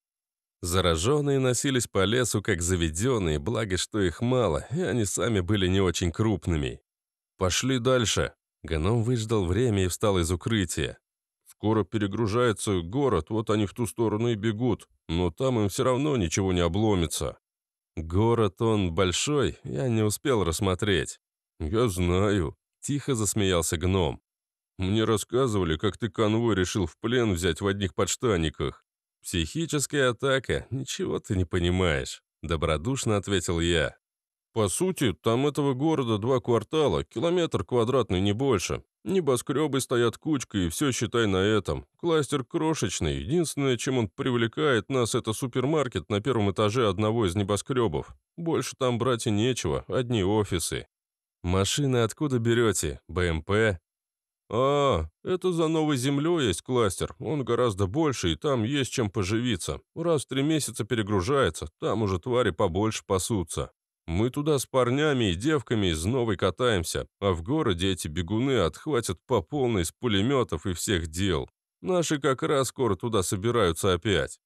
Speaker 1: Зараженные носились по лесу, как заведенные, благо, что их мало, и они сами были не очень крупными. «Пошли дальше!» Гном выждал время и встал из укрытия. «Скоро перегружается город, вот они в ту сторону и бегут, но там им все равно ничего не обломится». «Город, он большой, я не успел рассмотреть». «Я знаю», — тихо засмеялся гном. «Мне рассказывали, как ты конвой решил в плен взять в одних подштанниках. «Психическая атака, ничего ты не понимаешь», — добродушно ответил я. «По сути, там этого города два квартала, километр квадратный не больше. Небоскребы стоят кучкой, и все считай на этом. Кластер крошечный, единственное, чем он привлекает нас, это супермаркет на первом этаже одного из небоскребов. Больше там брать и нечего, одни офисы. Машины откуда берете? БМП? «А, это за новой землей есть кластер, он гораздо больше, и там есть чем поживиться. Раз в три месяца перегружается, там уже твари побольше пасутся. Мы туда с парнями и девками из новой катаемся, а в городе эти бегуны отхватят по полной с пулеметов и всех дел. Наши как раз скоро туда собираются опять».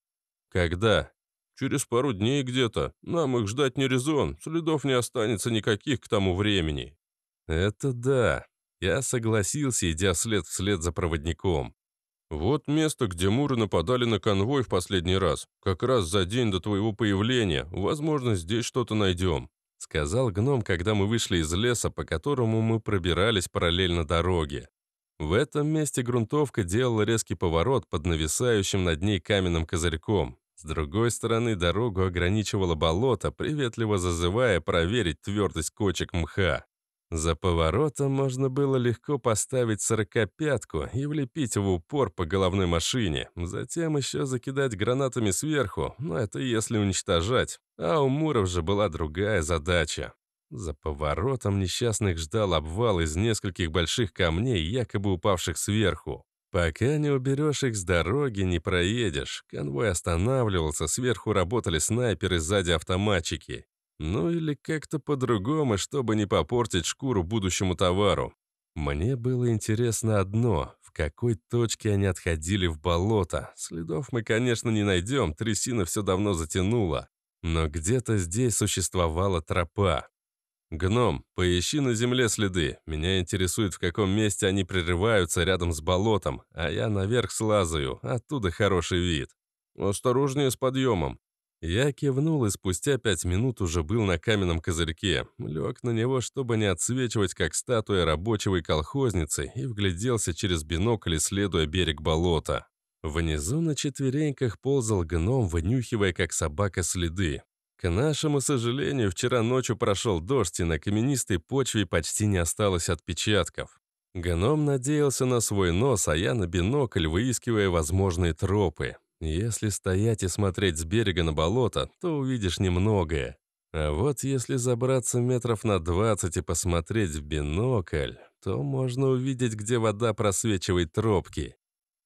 Speaker 1: «Когда?» «Через пару дней где-то. Нам их ждать не резон, следов не останется никаких к тому времени». «Это да», я согласился, идя след вслед за проводником. «Вот место, где муры нападали на конвой в последний раз. Как раз за день до твоего появления. Возможно, здесь что-то найдем», — сказал гном, когда мы вышли из леса, по которому мы пробирались параллельно дороге. В этом месте грунтовка делала резкий поворот под нависающим над ней каменным козырьком. С другой стороны, дорогу ограничивало болото, приветливо зазывая проверить твердость кочек мха. За поворотом можно было легко поставить сорокопятку и влепить в упор по головной машине, затем еще закидать гранатами сверху, но это если уничтожать. А у Муров же была другая задача. За поворотом несчастных ждал обвал из нескольких больших камней, якобы упавших сверху. Пока не уберешь их с дороги, не проедешь. Конвой останавливался, сверху работали снайперы, сзади автоматчики. Ну или как-то по-другому, чтобы не попортить шкуру будущему товару. Мне было интересно одно, в какой точке они отходили в болото. Следов мы, конечно, не найдем, трясина все давно затянула. Но где-то здесь существовала тропа. «Гном, поищи на земле следы. Меня интересует, в каком месте они прерываются рядом с болотом, а я наверх слазаю, оттуда хороший вид. Осторожнее с подъемом. Я кивнул и спустя пять минут уже был на каменном козырьке. Лег на него, чтобы не отсвечивать, как статуя рабочей колхозницы, и вгляделся через бинокль, исследуя берег болота. Внизу на четвереньках ползал гном, вынюхивая, как собака, следы. К нашему сожалению, вчера ночью прошел дождь, и на каменистой почве почти не осталось отпечатков. Гном надеялся на свой нос, а я на бинокль, выискивая возможные тропы. Если стоять и смотреть с берега на болото, то увидишь немногое. А вот если забраться метров на 20 и посмотреть в бинокль, то можно увидеть, где вода просвечивает тропки.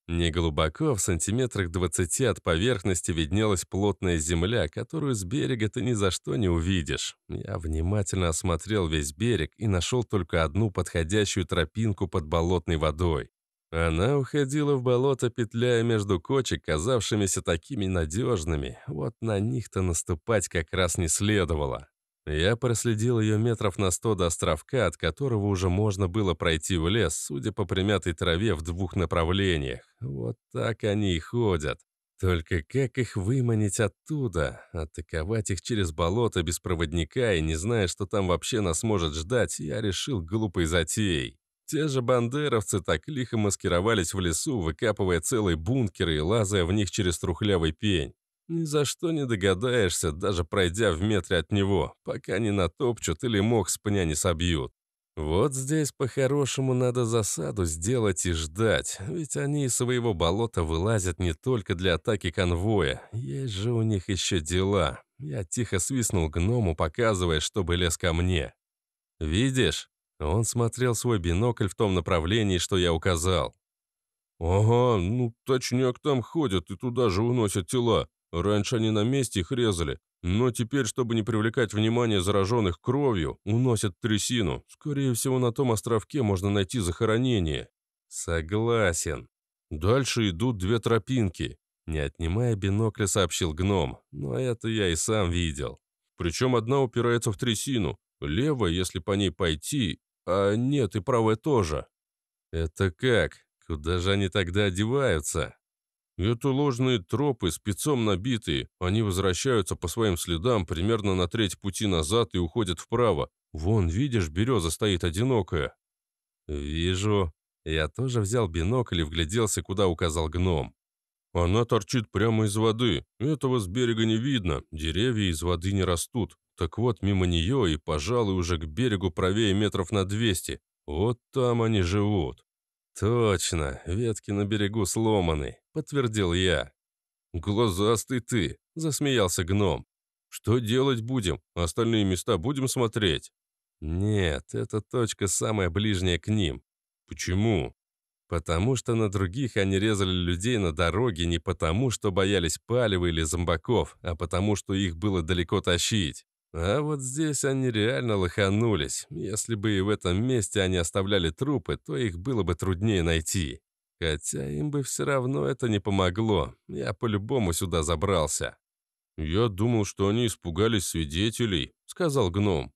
Speaker 1: Не глубоко, в сантиметрах 20 от поверхности, виднелась плотная земля, которую с берега ты ни за что не увидишь. Я внимательно осмотрел весь берег и нашел только одну подходящую тропинку под болотной водой. Она уходила в болото, петляя между кочек, казавшимися такими надежными. Вот на них-то наступать как раз не следовало. Я проследил ее метров на сто до островка, от которого уже можно было пройти в лес, судя по примятой траве в двух направлениях. Вот так они и ходят. Только как их выманить оттуда? Атаковать их через болото без проводника и не зная, что там вообще нас может ждать, я решил глупой затеей. Те же бандеровцы так лихо маскировались в лесу, выкапывая целые бункеры и лазая в них через трухлявый пень. Ни за что не догадаешься, даже пройдя в метре от него, пока не натопчут или мох с пня не собьют. Вот здесь по-хорошему надо засаду сделать и ждать, ведь они из своего болота вылазят не только для атаки конвоя, есть же у них еще дела. Я тихо свистнул гному, показывая, чтобы лез ко мне. «Видишь?» Он смотрел свой бинокль в том направлении, что я указал. «Ага, ну точняк там ходят и туда же уносят тела. Раньше они на месте их резали, но теперь, чтобы не привлекать внимание зараженных кровью, уносят трясину. Скорее всего, на том островке можно найти захоронение». «Согласен». Дальше идут две тропинки. Не отнимая бинокля, сообщил гном, но это я и сам видел. Причем одна упирается в трясину, левая, если по ней пойти, а нет, и правая тоже. Это как? Куда же они тогда одеваются? Это ложные тропы, спецом набитые. Они возвращаются по своим следам примерно на треть пути назад и уходят вправо. Вон, видишь, береза стоит одинокая. Вижу. Я тоже взял бинокль и вгляделся, куда указал гном. Она торчит прямо из воды. Этого с берега не видно. Деревья из воды не растут. Так вот, мимо нее и, пожалуй, уже к берегу правее метров на 200. Вот там они живут. «Точно, ветки на берегу сломаны», — подтвердил я. «Глазастый ты», — засмеялся гном. «Что делать будем? Остальные места будем смотреть?» «Нет, эта точка самая ближняя к ним». «Почему?» «Потому что на других они резали людей на дороге не потому, что боялись палева или зомбаков, а потому, что их было далеко тащить. А вот здесь они реально лоханулись. Если бы и в этом месте они оставляли трупы, то их было бы труднее найти. Хотя им бы все равно это не помогло. Я по-любому сюда забрался. «Я думал, что они испугались свидетелей», — сказал гном.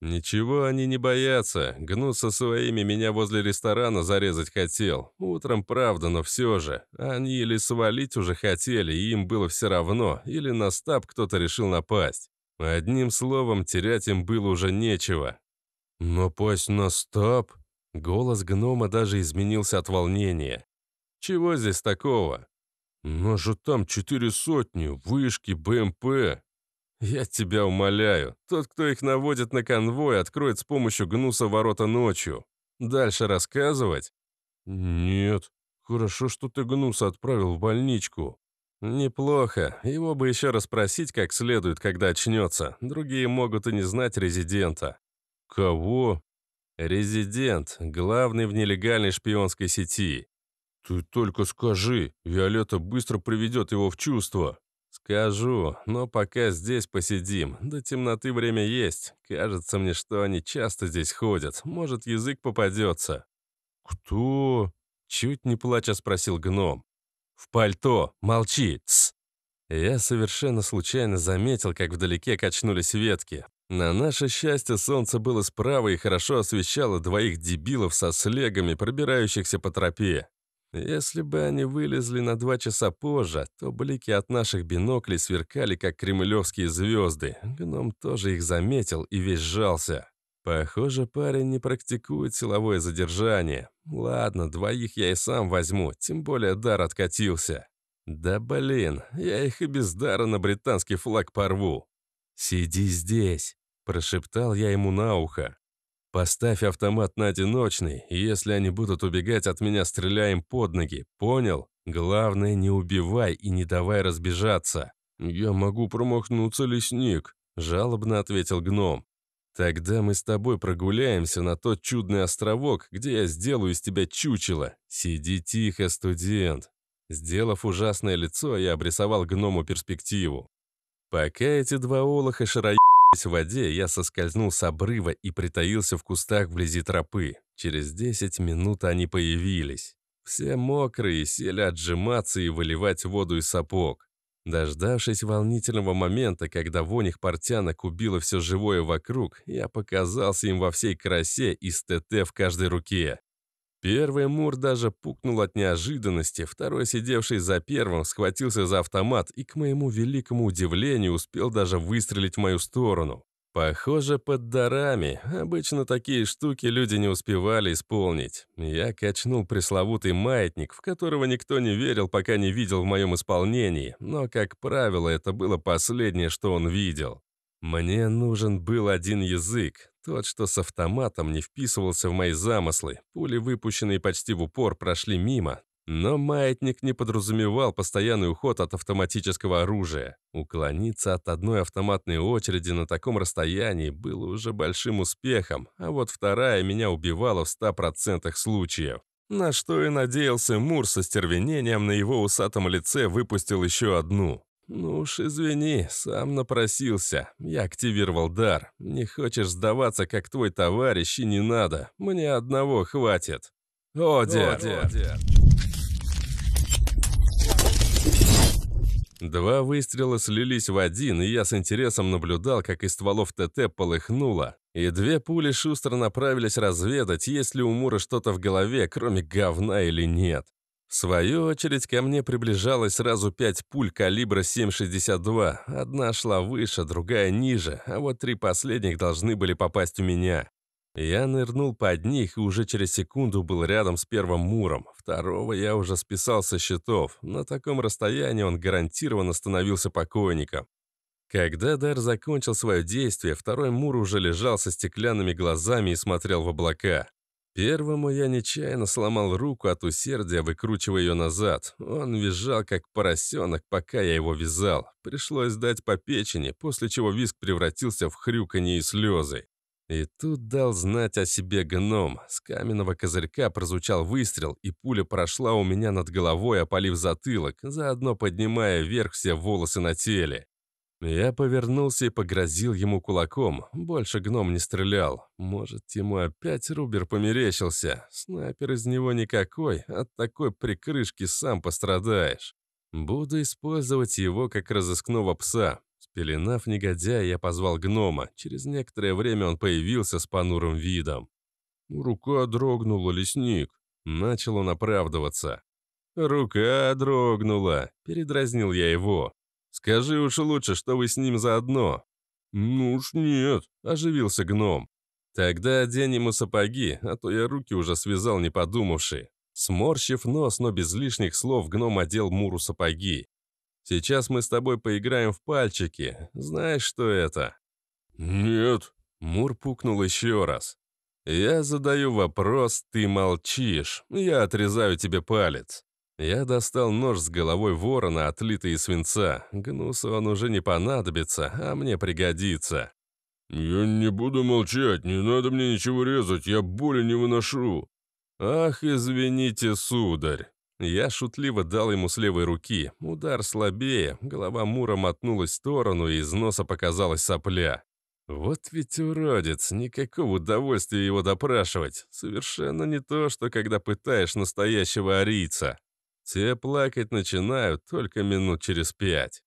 Speaker 1: «Ничего они не боятся. Гну со своими меня возле ресторана зарезать хотел. Утром, правда, но все же. Они или свалить уже хотели, и им было все равно, или на стаб кто-то решил напасть. Одним словом, терять им было уже нечего. «Но пусть на стаб!» Голос гнома даже изменился от волнения. «Чего здесь такого?» «Но же там четыре сотни, вышки, БМП!» эм «Я тебя умоляю, тот, кто их наводит на конвой, откроет с помощью гнуса ворота ночью. Дальше рассказывать?» «Нет. Хорошо, что ты гнуса отправил в больничку. Неплохо. Его бы еще расспросить как следует, когда очнется. Другие могут и не знать резидента. Кого? Резидент, главный в нелегальной шпионской сети. Ты только скажи, Виолетта быстро приведет его в чувство. Скажу, но пока здесь посидим. До темноты время есть. Кажется мне, что они часто здесь ходят. Может, язык попадется. Кто? Чуть не плача спросил гном. «В пальто! Молчи! Тс!» Я совершенно случайно заметил, как вдалеке качнулись ветки. На наше счастье, солнце было справа и хорошо освещало двоих дебилов со слегами, пробирающихся по тропе. Если бы они вылезли на два часа позже, то блики от наших биноклей сверкали, как кремлевские звезды. Гном тоже их заметил и весь сжался. Похоже, парень не практикует силовое задержание. Ладно, двоих я и сам возьму, тем более дар откатился. Да блин, я их и без дара на британский флаг порву. «Сиди здесь», — прошептал я ему на ухо. «Поставь автомат на одиночный, и если они будут убегать от меня, стреляем под ноги, понял? Главное, не убивай и не давай разбежаться». «Я могу промахнуться, лесник», — жалобно ответил гном. Тогда мы с тобой прогуляемся на тот чудный островок, где я сделаю из тебя чучело. Сиди тихо, студент». Сделав ужасное лицо, я обрисовал гному перспективу. Пока эти два олоха шароебались в воде, я соскользнул с обрыва и притаился в кустах вблизи тропы. Через 10 минут они появились. Все мокрые, сели отжиматься и выливать воду из сапог. Дождавшись волнительного момента, когда вонь портянок убила все живое вокруг, я показался им во всей красе и с ТТ в каждой руке. Первый Мур даже пукнул от неожиданности, второй, сидевший за первым, схватился за автомат и, к моему великому удивлению, успел даже выстрелить в мою сторону. Похоже, под дарами. Обычно такие штуки люди не успевали исполнить. Я качнул пресловутый маятник, в которого никто не верил, пока не видел в моем исполнении, но, как правило, это было последнее, что он видел. Мне нужен был один язык, тот, что с автоматом не вписывался в мои замыслы. Пули, выпущенные почти в упор, прошли мимо, но маятник не подразумевал постоянный уход от автоматического оружия. Уклониться от одной автоматной очереди на таком расстоянии было уже большим успехом, а вот вторая меня убивала в 100% случаев. На что и надеялся Мур со стервенением на его усатом лице выпустил еще одну. «Ну уж извини, сам напросился. Я активировал дар. Не хочешь сдаваться, как твой товарищ, и не надо. Мне одного хватит». «Одер!» Одер. Одер. Два выстрела слились в один, и я с интересом наблюдал, как из стволов ТТ полыхнуло, и две пули шустро направились разведать, есть ли у Мура что-то в голове, кроме говна или нет. В свою очередь ко мне приближалось сразу пять пуль калибра 7,62. Одна шла выше, другая ниже, а вот три последних должны были попасть у меня. Я нырнул под них и уже через секунду был рядом с первым муром. Второго я уже списал со счетов. На таком расстоянии он гарантированно становился покойником. Когда дар закончил свое действие, второй мур уже лежал со стеклянными глазами и смотрел в облака. Первому я нечаянно сломал руку от усердия, выкручивая ее назад. Он визжал, как поросенок, пока я его вязал. Пришлось дать по печени, после чего визг превратился в хрюканье и слезы. И тут дал знать о себе гном. С каменного козырька прозвучал выстрел, и пуля прошла у меня над головой, опалив затылок, заодно поднимая вверх все волосы на теле. Я повернулся и погрозил ему кулаком. Больше гном не стрелял. Может, ему опять Рубер померещился. Снайпер из него никакой, от такой прикрышки сам пострадаешь. Буду использовать его как разыскного пса. Пеленав негодяя, я позвал гнома. Через некоторое время он появился с понурым видом. «Рука дрогнула, лесник». Начал он оправдываться. «Рука дрогнула», — передразнил я его. «Скажи уж лучше, что вы с ним заодно». «Ну уж нет», — оживился гном. «Тогда одень ему сапоги, а то я руки уже связал, не подумавши». Сморщив нос, но без лишних слов, гном одел Муру сапоги. Сейчас мы с тобой поиграем в пальчики. Знаешь, что это?» «Нет». Мур пукнул еще раз. «Я задаю вопрос, ты молчишь. Я отрезаю тебе палец». Я достал нож с головой ворона, отлитый из свинца. Гнусу он уже не понадобится, а мне пригодится. «Я не буду молчать, не надо мне ничего резать, я боли не выношу». «Ах, извините, сударь». Я шутливо дал ему с левой руки. Удар слабее, голова Мура мотнулась в сторону, и из носа показалась сопля. Вот ведь уродец, никакого удовольствия его допрашивать. Совершенно не то, что когда пытаешь настоящего арийца. Те плакать начинают только минут через пять.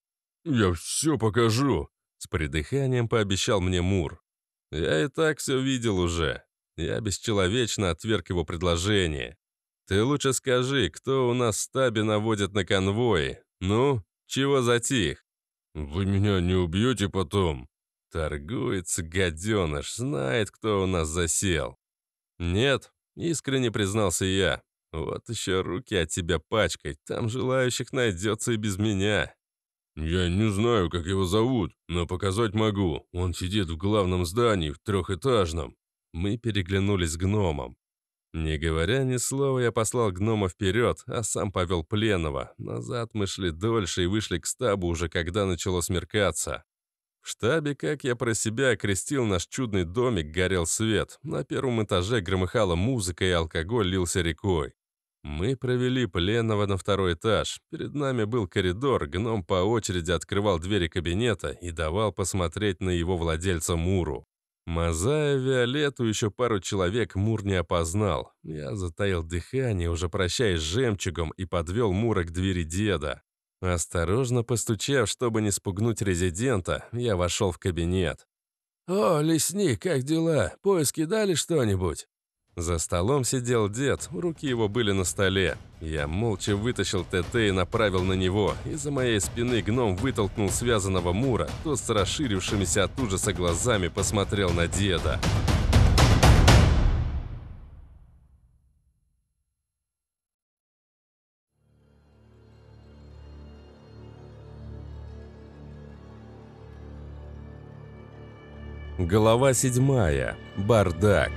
Speaker 1: «Я все покажу», — с придыханием пообещал мне Мур. «Я и так все видел уже». Я бесчеловечно отверг его предложение. «Ты лучше скажи, кто у нас в стабе наводит на конвои? Ну, чего затих?» «Вы меня не убьете потом?» Торгуется гаденыш, знает, кто у нас засел. «Нет», — искренне признался я. «Вот еще руки от тебя пачкой, там желающих найдется и без меня». «Я не знаю, как его зовут, но показать могу. Он сидит в главном здании, в трехэтажном». Мы переглянулись с гномом. Не говоря ни слова, я послал гнома вперед, а сам повел пленного. Назад мы шли дольше и вышли к стабу уже, когда начало смеркаться. В штабе, как я про себя окрестил наш чудный домик, горел свет. На первом этаже громыхала музыка, и алкоголь лился рекой. Мы провели пленного на второй этаж. Перед нами был коридор, гном по очереди открывал двери кабинета и давал посмотреть на его владельца Муру. Мазая, Виолетту, еще пару человек Мур не опознал. Я затаил дыхание, уже прощаясь с жемчугом, и подвел Мура к двери деда. Осторожно постучав, чтобы не спугнуть резидента, я вошел в кабинет. «О, лесник, как дела? Поиски дали что-нибудь?» За столом сидел дед, руки его были на столе. Я молча вытащил ТТ и направил на него. Из-за моей спины гном вытолкнул связанного Мура. Тот с расширившимися от ужаса глазами посмотрел на деда. Глава седьмая. Бардак.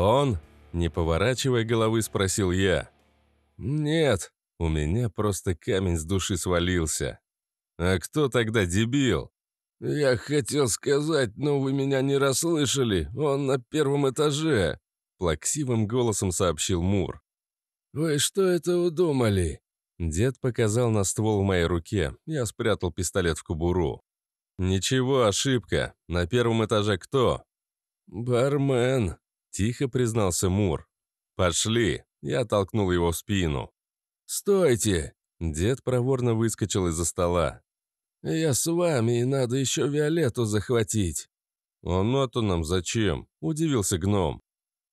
Speaker 1: «Он?» – не поворачивая головы, спросил я. «Нет, у меня просто камень с души свалился». «А кто тогда дебил?» «Я хотел сказать, но вы меня не расслышали. Он на первом этаже», – плаксивым голосом сообщил Мур. «Вы что это удумали?» Дед показал на ствол в моей руке. Я спрятал пистолет в кобуру. «Ничего, ошибка. На первом этаже кто?» «Бармен», Тихо признался Мур. «Пошли!» Я толкнул его в спину. «Стойте!» Дед проворно выскочил из-за стола. «Я с вами, и надо еще Виолетту захватить». А «Она-то нам зачем?» – удивился гном.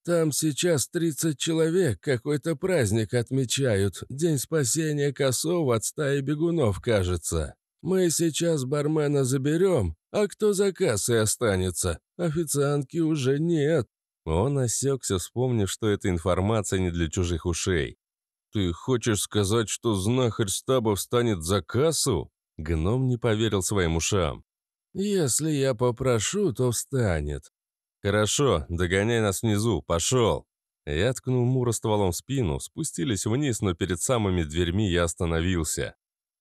Speaker 1: «Там сейчас 30 человек, какой-то праздник отмечают. День спасения косов от стаи бегунов, кажется. Мы сейчас бармена заберем, а кто за кассой останется? Официантки уже нет». Он осекся, вспомнив, что эта информация не для чужих ушей. «Ты хочешь сказать, что знахарь стаба встанет за кассу?» Гном не поверил своим ушам. «Если я попрошу, то встанет». «Хорошо, догоняй нас внизу, пошел!» Я ткнул Мура стволом в спину, спустились вниз, но перед самыми дверьми я остановился.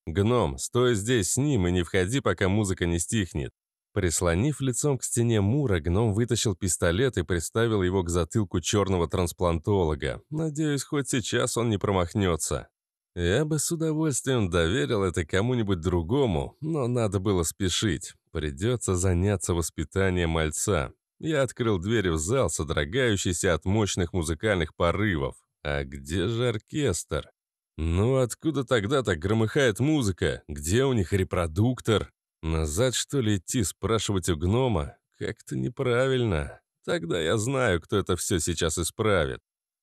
Speaker 1: «Гном, стой здесь с ним и не входи, пока музыка не стихнет. Прислонив лицом к стене Мура, гном вытащил пистолет и приставил его к затылку черного трансплантолога. Надеюсь, хоть сейчас он не промахнется. Я бы с удовольствием доверил это кому-нибудь другому, но надо было спешить. Придется заняться воспитанием мальца. Я открыл дверь в зал, содрогающийся от мощных музыкальных порывов. А где же оркестр? Ну откуда тогда так громыхает музыка? Где у них репродуктор? Назад, что ли, идти спрашивать у гнома? Как-то неправильно. Тогда я знаю, кто это все сейчас исправит.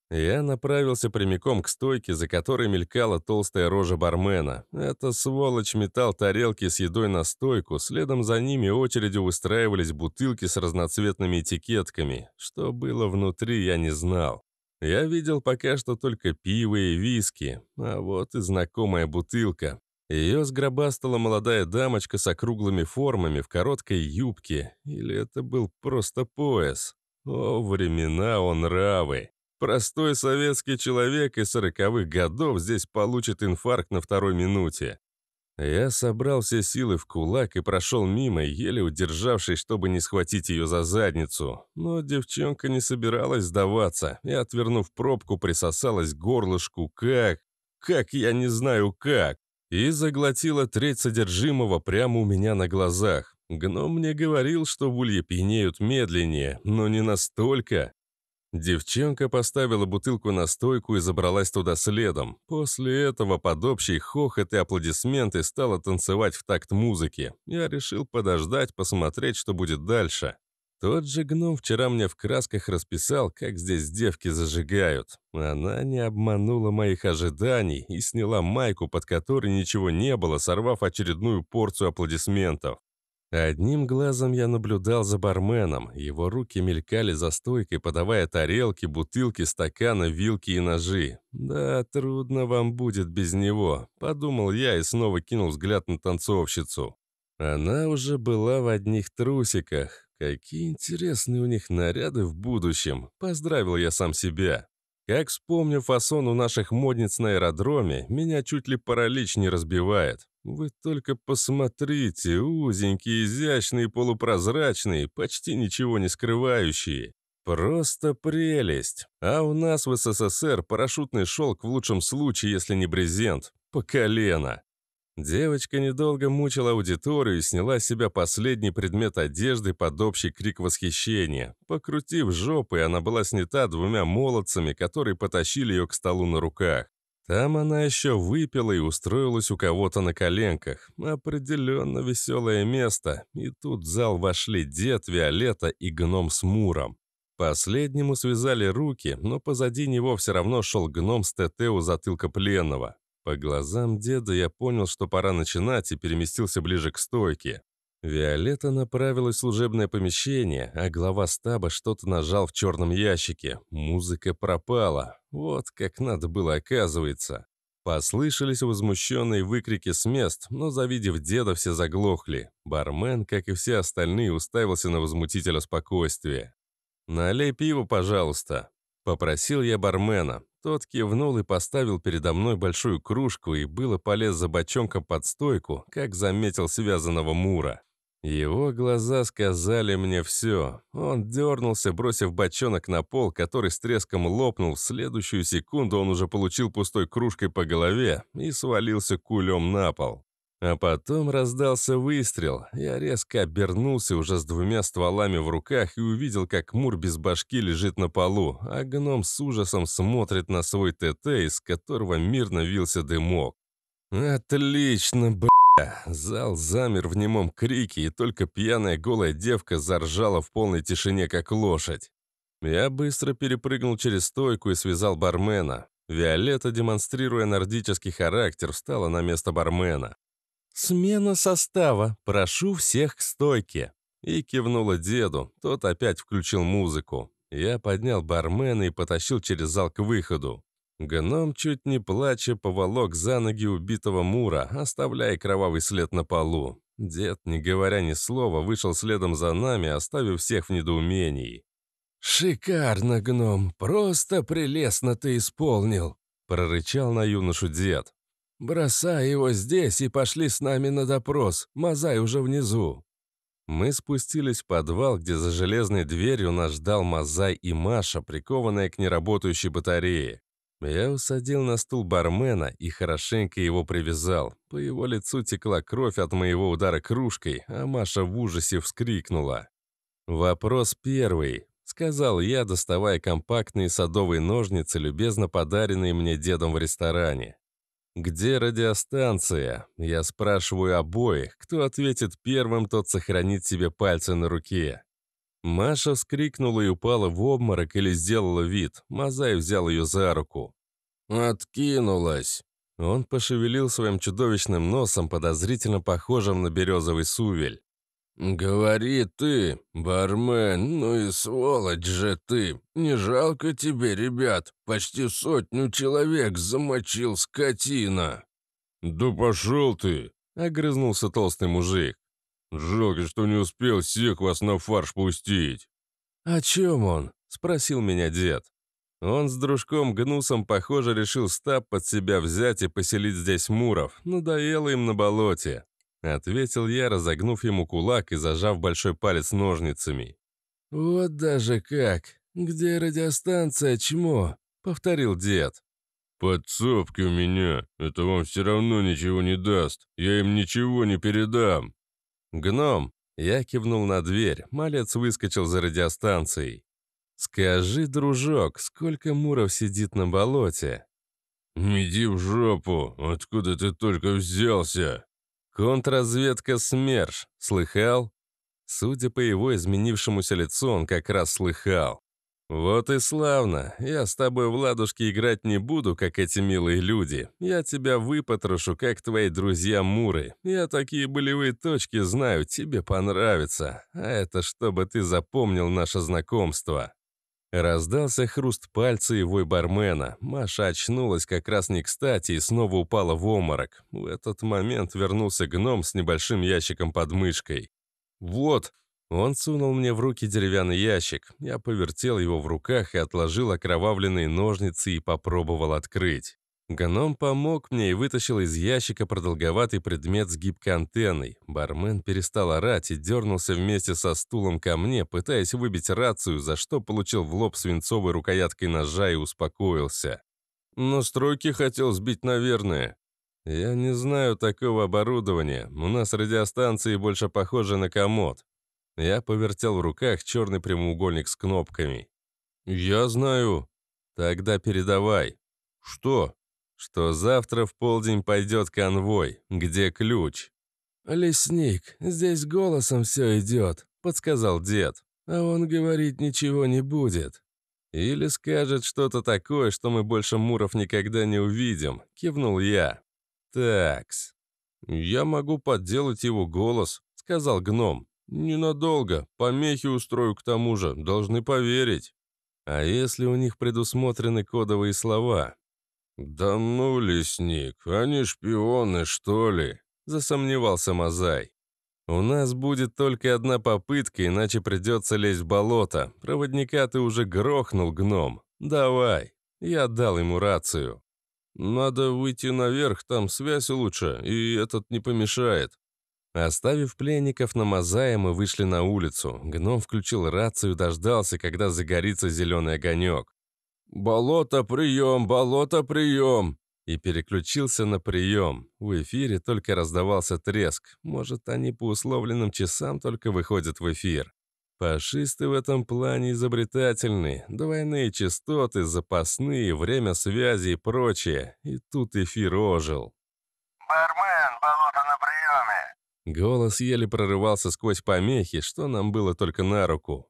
Speaker 1: Я направился прямиком к стойке, за которой мелькала толстая рожа бармена. Это сволочь метал тарелки с едой на стойку, следом за ними очередью выстраивались бутылки с разноцветными этикетками. Что было внутри, я не знал. Я видел пока что только пиво и виски, а вот и знакомая бутылка. Ее сгробастала молодая дамочка с округлыми формами в короткой юбке, или это был просто пояс. О, времена он равы. Простой советский человек из сороковых годов здесь получит инфаркт на второй минуте. Я собрал все силы в кулак и прошел мимо, еле удержавшись, чтобы не схватить ее за задницу. Но девчонка не собиралась сдаваться и, отвернув пробку, присосалась к горлышку как... Как я не знаю как и заглотила треть содержимого прямо у меня на глазах. Гном мне говорил, что бульи пьянеют медленнее, но не настолько. Девчонка поставила бутылку на стойку и забралась туда следом. После этого под общий хохот и аплодисменты стала танцевать в такт музыки. Я решил подождать, посмотреть, что будет дальше. Тот же гном вчера мне в красках расписал, как здесь девки зажигают. Она не обманула моих ожиданий и сняла майку, под которой ничего не было, сорвав очередную порцию аплодисментов. Одним глазом я наблюдал за барменом. Его руки мелькали за стойкой, подавая тарелки, бутылки, стаканы, вилки и ножи. «Да, трудно вам будет без него», — подумал я и снова кинул взгляд на танцовщицу. Она уже была в одних трусиках. Какие интересные у них наряды в будущем, поздравил я сам себя. Как вспомню фасон у наших модниц на аэродроме, меня чуть ли паралич не разбивает. Вы только посмотрите, узенькие, изящные, полупрозрачные, почти ничего не скрывающие. Просто прелесть. А у нас в СССР парашютный шелк в лучшем случае, если не брезент, по колено. Девочка недолго мучила аудиторию и сняла с себя последний предмет одежды под общий крик восхищения. Покрутив жопы, она была снята двумя молодцами, которые потащили ее к столу на руках. Там она еще выпила и устроилась у кого-то на коленках. Определенно веселое место. И тут в зал вошли дед, Виолетта и гном с Муром. Последнему связали руки, но позади него все равно шел гном с ТТ у затылка пленного. По глазам деда я понял, что пора начинать, и переместился ближе к стойке. Виолетта направилась в служебное помещение, а глава стаба что-то нажал в черном ящике. Музыка пропала. Вот как надо было, оказывается. Послышались возмущенные выкрики с мест, но, завидев деда, все заглохли. Бармен, как и все остальные, уставился на возмутителя спокойствия. «Налей пиво, пожалуйста», — попросил я бармена. Тот кивнул и поставил передо мной большую кружку, и было полез за бочонком под стойку, как заметил связанного Мура. Его глаза сказали мне все. Он дернулся, бросив бочонок на пол, который с треском лопнул. В следующую секунду он уже получил пустой кружкой по голове и свалился кулем на пол. А потом раздался выстрел. Я резко обернулся уже с двумя стволами в руках и увидел, как Мур без башки лежит на полу, а гном с ужасом смотрит на свой ТТ, из которого мирно вился дымок. «Отлично, бля!» Зал замер в немом крике, и только пьяная голая девка заржала в полной тишине, как лошадь. Я быстро перепрыгнул через стойку и связал бармена. Виолетта, демонстрируя нордический характер, встала на место бармена. «Смена состава. Прошу всех к стойке». И кивнула деду. Тот опять включил музыку. Я поднял бармена и потащил через зал к выходу. Гном, чуть не плача, поволок за ноги убитого Мура, оставляя кровавый след на полу. Дед, не говоря ни слова, вышел следом за нами, оставив всех в недоумении. «Шикарно, гном! Просто прелестно ты исполнил!» — прорычал на юношу дед. «Бросай его здесь и пошли с нами на допрос. Мазай уже внизу». Мы спустились в подвал, где за железной дверью нас ждал Мазай и Маша, прикованная к неработающей батарее. Я усадил на стул бармена и хорошенько его привязал. По его лицу текла кровь от моего удара кружкой, а Маша в ужасе вскрикнула. «Вопрос первый», — сказал я, доставая компактные садовые ножницы, любезно подаренные мне дедом в ресторане. «Где радиостанция?» Я спрашиваю обоих. Кто ответит первым, тот сохранит себе пальцы на руке. Маша вскрикнула и упала в обморок или сделала вид. Мазай взял ее за руку. «Откинулась!» Он пошевелил своим чудовищным носом, подозрительно похожим на березовый сувель. «Говори ты, бармен, ну и сволочь же ты! Не жалко тебе, ребят? Почти сотню человек замочил скотина!» «Да пошел ты!» — огрызнулся толстый мужик. «Жалко, что не успел всех вас на фарш пустить!» «О чем он?» — спросил меня дед. Он с дружком Гнусом, похоже, решил стаб под себя взять и поселить здесь муров. Надоело им на болоте. Ответил я, разогнув ему кулак и зажав большой палец ножницами. «Вот даже как! Где радиостанция, чмо?» — повторил дед. «Подцепки у меня! Это вам все равно ничего не даст! Я им ничего не передам!» «Гном!» — я кивнул на дверь, малец выскочил за радиостанцией. «Скажи, дружок, сколько муров сидит на болоте?» «Иди в жопу! Откуда ты только взялся?» «Контрразведка СМЕРШ. Слыхал?» Судя по его изменившемуся лицу, он как раз слыхал. «Вот и славно. Я с тобой в ладушки играть не буду, как эти милые люди. Я тебя выпотрошу, как твои друзья-муры. Я такие болевые точки знаю, тебе понравится. А это чтобы ты запомнил наше знакомство». Раздался хруст пальца и вой бармена. Маша очнулась как раз не кстати и снова упала в оморок. В этот момент вернулся гном с небольшим ящиком под мышкой. «Вот!» Он сунул мне в руки деревянный ящик. Я повертел его в руках и отложил окровавленные ножницы и попробовал открыть. Гном помог мне и вытащил из ящика продолговатый предмет с гибкой антенной. Бармен перестал орать и дернулся вместе со стулом ко мне, пытаясь выбить рацию, за что получил в лоб свинцовой рукояткой ножа и успокоился. «Но стройки хотел сбить, наверное». «Я не знаю такого оборудования. У нас радиостанции больше похожи на комод». Я повертел в руках черный прямоугольник с кнопками. «Я знаю». «Тогда передавай». «Что?» что завтра в полдень пойдет конвой. Где ключ?» «Лесник, здесь голосом все идет», — подсказал дед. «А он говорить ничего не будет». «Или скажет что-то такое, что мы больше Муров никогда не увидим», — кивнул я. «Такс». «Я могу подделать его голос», — сказал гном. «Ненадолго. Помехи устрою к тому же. Должны поверить». «А если у них предусмотрены кодовые слова?» «Да ну, лесник, они шпионы, что ли?» – засомневался Мазай. «У нас будет только одна попытка, иначе придется лезть в болото. Проводника ты уже грохнул, гном. Давай!» Я отдал ему рацию. «Надо выйти наверх, там связь лучше, и этот не помешает». Оставив пленников на Мазае, мы вышли на улицу. Гном включил рацию и дождался, когда загорится зеленый огонек. «Болото, прием! Болото, прием!» и переключился на прием. В эфире только раздавался треск. Может, они по условленным часам только выходят в эфир. Фашисты в этом плане изобретательны. Двойные частоты, запасные, время связи и прочее. И тут эфир ожил. «Бармен, болото на приеме!» Голос еле прорывался сквозь помехи, что нам было только на руку.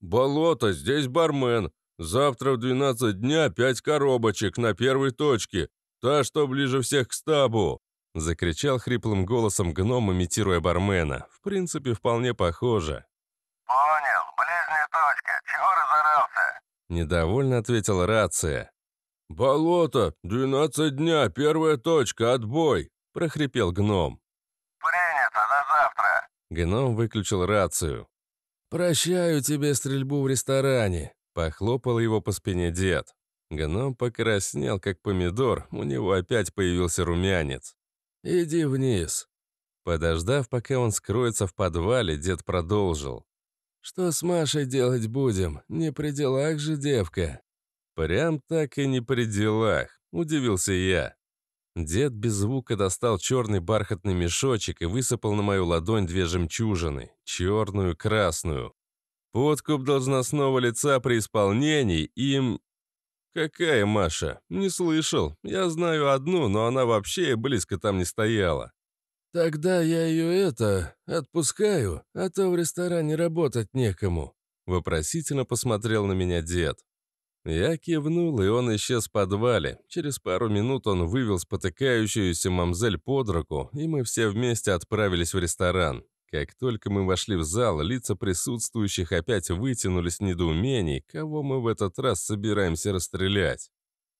Speaker 1: «Болото, здесь бармен. Завтра в 12 дня пять коробочек на первой точке, та, что ближе всех к стабу!» Закричал хриплым голосом гном, имитируя бармена. В принципе, вполне похоже. «Понял, ближняя точка, чего разорался?» Недовольно ответила рация. «Болото, 12 дня, первая точка, отбой!» – прохрипел гном. «Принято, до завтра!» Гном выключил рацию. «Прощаю тебе стрельбу в ресторане», Похлопал его по спине дед. Гном покраснел, как помидор, у него опять появился румянец. «Иди вниз». Подождав, пока он скроется в подвале, дед продолжил. «Что с Машей делать будем? Не при делах же девка». «Прям так и не при делах», — удивился я. Дед без звука достал черный бархатный мешочек и высыпал на мою ладонь две жемчужины, черную и красную. Подкуп должностного лица при исполнении им... Какая Маша? Не слышал. Я знаю одну, но она вообще близко там не стояла. «Тогда я ее это... отпускаю, а то в ресторане работать некому», — вопросительно посмотрел на меня дед. Я кивнул, и он исчез в подвале. Через пару минут он вывел спотыкающуюся мамзель под руку, и мы все вместе отправились в ресторан. Как только мы вошли в зал, лица присутствующих опять вытянулись в недоумении, кого мы в этот раз собираемся расстрелять.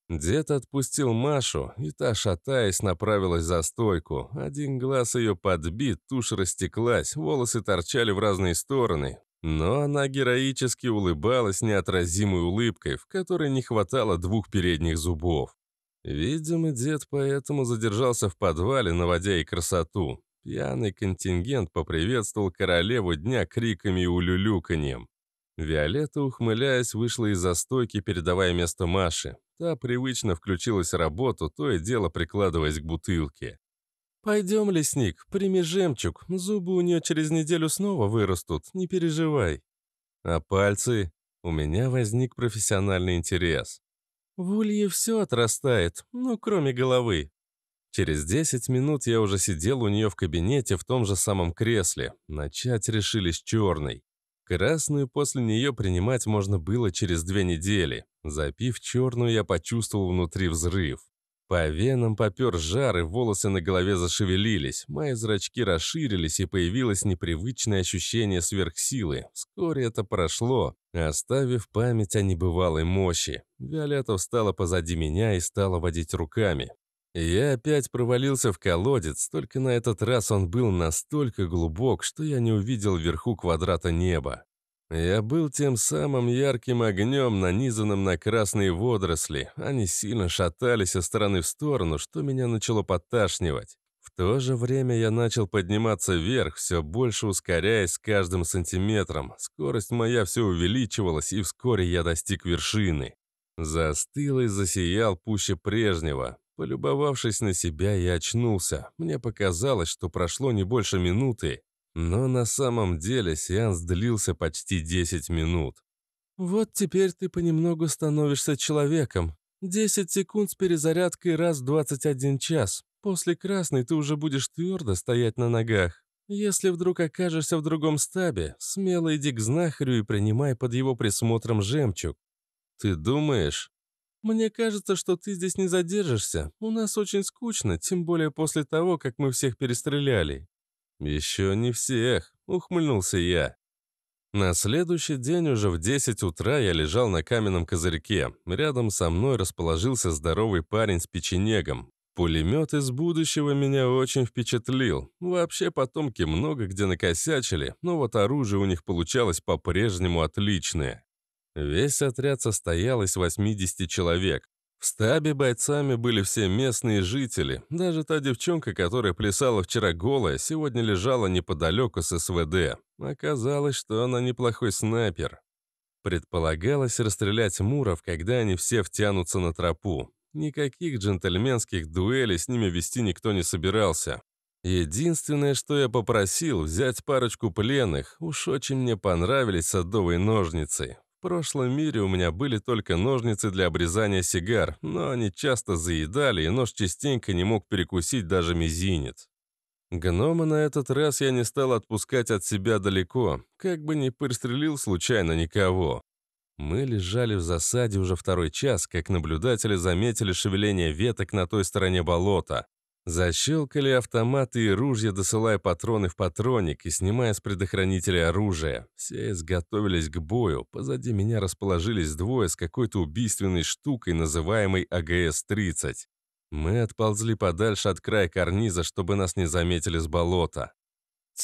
Speaker 1: Дед отпустил Машу, и та, шатаясь, направилась за стойку. Один глаз ее подбит, тушь растеклась, волосы торчали в разные стороны. Но она героически улыбалась неотразимой улыбкой, в которой не хватало двух передних зубов. Видимо, дед поэтому задержался в подвале, наводя и красоту. Пьяный контингент поприветствовал королеву дня криками и улюлюканьем. Виолетта, ухмыляясь, вышла из-за стойки, передавая место Маше. Та привычно включилась в работу, то и дело прикладываясь к бутылке. «Пойдем, лесник, прими жемчуг. Зубы у нее через неделю снова вырастут, не переживай». «А пальцы?» У меня возник профессиональный интерес. В улье все отрастает, ну, кроме головы. Через 10 минут я уже сидел у нее в кабинете в том же самом кресле. Начать решили с черной. Красную после нее принимать можно было через две недели. Запив черную, я почувствовал внутри взрыв. По венам попер жар, и волосы на голове зашевелились. Мои зрачки расширились, и появилось непривычное ощущение сверхсилы. Вскоре это прошло, оставив память о небывалой мощи. Виолетта встала позади меня и стала водить руками. Я опять провалился в колодец, только на этот раз он был настолько глубок, что я не увидел вверху квадрата неба. Я был тем самым ярким огнем, нанизанным на красные водоросли. Они сильно шатались из стороны в сторону, что меня начало подташнивать. В то же время я начал подниматься вверх, все больше ускоряясь с каждым сантиметром. Скорость моя все увеличивалась, и вскоре я достиг вершины. Застыл и засиял пуще прежнего. Полюбовавшись на себя, я очнулся. Мне показалось, что прошло не больше минуты. Но на самом деле сеанс длился почти 10 минут. «Вот теперь ты понемногу становишься человеком. 10 секунд с перезарядкой раз в 21 час. После красной ты уже будешь твердо стоять на ногах. Если вдруг окажешься в другом стабе, смело иди к знахарю и принимай под его присмотром жемчуг. Ты думаешь? «Мне кажется, что ты здесь не задержишься. У нас очень скучно, тем более после того, как мы всех перестреляли». «Еще не всех», — ухмыльнулся я. На следующий день уже в 10 утра я лежал на каменном козырьке. Рядом со мной расположился здоровый парень с печенегом. Пулемет из будущего меня очень впечатлил. Вообще, потомки много где накосячили, но вот оружие у них получалось по-прежнему отличное. Весь отряд состоял из 80 человек. В стабе бойцами были все местные жители. Даже та девчонка, которая плясала вчера голая, сегодня лежала неподалеку с СВД. Оказалось, что она неплохой снайпер. Предполагалось расстрелять муров, когда они все втянутся на тропу. Никаких джентльменских дуэлей с ними вести никто не собирался. Единственное, что я попросил, взять парочку пленных. Уж очень мне понравились садовые ножницы. В прошлом мире у меня были только ножницы для обрезания сигар, но они часто заедали, и нож частенько не мог перекусить даже мизинец. Гнома на этот раз я не стал отпускать от себя далеко, как бы не пристрелил случайно никого. Мы лежали в засаде уже второй час, как наблюдатели заметили шевеление веток на той стороне болота. Защелкали автоматы и ружья, досылая патроны в патронник и снимая с предохранителя оружие. Все изготовились к бою. Позади меня расположились двое с какой-то убийственной штукой, называемой АГС-30. Мы отползли подальше от края карниза, чтобы нас не заметили с болота.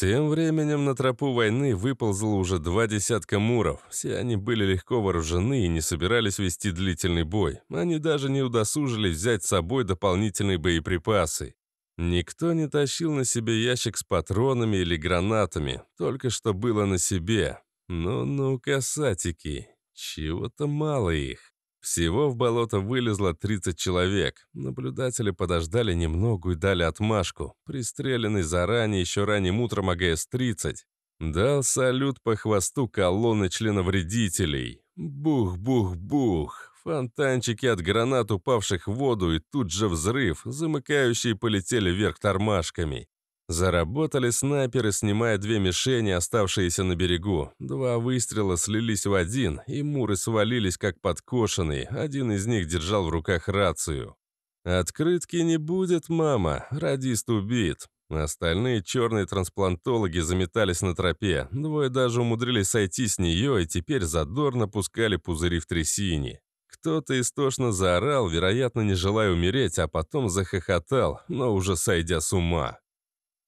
Speaker 1: Тем временем на тропу войны выползло уже два десятка муров. Все они были легко вооружены и не собирались вести длительный бой. Они даже не удосужились взять с собой дополнительные боеприпасы. Никто не тащил на себе ящик с патронами или гранатами, только что было на себе. Ну-ну, касатики, чего-то мало их. Всего в болото вылезло 30 человек. Наблюдатели подождали немного и дали отмашку. Пристреленный заранее, еще ранним утром АГС-30. Дал салют по хвосту колонны членовредителей. Бух-бух-бух. Фонтанчики от гранат, упавших в воду, и тут же взрыв. Замыкающие полетели вверх тормашками. Заработали снайперы, снимая две мишени, оставшиеся на берегу. Два выстрела слились в один, и муры свалились как подкошенные, один из них держал в руках рацию. «Открытки не будет, мама, радист убит». Остальные черные трансплантологи заметались на тропе, двое даже умудрились сойти с нее и теперь задорно пускали пузыри в трясине. Кто-то истошно заорал, вероятно, не желая умереть, а потом захохотал, но уже сойдя с ума.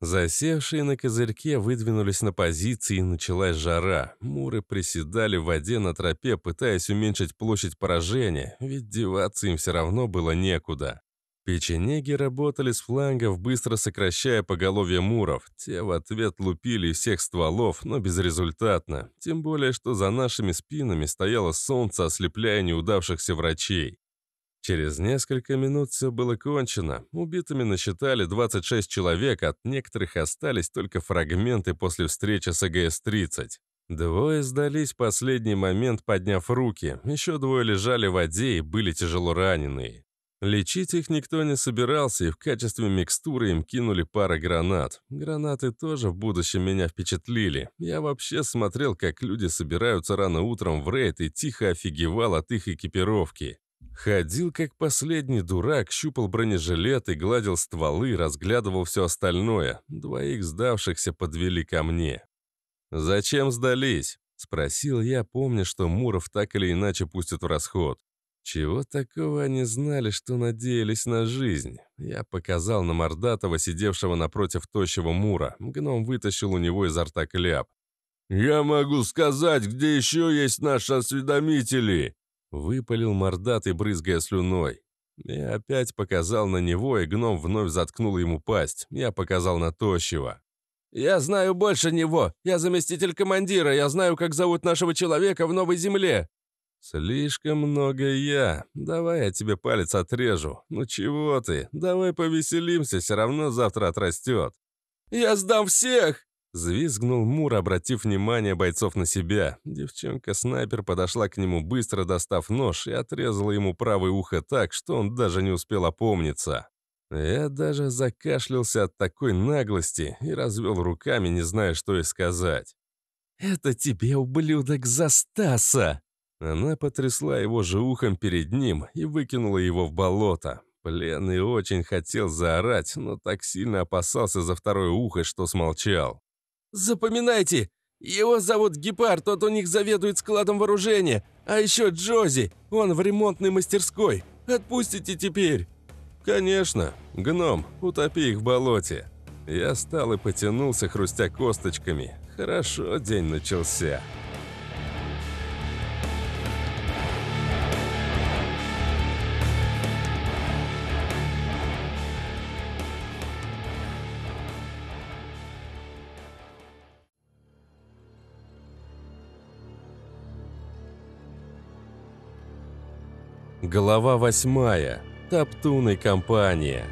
Speaker 1: Засевшие на козырьке выдвинулись на позиции, и началась жара. Муры приседали в воде на тропе, пытаясь уменьшить площадь поражения, ведь деваться им все равно было некуда. Печенеги работали с флангов, быстро сокращая поголовье муров. Те в ответ лупили всех стволов, но безрезультатно. Тем более, что за нашими спинами стояло солнце, ослепляя неудавшихся врачей. Через несколько минут все было кончено. Убитыми насчитали 26 человек, от некоторых остались только фрагменты после встречи с АГС-30. Двое сдались в последний момент, подняв руки. Еще двое лежали в воде и были тяжело раненые. Лечить их никто не собирался, и в качестве микстуры им кинули пара гранат. Гранаты тоже в будущем меня впечатлили. Я вообще смотрел, как люди собираются рано утром в рейд и тихо офигевал от их экипировки. Ходил как последний дурак, щупал бронежилет и гладил стволы, разглядывал все остальное. Двоих сдавшихся подвели ко мне. «Зачем сдались?» — спросил я, помня, что Муров так или иначе пустит в расход. Чего такого они знали, что надеялись на жизнь? Я показал на Мордатого, сидевшего напротив тощего Мура. Гном вытащил у него изо рта кляп. «Я могу сказать, где еще есть наши осведомители!» Выпалил мордатый, брызгая слюной. Я опять показал на него, и гном вновь заткнул ему пасть. Я показал на тощего. «Я знаю больше него! Я заместитель командира! Я знаю, как зовут нашего человека в Новой Земле!» «Слишком много я. Давай я тебе палец отрежу. Ну чего ты? Давай повеселимся, все равно завтра отрастет». «Я сдам всех!» Взвизгнул Мур, обратив внимание бойцов на себя. Девчонка-снайпер подошла к нему, быстро достав нож, и отрезала ему правое ухо так, что он даже не успел опомниться. Я даже закашлялся от такой наглости и развел руками, не зная, что и сказать. «Это тебе, ублюдок, за Стаса!» Она потрясла его же ухом перед ним и выкинула его в болото. Пленный очень хотел заорать, но так сильно опасался за второе ухо, что смолчал. Запоминайте, его зовут Гепард, тот у них заведует складом вооружения. А еще Джози, он в ремонтной мастерской. Отпустите теперь!» «Конечно, гном, утопи их в болоте». Я встал и потянулся, хрустя косточками. «Хорошо, день начался». Глава 8. Топтун компания.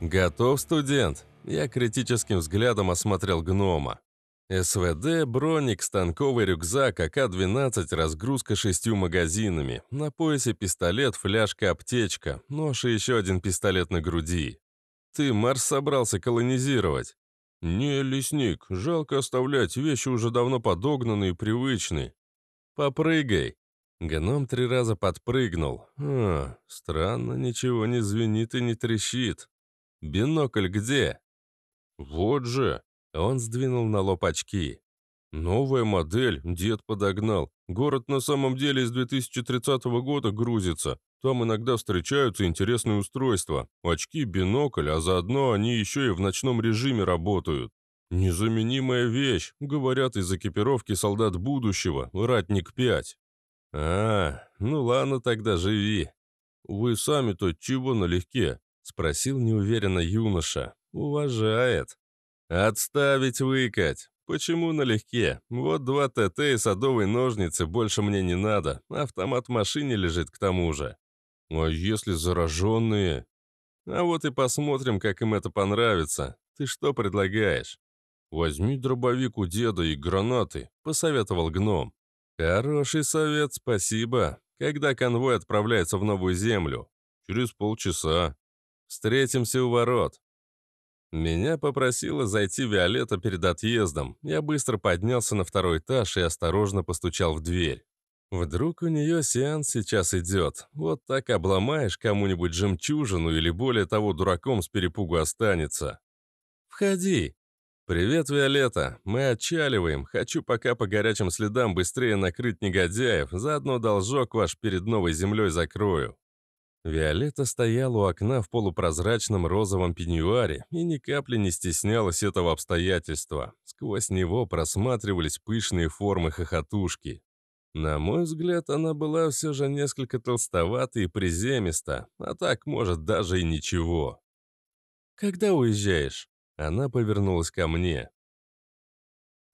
Speaker 1: «Готов, студент?» Я критическим взглядом осмотрел гнома. СВД, броник, станковый рюкзак, АК-12, разгрузка шестью магазинами. На поясе пистолет, фляжка, аптечка, нож и еще один пистолет на груди. Ты Марс собрался колонизировать? Не, лесник, жалко оставлять, вещи уже давно подогнаны и привычны. Попрыгай. Гном три раза подпрыгнул. А, странно, ничего не звенит и не трещит. Бинокль где? Вот же. Он сдвинул на лоб очки. «Новая модель, дед подогнал. Город на самом деле с 2030 года грузится. Там иногда встречаются интересные устройства. Очки, бинокль, а заодно они еще и в ночном режиме работают. Незаменимая вещь, говорят из экипировки солдат будущего, ратник 5». «А, ну ладно, тогда живи». «Вы сами-то чего налегке?» — спросил неуверенно юноша. «Уважает». «Отставить выкать! Почему налегке? Вот два ТТ и садовые ножницы больше мне не надо. Автомат в машине лежит к тому же». «А если зараженные?» «А вот и посмотрим, как им это понравится. Ты что предлагаешь?» «Возьми дробовик у деда и гранаты», — посоветовал гном. «Хороший совет, спасибо. Когда конвой отправляется в новую землю?» «Через полчаса». «Встретимся у ворот. Меня попросила зайти Виолетта перед отъездом. Я быстро поднялся на второй этаж и осторожно постучал в дверь. Вдруг у нее сеанс сейчас идет. Вот так обломаешь кому-нибудь жемчужину или более того дураком с перепугу останется. «Входи!» «Привет, Виолетта. Мы отчаливаем. Хочу пока по горячим следам быстрее накрыть негодяев. Заодно должок ваш перед новой землей закрою». Виолетта стояла у окна в полупрозрачном розовом пеньюаре и ни капли не стеснялась этого обстоятельства. Сквозь него просматривались пышные формы хохотушки. На мой взгляд, она была все же несколько толстовата и приземиста, а так, может, даже и ничего. «Когда уезжаешь?» Она повернулась ко мне.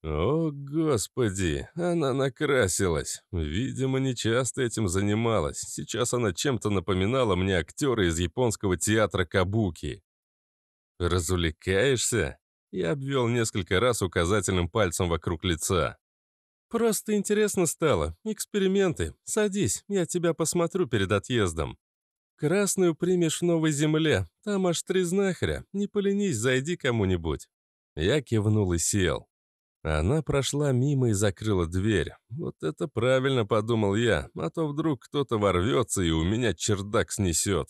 Speaker 1: О, господи, она накрасилась. Видимо, не часто этим занималась. Сейчас она чем-то напоминала мне актера из японского театра Кабуки. «Развлекаешься?» Я обвел несколько раз указательным пальцем вокруг лица. «Просто интересно стало. Эксперименты. Садись, я тебя посмотрю перед отъездом. Красную примешь в Новой Земле. Там аж три знахаря. Не поленись, зайди кому-нибудь». Я кивнул и сел. Она прошла мимо и закрыла дверь. Вот это правильно, подумал я, а то вдруг кто-то ворвется и у меня чердак снесет.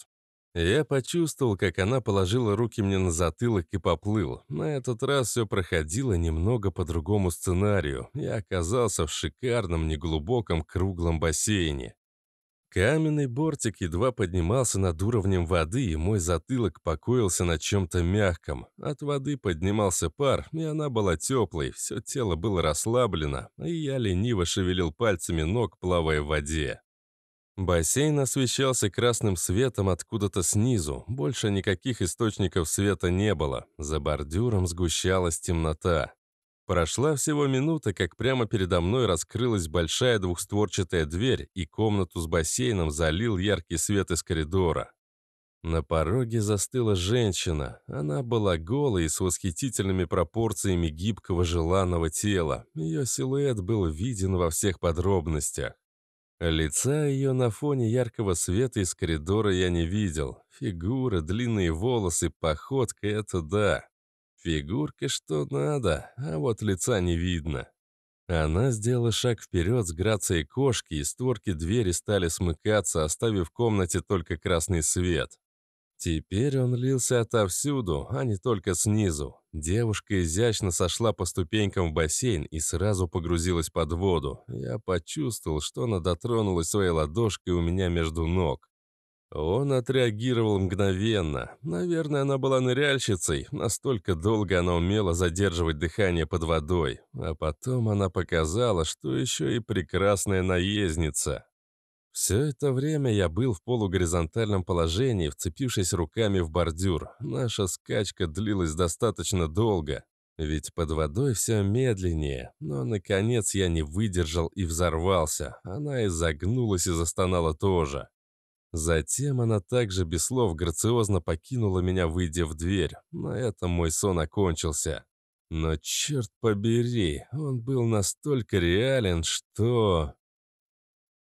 Speaker 1: Я почувствовал, как она положила руки мне на затылок и поплыл. На этот раз все проходило немного по другому сценарию. Я оказался в шикарном, неглубоком, круглом бассейне. Каменный бортик едва поднимался над уровнем воды, и мой затылок покоился на чем-то мягком. От воды поднимался пар, и она была теплой, все тело было расслаблено, и я лениво шевелил пальцами ног, плавая в воде. Бассейн освещался красным светом откуда-то снизу, больше никаких источников света не было. За бордюром сгущалась темнота. Прошла всего минута, как прямо передо мной раскрылась большая двухстворчатая дверь, и комнату с бассейном залил яркий свет из коридора. На пороге застыла женщина. Она была голой и с восхитительными пропорциями гибкого желанного тела. Ее силуэт был виден во всех подробностях. Лица ее на фоне яркого света из коридора я не видел. Фигура, длинные волосы, походка — это да. Фигурка что надо, а вот лица не видно. Она сделала шаг вперед с грацией кошки, и створки двери стали смыкаться, оставив в комнате только красный свет. Теперь он лился отовсюду, а не только снизу. Девушка изящно сошла по ступенькам в бассейн и сразу погрузилась под воду. Я почувствовал, что она дотронулась своей ладошкой у меня между ног. Он отреагировал мгновенно. Наверное, она была ныряльщицей, настолько долго она умела задерживать дыхание под водой. А потом она показала, что еще и прекрасная наездница. Все это время я был в полугоризонтальном положении, вцепившись руками в бордюр. Наша скачка длилась достаточно долго, ведь под водой все медленнее. Но, наконец, я не выдержал и взорвался. Она изогнулась и застонала тоже. Затем она также без слов грациозно покинула меня, выйдя в дверь. На этом мой сон окончился. Но черт побери, он был настолько реален, что...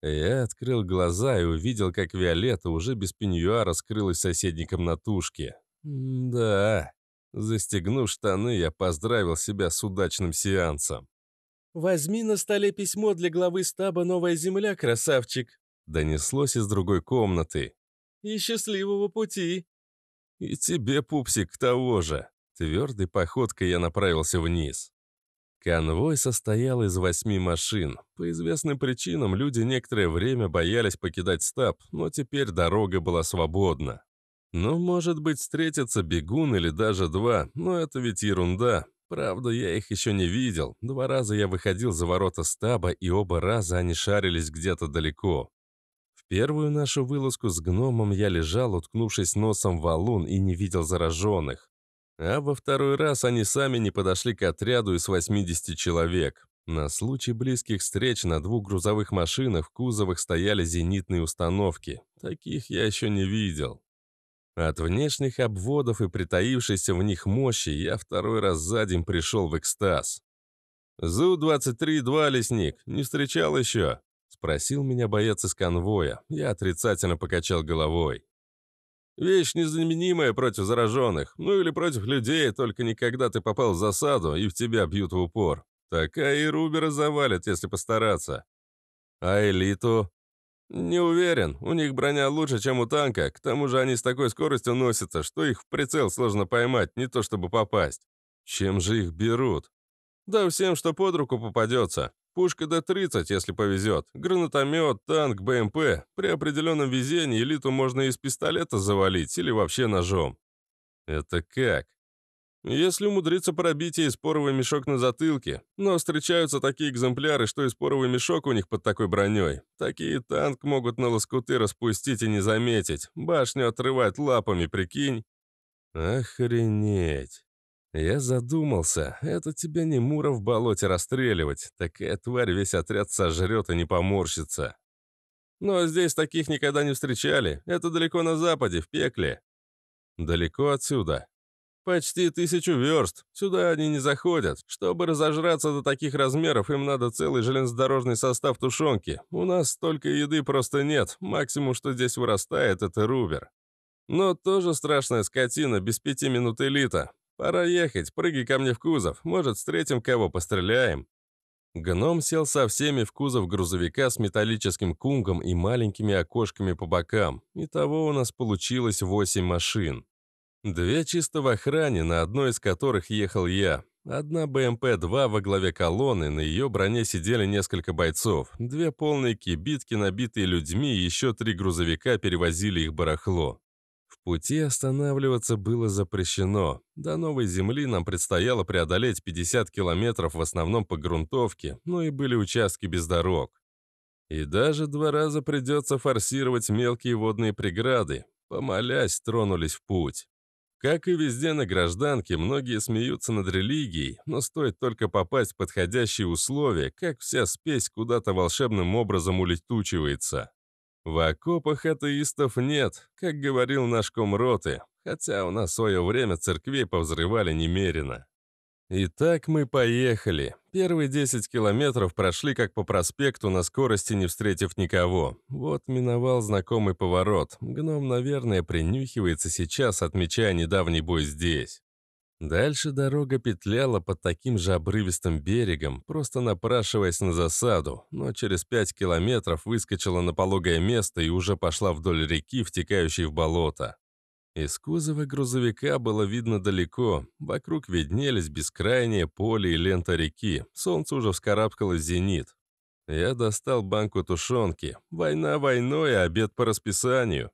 Speaker 1: Я открыл глаза и увидел, как Виолетта уже без пеньюара скрылась соседником на тушке. Да, застегнув штаны, я поздравил себя с удачным сеансом. «Возьми на столе письмо для главы стаба «Новая земля», красавчик», Донеслось из другой комнаты. «И счастливого пути!» «И тебе, пупсик, того же!» Твердой походкой я направился вниз. Конвой состоял из восьми машин. По известным причинам люди некоторое время боялись покидать стаб, но теперь дорога была свободна. Ну, может быть, встретятся бегун или даже два, но это ведь ерунда. Правда, я их еще не видел. Два раза я выходил за ворота стаба, и оба раза они шарились где-то далеко. Первую нашу вылазку с гномом я лежал, уткнувшись носом в валун и не видел зараженных. А во второй раз они сами не подошли к отряду из 80 человек. На случай близких встреч на двух грузовых машинах в кузовах стояли зенитные установки. Таких я еще не видел. От внешних обводов и притаившейся в них мощи я второй раз за день пришел в экстаз. «ЗУ-23-2, лесник, не встречал еще?» Спросил меня боец из конвоя. Я отрицательно покачал головой. Вещь незаменимая против зараженных, ну или против людей, только никогда ты попал в засаду и в тебя бьют в упор. Такая и Рубера завалит, если постараться. А элиту? Не уверен, у них броня лучше, чем у танка, к тому же они с такой скоростью носятся, что их в прицел сложно поймать, не то чтобы попасть. Чем же их берут? Да всем, что под руку попадется. Пушка до 30 если повезет, гранатомет, танк, БМП. При определенном везении элиту можно из пистолета завалить или вообще ножом. Это как? Если умудриться пробить ей споровый мешок на затылке, но встречаются такие экземпляры, что и споровый мешок у них под такой броней. Такие танк могут на лоскуты распустить и не заметить, башню отрывать лапами, прикинь. Охренеть. Я задумался, это тебя не Мура в болоте расстреливать. Такая тварь весь отряд сожрет и не поморщится. Но здесь таких никогда не встречали. Это далеко на западе, в пекле. Далеко отсюда. Почти тысячу верст. Сюда они не заходят. Чтобы разожраться до таких размеров, им надо целый железнодорожный состав тушенки. У нас столько еды просто нет. Максимум, что здесь вырастает, это рубер. Но тоже страшная скотина, без пяти минут элита. «Пора ехать, прыгай ко мне в кузов, может, встретим кого, постреляем». Гном сел со всеми в кузов грузовика с металлическим кунгом и маленькими окошками по бокам. Итого у нас получилось восемь машин. Две чисто в охране, на одной из которых ехал я. Одна БМП-2 во главе колонны, на ее броне сидели несколько бойцов. Две полные кибитки, набитые людьми, и еще три грузовика перевозили их барахло пути останавливаться было запрещено. До Новой Земли нам предстояло преодолеть 50 километров в основном по грунтовке, но и были участки без дорог. И даже два раза придется форсировать мелкие водные преграды. Помолясь, тронулись в путь. Как и везде на гражданке, многие смеются над религией, но стоит только попасть в подходящие условия, как вся спесь куда-то волшебным образом улетучивается. В окопах атеистов нет, как говорил наш комроты, хотя у нас в свое время церквей повзрывали немерено. Итак, мы поехали. Первые 10 километров прошли как по проспекту, на скорости не встретив никого. Вот миновал знакомый поворот. Гном, наверное, принюхивается сейчас, отмечая недавний бой здесь. Дальше дорога петляла под таким же обрывистым берегом, просто напрашиваясь на засаду, но через пять километров выскочила на пологое место и уже пошла вдоль реки, втекающей в болото. Из кузова грузовика было видно далеко, вокруг виднелись бескрайние поле и лента реки, солнце уже вскарабкалось зенит. Я достал банку тушенки. Война войной, а обед по расписанию.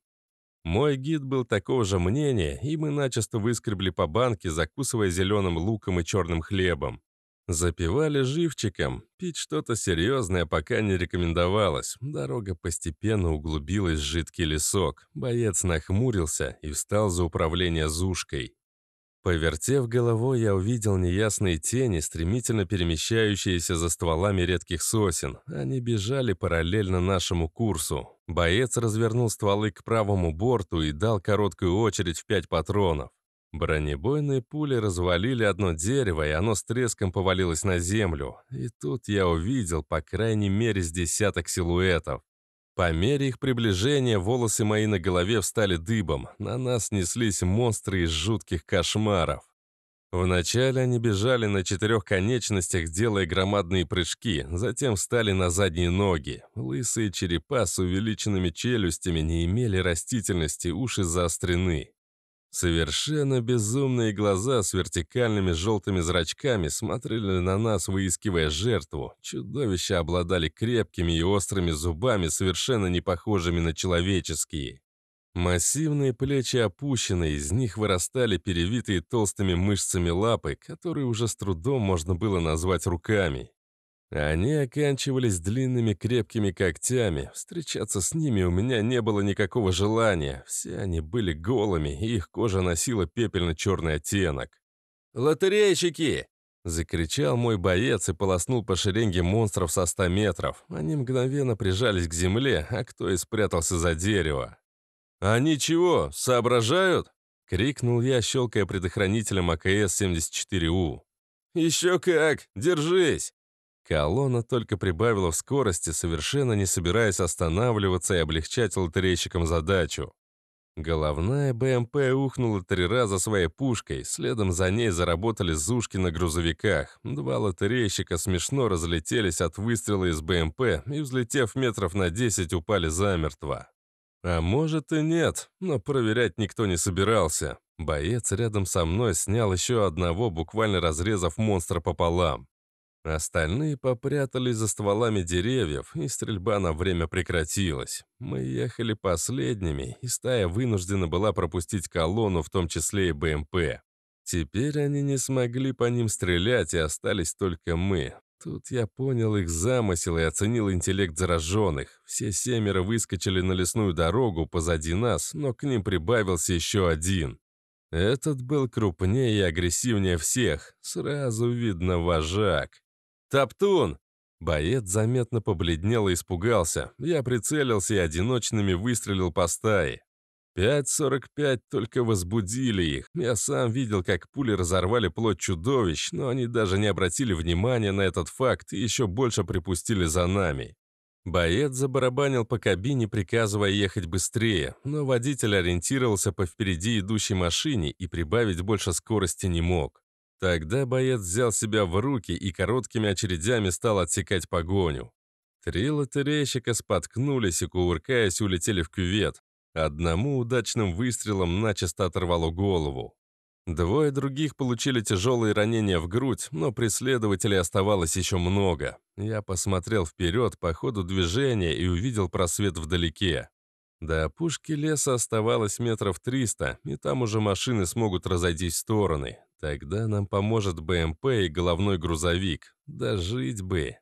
Speaker 1: Мой гид был такого же мнения, и мы начисто выскребли по банке, закусывая зеленым луком и черным хлебом. Запивали живчиком. Пить что-то серьезное пока не рекомендовалось. Дорога постепенно углубилась в жидкий лесок. Боец нахмурился и встал за управление зушкой. Повертев головой, я увидел неясные тени, стремительно перемещающиеся за стволами редких сосен. Они бежали параллельно нашему курсу. Боец развернул стволы к правому борту и дал короткую очередь в пять патронов. Бронебойные пули развалили одно дерево, и оно с треском повалилось на землю. И тут я увидел, по крайней мере, с десяток силуэтов. По мере их приближения волосы мои на голове встали дыбом, на нас неслись монстры из жутких кошмаров. Вначале они бежали на четырех конечностях, делая громадные прыжки, затем встали на задние ноги. Лысые черепа с увеличенными челюстями не имели растительности, уши заострены. Совершенно безумные глаза с вертикальными желтыми зрачками смотрели на нас, выискивая жертву. Чудовища обладали крепкими и острыми зубами, совершенно не похожими на человеческие. Массивные плечи опущены, из них вырастали перевитые толстыми мышцами лапы, которые уже с трудом можно было назвать руками. Они оканчивались длинными крепкими когтями. Встречаться с ними у меня не было никакого желания. Все они были голыми, и их кожа носила пепельно-черный оттенок. «Лотерейщики!» — закричал мой боец и полоснул по шеренге монстров со 100 метров. Они мгновенно прижались к земле, а кто и спрятался за дерево. «Они чего, соображают?» — крикнул я, щелкая предохранителем АКС-74У. «Еще как! Держись!» Колонна а только прибавила в скорости, совершенно не собираясь останавливаться и облегчать лотерейщикам задачу. Головная БМП ухнула три раза своей пушкой, следом за ней заработали зушки на грузовиках. Два лотерейщика смешно разлетелись от выстрела из БМП и, взлетев метров на 10, упали замертво. А может и нет, но проверять никто не собирался. Боец рядом со мной снял еще одного, буквально разрезав монстра пополам. Остальные попрятались за стволами деревьев, и стрельба на время прекратилась. Мы ехали последними, и стая вынуждена была пропустить колонну, в том числе и БМП. Теперь они не смогли по ним стрелять, и остались только мы. Тут я понял их замысел и оценил интеллект зараженных. Все семеро выскочили на лесную дорогу позади нас, но к ним прибавился еще один. Этот был крупнее и агрессивнее всех. Сразу видно вожак. «Топтун!» Боец заметно побледнел и испугался. Я прицелился и одиночными выстрелил по стае. 5.45 только возбудили их. Я сам видел, как пули разорвали плоть чудовищ, но они даже не обратили внимания на этот факт и еще больше припустили за нами. Боец забарабанил по кабине, приказывая ехать быстрее, но водитель ориентировался по впереди идущей машине и прибавить больше скорости не мог. Тогда боец взял себя в руки и короткими очередями стал отсекать погоню. Три лотерейщика споткнулись и, кувыркаясь, улетели в кювет. Одному удачным выстрелом начисто оторвало голову. Двое других получили тяжелые ранения в грудь, но преследователей оставалось еще много. Я посмотрел вперед по ходу движения и увидел просвет вдалеке. До опушки леса оставалось метров триста, и там уже машины смогут разойтись в стороны. Тогда нам поможет БМП и головной грузовик. Да жить бы.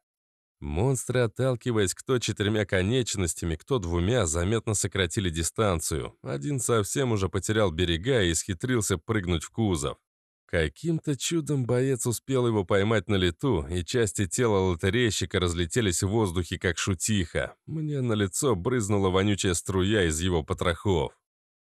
Speaker 1: Монстры, отталкиваясь кто четырьмя конечностями, кто двумя, заметно сократили дистанцию. Один совсем уже потерял берега и исхитрился прыгнуть в кузов. Каким-то чудом боец успел его поймать на лету, и части тела лотерейщика разлетелись в воздухе, как шутиха. Мне на лицо брызнула вонючая струя из его потрохов.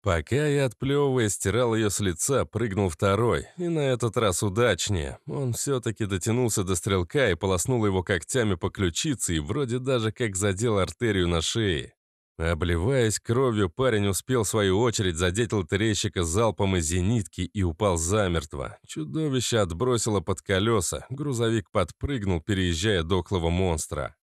Speaker 1: Пока я, отплевывая, стирал ее с лица, прыгнул второй, и на этот раз удачнее. Он все-таки дотянулся до стрелка и полоснул его когтями по ключице и вроде даже как задел артерию на шее. Обливаясь кровью, парень успел в свою очередь задеть лотерейщика залпом из зенитки и упал замертво. Чудовище отбросило под колеса, грузовик подпрыгнул, переезжая дохлого монстра.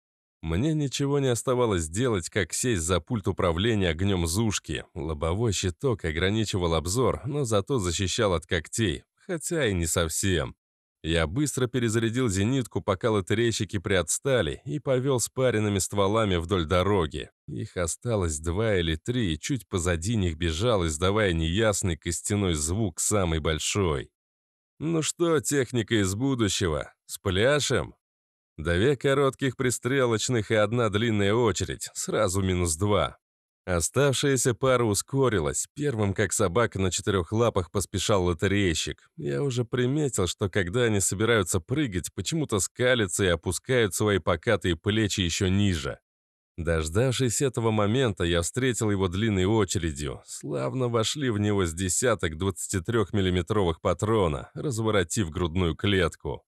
Speaker 1: Мне ничего не оставалось делать, как сесть за пульт управления огнем Зушки. Лобовой щиток ограничивал обзор, но зато защищал от когтей, хотя и не совсем. Я быстро перезарядил зенитку, пока лотерейщики приотстали, и повел спаренными стволами вдоль дороги. Их осталось два или три, и чуть позади них бежал, издавая неясный костяной звук самый большой. «Ну что, техника из будущего? С пляшем?» Две коротких пристрелочных и одна длинная очередь, сразу минус два. Оставшаяся пара ускорилась. Первым, как собака на четырех лапах, поспешал лотерейщик. Я уже приметил, что когда они собираются прыгать, почему-то скалятся и опускают свои покатые плечи еще ниже. Дождавшись этого момента, я встретил его длинной очередью. Славно вошли в него с десяток 23-миллиметровых патрона, разворотив грудную клетку.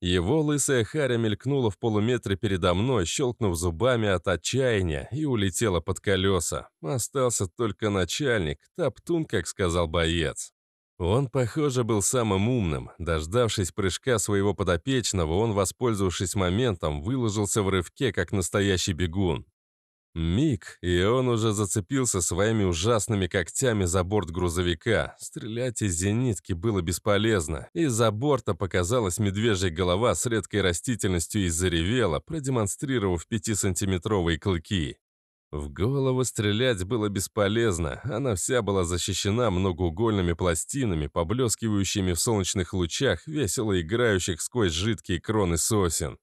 Speaker 1: Его лысая харя мелькнула в полуметре передо мной, щелкнув зубами от отчаяния, и улетела под колеса. Остался только начальник, топтун, как сказал боец. Он, похоже, был самым умным. Дождавшись прыжка своего подопечного, он, воспользовавшись моментом, выложился в рывке, как настоящий бегун. Миг, и он уже зацепился своими ужасными когтями за борт грузовика. Стрелять из зенитки было бесполезно. Из-за борта показалась медвежья голова с редкой растительностью и заревела, продемонстрировав 5-сантиметровые клыки. В голову стрелять было бесполезно, она вся была защищена многоугольными пластинами, поблескивающими в солнечных лучах, весело играющих сквозь жидкие кроны сосен.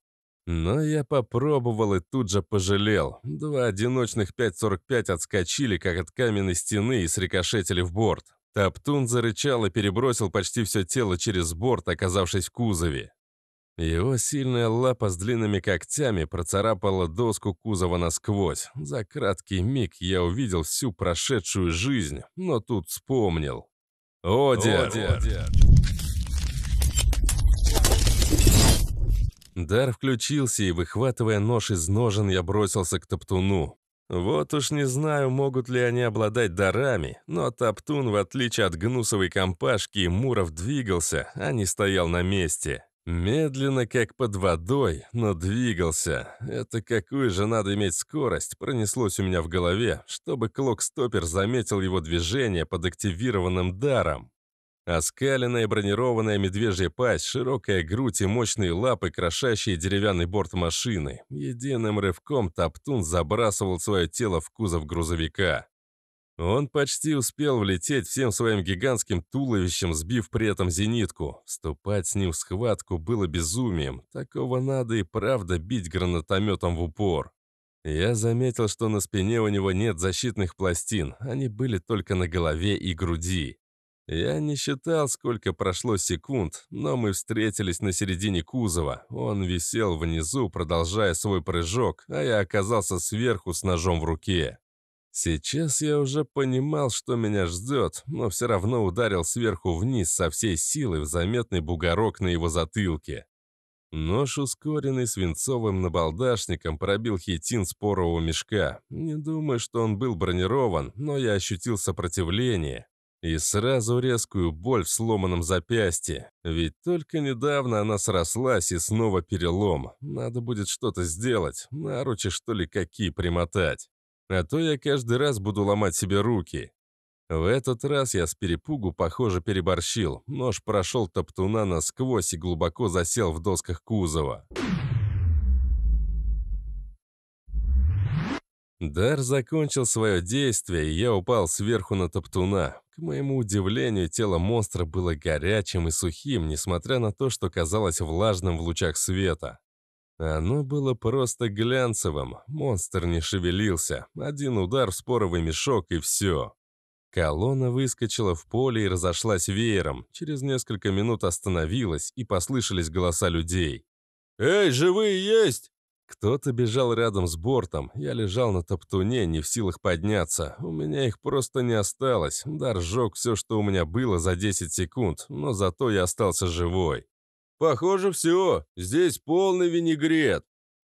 Speaker 1: Но я попробовал и тут же пожалел. Два одиночных 5.45 отскочили, как от каменной стены, и срикошетили в борт. Топтун зарычал и перебросил почти все тело через борт, оказавшись в кузове. Его сильная лапа с длинными когтями процарапала доску кузова насквозь. За краткий миг я увидел всю прошедшую жизнь, но тут вспомнил. «Одер!», Одер. одер Дар включился, и, выхватывая нож из ножен, я бросился к топтуну. Вот уж не знаю, могут ли они обладать дарами, но Топтун, в отличие от гнусовой компашки и Муров, двигался, а не стоял на месте. Медленно, как под водой, но двигался. Это какую же надо иметь скорость, пронеслось у меня в голове, чтобы Клок-стопер заметил его движение под активированным даром. Оскаленная бронированная медвежья пасть, широкая грудь и мощные лапы, крошащие деревянный борт машины. Единым рывком Топтун забрасывал свое тело в кузов грузовика. Он почти успел влететь всем своим гигантским туловищем, сбив при этом зенитку. Вступать с ним в схватку было безумием. Такого надо и правда бить гранатометом в упор. Я заметил, что на спине у него нет защитных пластин, они были только на голове и груди. Я не считал, сколько прошло секунд, но мы встретились на середине кузова. Он висел внизу, продолжая свой прыжок, а я оказался сверху с ножом в руке. Сейчас я уже понимал, что меня ждет, но все равно ударил сверху вниз со всей силы в заметный бугорок на его затылке. Нож, ускоренный свинцовым набалдашником, пробил хитин спорового мешка. Не думаю, что он был бронирован, но я ощутил сопротивление. И сразу резкую боль в сломанном запястье. Ведь только недавно она срослась и снова перелом. Надо будет что-то сделать, наручи что ли какие примотать. А то я каждый раз буду ломать себе руки. В этот раз я с перепугу, похоже, переборщил. Нож прошел топтуна насквозь и глубоко засел в досках кузова. Дар закончил свое действие, и я упал сверху на топтуна моему удивлению, тело монстра было горячим и сухим, несмотря на то, что казалось влажным в лучах света. Оно было просто глянцевым, монстр не шевелился, один удар в споровый мешок и все. Колонна выскочила в поле и разошлась веером, через несколько минут остановилась и послышались голоса людей. «Эй, живые есть!» Кто-то бежал рядом с бортом, я лежал на топтуне, не в силах подняться. У меня их просто не осталось, дар сжег все, что у меня было за 10 секунд, но зато я остался живой. «Похоже, все, здесь полный винегрет!»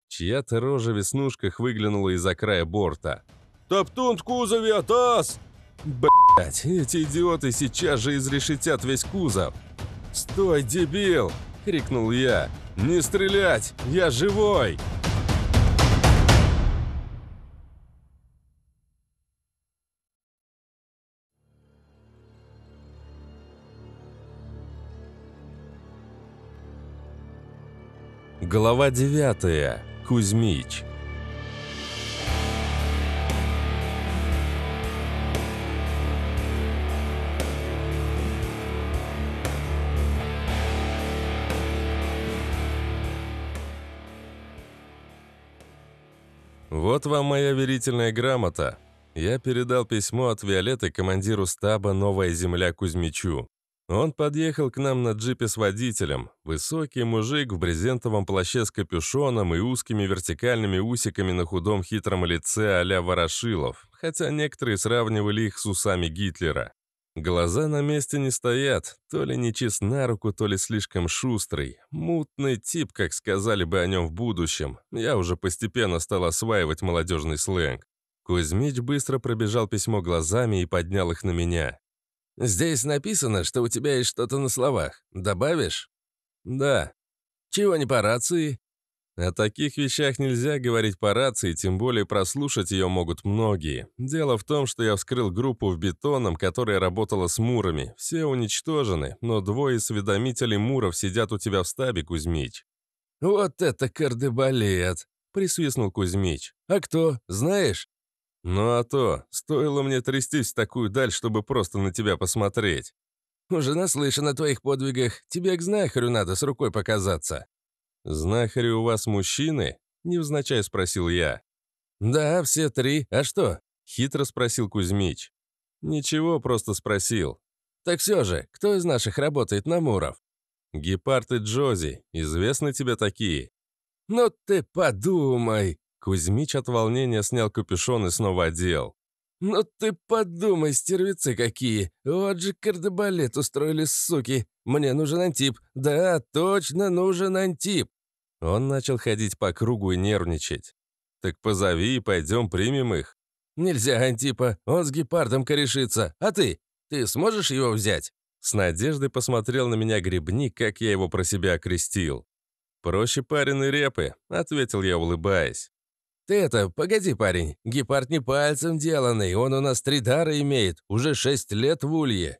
Speaker 1: Чья-то рожа в веснушках выглянула из-за края борта. «Топтун в кузове, атас!» «Блядь, эти идиоты сейчас же изрешетят весь кузов!» «Стой, дебил!» — крикнул я. «Не стрелять! Я живой!» Глава 9. Кузьмич. «Вот вам моя верительная грамота». Я передал письмо от Виолеты командиру стаба «Новая земля» Кузьмичу. Он подъехал к нам на джипе с водителем. Высокий мужик в брезентовом плаще с капюшоном и узкими вертикальными усиками на худом хитром лице а Ворошилов, хотя некоторые сравнивали их с усами Гитлера. Глаза на месте не стоят, то ли не чист на руку, то ли слишком шустрый. Мутный тип, как сказали бы о нем в будущем. Я уже постепенно стал осваивать молодежный сленг. Кузьмич быстро пробежал письмо глазами и поднял их на меня. «Здесь написано, что у тебя есть что-то на словах. Добавишь?» «Да». «Чего не по рации?» О таких вещах нельзя говорить по рации, тем более прослушать ее могут многие. Дело в том, что я вскрыл группу в бетоном, которая работала с мурами. Все уничтожены, но двое осведомителей муров сидят у тебя в стабе, Кузьмич. «Вот это кардебалет!» — присвистнул Кузьмич. «А кто, знаешь?» «Ну а то, стоило мне трястись в такую даль, чтобы просто на тебя посмотреть». «Уже наслышан о твоих подвигах. Тебе к знахарю надо с рукой показаться». «Знахари у вас мужчины?» — невзначай спросил я. «Да, все три. А что?» — хитро спросил Кузьмич. «Ничего, просто спросил». «Так все же, кто из наших работает на Муров?» «Гепард и Джози. Известны тебе такие?» «Ну ты подумай!» Кузьмич от волнения снял капюшон и снова одел. «Ну ты подумай, стервицы какие! Вот же кардебалет устроили, суки! Мне нужен антип! Да, точно нужен антип!» Он начал ходить по кругу и нервничать. «Так позови и пойдем примем их». «Нельзя антипа, он с гепардом корешится. А ты? Ты сможешь его взять?» С надеждой посмотрел на меня грибник, как я его про себя окрестил. «Проще пареной репы», — ответил я, улыбаясь. «Ты это, погоди, парень, гепард не пальцем деланный, он у нас три дара имеет, уже шесть лет в улье».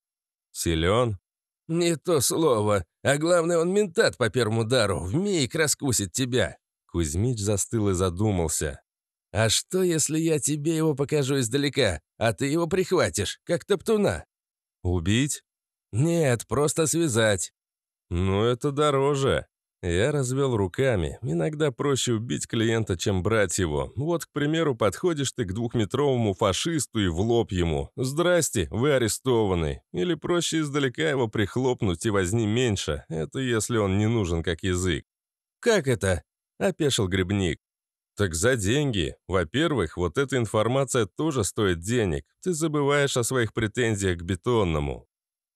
Speaker 1: «Силен?» «Не то слово. А главное, он ментат по первому дару, вмиг раскусит тебя». Кузьмич застыл и задумался. «А что, если я тебе его покажу издалека, а ты его прихватишь, как топтуна?» «Убить?» «Нет, просто связать». «Ну, это дороже». Я развел руками. Иногда проще убить клиента, чем брать его. Вот, к примеру, подходишь ты к двухметровому фашисту и в лоб ему. «Здрасте, вы арестованы». Или проще издалека его прихлопнуть и возни меньше. Это если он не нужен как язык. «Как это?» – опешил грибник. Так за деньги. Во-первых, вот эта информация тоже стоит денег. Ты забываешь о своих претензиях к бетонному.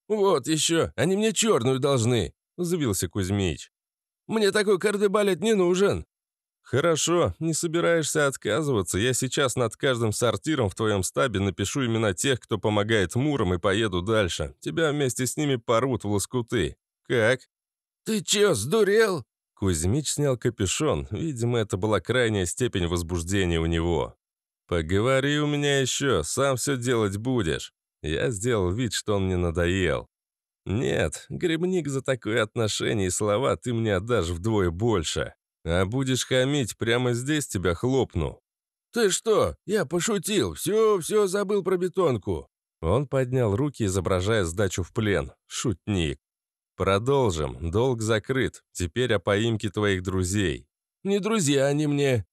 Speaker 1: «Вот еще, они мне черную должны», – завился Кузьмич. Мне такой кардебалет не нужен». «Хорошо, не собираешься отказываться. Я сейчас над каждым сортиром в твоем стабе напишу имена тех, кто помогает Мурам, и поеду дальше. Тебя вместе с ними порут в лоскуты. Как?» «Ты чё сдурел?» Кузьмич снял капюшон. Видимо, это была крайняя степень возбуждения у него. «Поговори у меня еще, сам все делать будешь». Я сделал вид, что он мне надоел. «Нет, грибник за такое отношение и слова ты мне отдашь вдвое больше. А будешь хамить, прямо здесь тебя хлопну». «Ты что? Я пошутил. Все, все забыл про бетонку». Он поднял руки, изображая сдачу в плен. Шутник. «Продолжим. Долг закрыт. Теперь о поимке твоих друзей». «Не друзья они мне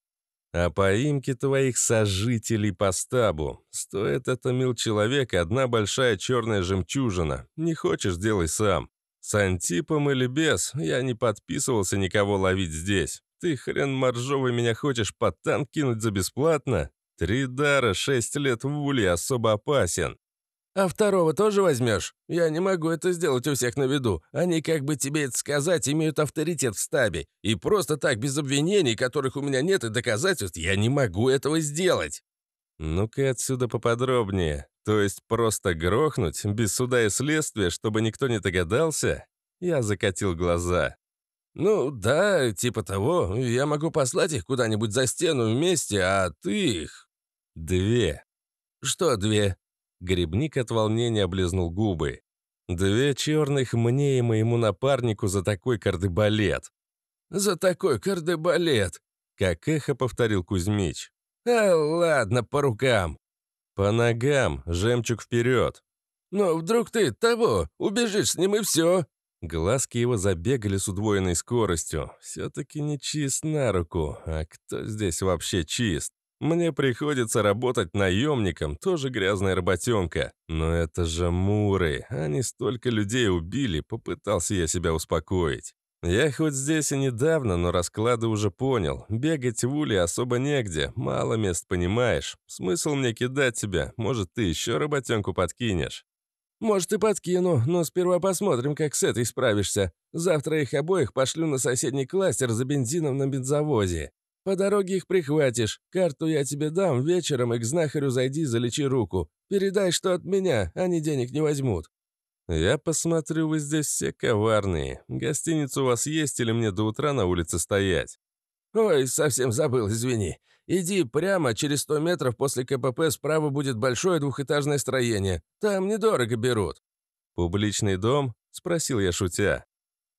Speaker 1: о а поимке твоих сожителей по стабу. Стоит это мил человек одна большая черная жемчужина. Не хочешь, делай сам. С Антипом или без, я не подписывался никого ловить здесь. Ты, хрен моржовый, меня хочешь под танк кинуть за бесплатно? Три дара, шесть лет в уле, особо опасен. «А второго тоже возьмешь? Я не могу это сделать у всех на виду. Они, как бы тебе это сказать, имеют авторитет в стабе. И просто так, без обвинений, которых у меня нет и доказательств, я не могу этого сделать». «Ну-ка отсюда поподробнее. То есть просто грохнуть, без суда и следствия, чтобы никто не догадался?» Я закатил глаза. «Ну да, типа того. Я могу послать их куда-нибудь за стену вместе, а ты их...» «Две». «Что две?» Грибник от волнения облизнул губы. «Две черных мне и моему напарнику за такой кардебалет!» «За такой кардебалет!» — как эхо повторил Кузьмич. «А ладно, по рукам!» «По ногам, жемчуг вперед!» «Но «Ну, вдруг ты того, убежишь с ним и все!» Глазки его забегали с удвоенной скоростью. Все-таки не чист на руку, а кто здесь вообще чист? Мне приходится работать наемником, тоже грязная работенка. Но это же муры, они столько людей убили, попытался я себя успокоить. Я хоть здесь и недавно, но расклады уже понял. Бегать в уле особо негде, мало мест понимаешь. Смысл мне кидать тебя, может, ты еще работенку подкинешь. «Может, и подкину, но сперва посмотрим, как с этой справишься. Завтра их обоих пошлю на соседний кластер за бензином на бензовозе. По дороге их прихватишь. Карту я тебе дам, вечером и к знахарю зайди, залечи руку. Передай, что от меня, они денег не возьмут». «Я посмотрю, вы здесь все коварные. Гостиницу у вас есть или мне до утра на улице стоять?» «Ой, совсем забыл, извини. Иди прямо, через 100 метров после КПП справа будет большое двухэтажное строение. Там недорого берут». «Публичный дом?» — спросил я, шутя.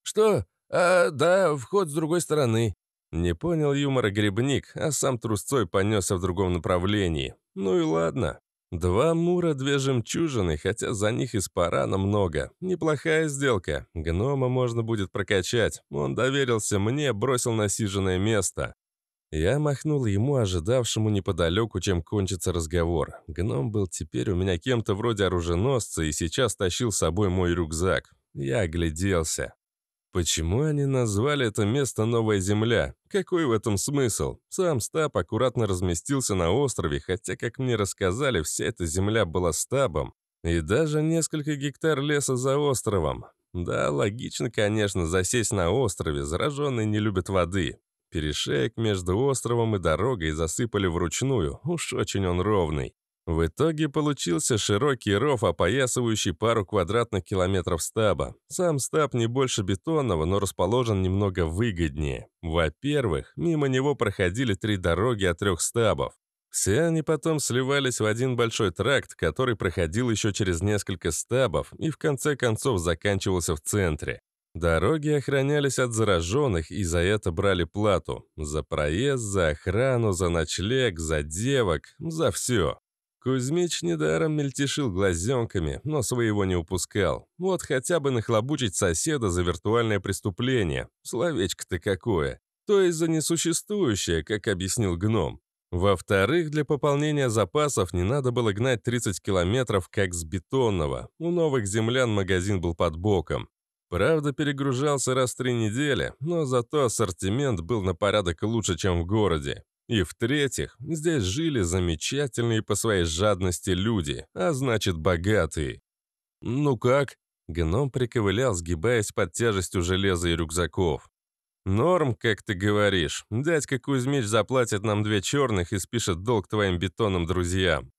Speaker 1: «Что? А, да, вход с другой стороны. Не понял юмора грибник, а сам трусцой понесся в другом направлении. Ну и ладно. Два мура, две жемчужины, хотя за них из парана много. Неплохая сделка. Гнома можно будет прокачать. Он доверился мне, бросил насиженное место. Я махнул ему, ожидавшему неподалеку, чем кончится разговор. Гном был теперь у меня кем-то вроде оруженосца и сейчас тащил с собой мой рюкзак. Я огляделся. Почему они назвали это место Новая Земля? Какой в этом смысл? Сам Стаб аккуратно разместился на острове, хотя, как мне рассказали, вся эта земля была Стабом. И даже несколько гектар леса за островом. Да, логично, конечно, засесть на острове, зараженные не любят воды. Перешеек между островом и дорогой засыпали вручную, уж очень он ровный. В итоге получился широкий ров, опоясывающий пару квадратных километров стаба. Сам стаб не больше бетонного, но расположен немного выгоднее. Во-первых, мимо него проходили три дороги от трех стабов. Все они потом сливались в один большой тракт, который проходил еще через несколько стабов и в конце концов заканчивался в центре. Дороги охранялись от зараженных и за это брали плату. За проезд, за охрану, за ночлег, за девок, за все. Кузьмич недаром мельтешил глазенками, но своего не упускал. Вот хотя бы нахлобучить соседа за виртуальное преступление. Словечко-то какое. То есть за несуществующее, как объяснил гном. Во-вторых, для пополнения запасов не надо было гнать 30 километров, как с бетонного. У новых землян магазин был под боком. Правда, перегружался раз в три недели, но зато ассортимент был на порядок лучше, чем в городе. И в-третьих, здесь жили замечательные по своей жадности люди, а значит богатые. «Ну как?» — гном приковылял, сгибаясь под тяжестью железа и рюкзаков. «Норм, как ты говоришь. Дядька Кузьмич заплатит нам две черных и спишет долг твоим бетонным друзьям».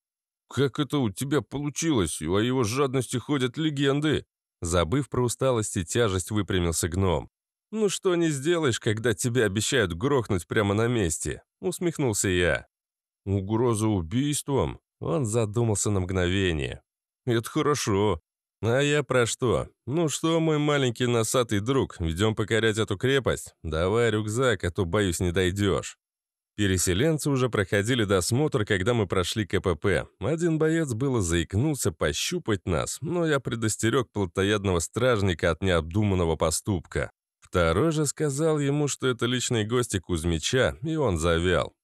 Speaker 1: «Как это у тебя получилось? О его жадности ходят легенды!» Забыв про усталость и тяжесть, выпрямился гном. «Ну что не сделаешь, когда тебя обещают грохнуть прямо на месте?» — усмехнулся я. «Угроза убийством?» — он задумался на мгновение. «Это хорошо. А я про что? Ну что, мой маленький носатый друг, идем покорять эту крепость? Давай рюкзак, а то, боюсь, не дойдешь». Переселенцы уже проходили досмотр, когда мы прошли КПП. Один боец было заикнулся пощупать нас, но я предостерег плотоядного стражника от необдуманного поступка. Второй же сказал ему, что это личный гости Кузьмича, и он завял.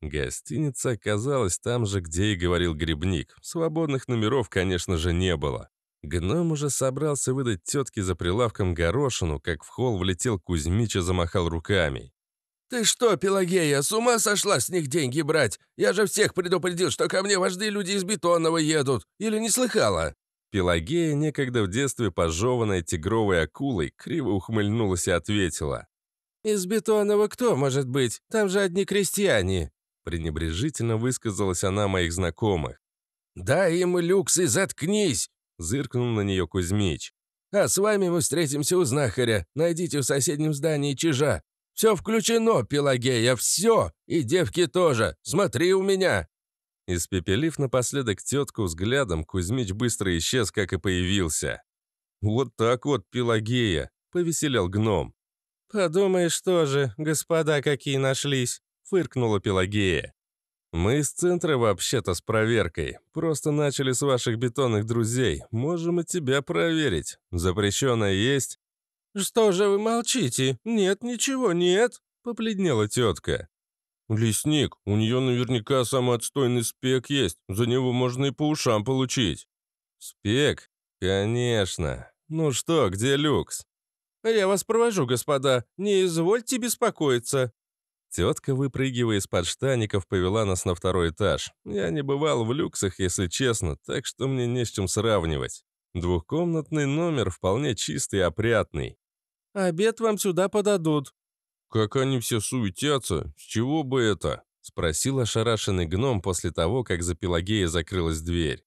Speaker 1: Гостиница оказалась там же, где и говорил Грибник. Свободных номеров, конечно же, не было. Гном уже собрался выдать тетке за прилавком горошину, как в холл влетел Кузьмич и замахал руками. «Ты что, Пелагея, с ума сошла с них деньги брать? Я же всех предупредил, что ко мне вожди люди из Бетонного едут. Или не слыхала?» Пелагея, некогда в детстве пожеванная тигровой акулой, криво ухмыльнулась и ответила. «Из бетонного кто, может быть? Там же одни крестьяне!» пренебрежительно высказалась она моих знакомых. «Дай им люкс и заткнись!» — зыркнул на нее Кузьмич. «А с вами мы встретимся у знахаря. Найдите в соседнем здании чижа. Все включено, Пелагея, все! И девки тоже! Смотри у меня!» Испепелив напоследок тетку взглядом, Кузьмич быстро исчез, как и появился. «Вот так вот, Пелагея!» — повеселел гном. «Подумаешь же, господа какие нашлись!» — фыркнула Пелагея. «Мы из центра вообще-то с проверкой. Просто начали с ваших бетонных друзей. Можем и тебя проверить. Запрещенное есть?» «Что же вы молчите? Нет, ничего, нет!» — Попледнела тетка. «Лесник, у нее наверняка самый отстойный спек есть, за него можно и по ушам получить». «Спек? Конечно. Ну что, где люкс?» «Я вас провожу, господа, не извольте беспокоиться». Тетка, выпрыгивая из-под штаников, повела нас на второй этаж. Я не бывал в люксах, если честно, так что мне не с чем сравнивать. Двухкомнатный номер вполне чистый и опрятный. «Обед вам сюда подадут», «Как они все суетятся? С чего бы это?» — спросил ошарашенный гном после того, как за Пелагея закрылась дверь.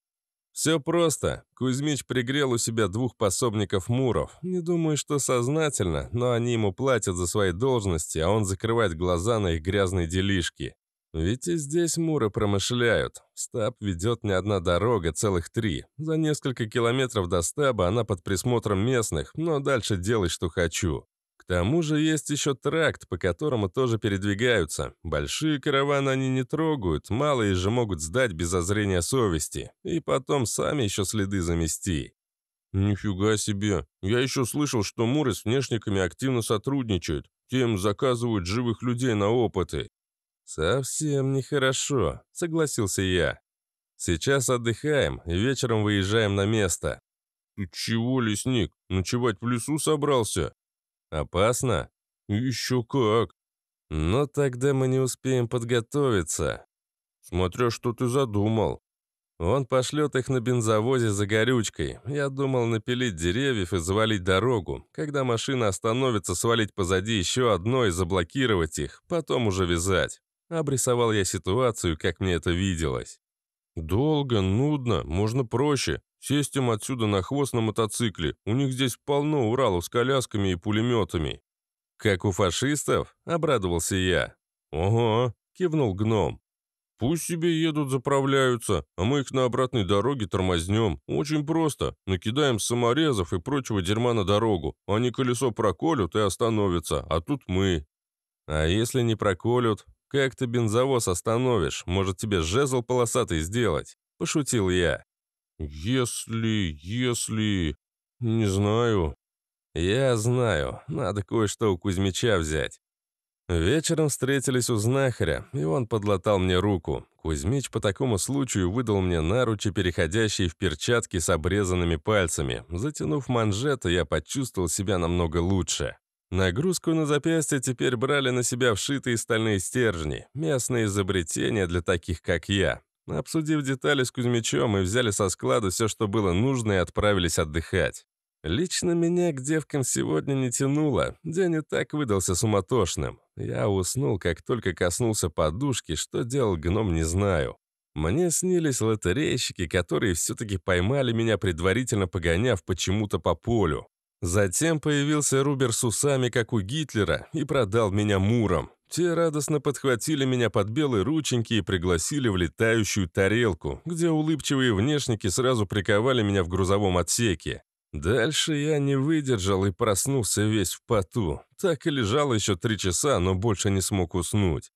Speaker 1: «Все просто. Кузьмич пригрел у себя двух пособников Муров. Не думаю, что сознательно, но они ему платят за свои должности, а он закрывает глаза на их грязные делишки. Ведь и здесь Муры промышляют. стаб ведет не одна дорога, целых три. За несколько километров до стаба она под присмотром местных, но дальше делай, что хочу. К тому же есть еще тракт, по которому тоже передвигаются. Большие караваны они не трогают, малые же могут сдать без озрения совести. И потом сами еще следы замести. «Нифига себе! Я еще слышал, что муры с внешниками активно сотрудничают. Тем заказывают живых людей на опыты». «Совсем нехорошо», — согласился я. «Сейчас отдыхаем, и вечером выезжаем на место». «Ты чего, лесник, ночевать в лесу собрался?» Опасно? Еще как. Но тогда мы не успеем подготовиться. Смотря что ты задумал. Он пошлет их на бензовозе за горючкой. Я думал напилить деревьев и завалить дорогу. Когда машина остановится, свалить позади еще одно и заблокировать их, потом уже вязать. Обрисовал я ситуацию, как мне это виделось. «Долго, нудно, можно проще. Сесть им отсюда на хвост на мотоцикле. У них здесь полно Уралов с колясками и пулеметами». «Как у фашистов?» – обрадовался я. «Ого», – кивнул гном. «Пусть себе едут, заправляются, а мы их на обратной дороге тормознем. Очень просто. Накидаем саморезов и прочего дерьма на дорогу. Они колесо проколют и остановятся, а тут мы». «А если не проколют?» «Как ты бензовоз остановишь? Может, тебе жезл полосатый сделать?» – пошутил я. «Если... если... не знаю». «Я знаю. Надо кое-что у Кузьмича взять». Вечером встретились у знахаря, и он подлатал мне руку. Кузьмич по такому случаю выдал мне наручи, переходящие в перчатки с обрезанными пальцами. Затянув манжеты, я почувствовал себя намного лучше. Нагрузку на запястье теперь брали на себя вшитые стальные стержни, местное изобретение для таких, как я. Обсудив детали с Кузьмичом, мы взяли со склада все, что было нужно, и отправились отдыхать. Лично меня к девкам сегодня не тянуло, день и так выдался суматошным. Я уснул, как только коснулся подушки, что делал гном, не знаю. Мне снились лотерейщики, которые все-таки поймали меня, предварительно погоняв почему-то по полю. Затем появился Рубер с усами, как у Гитлера, и продал меня Муром. Те радостно подхватили меня под белые рученьки и пригласили в летающую тарелку, где улыбчивые внешники сразу приковали меня в грузовом отсеке. Дальше я не выдержал и проснулся весь в поту. Так и лежал еще три часа, но больше не смог уснуть.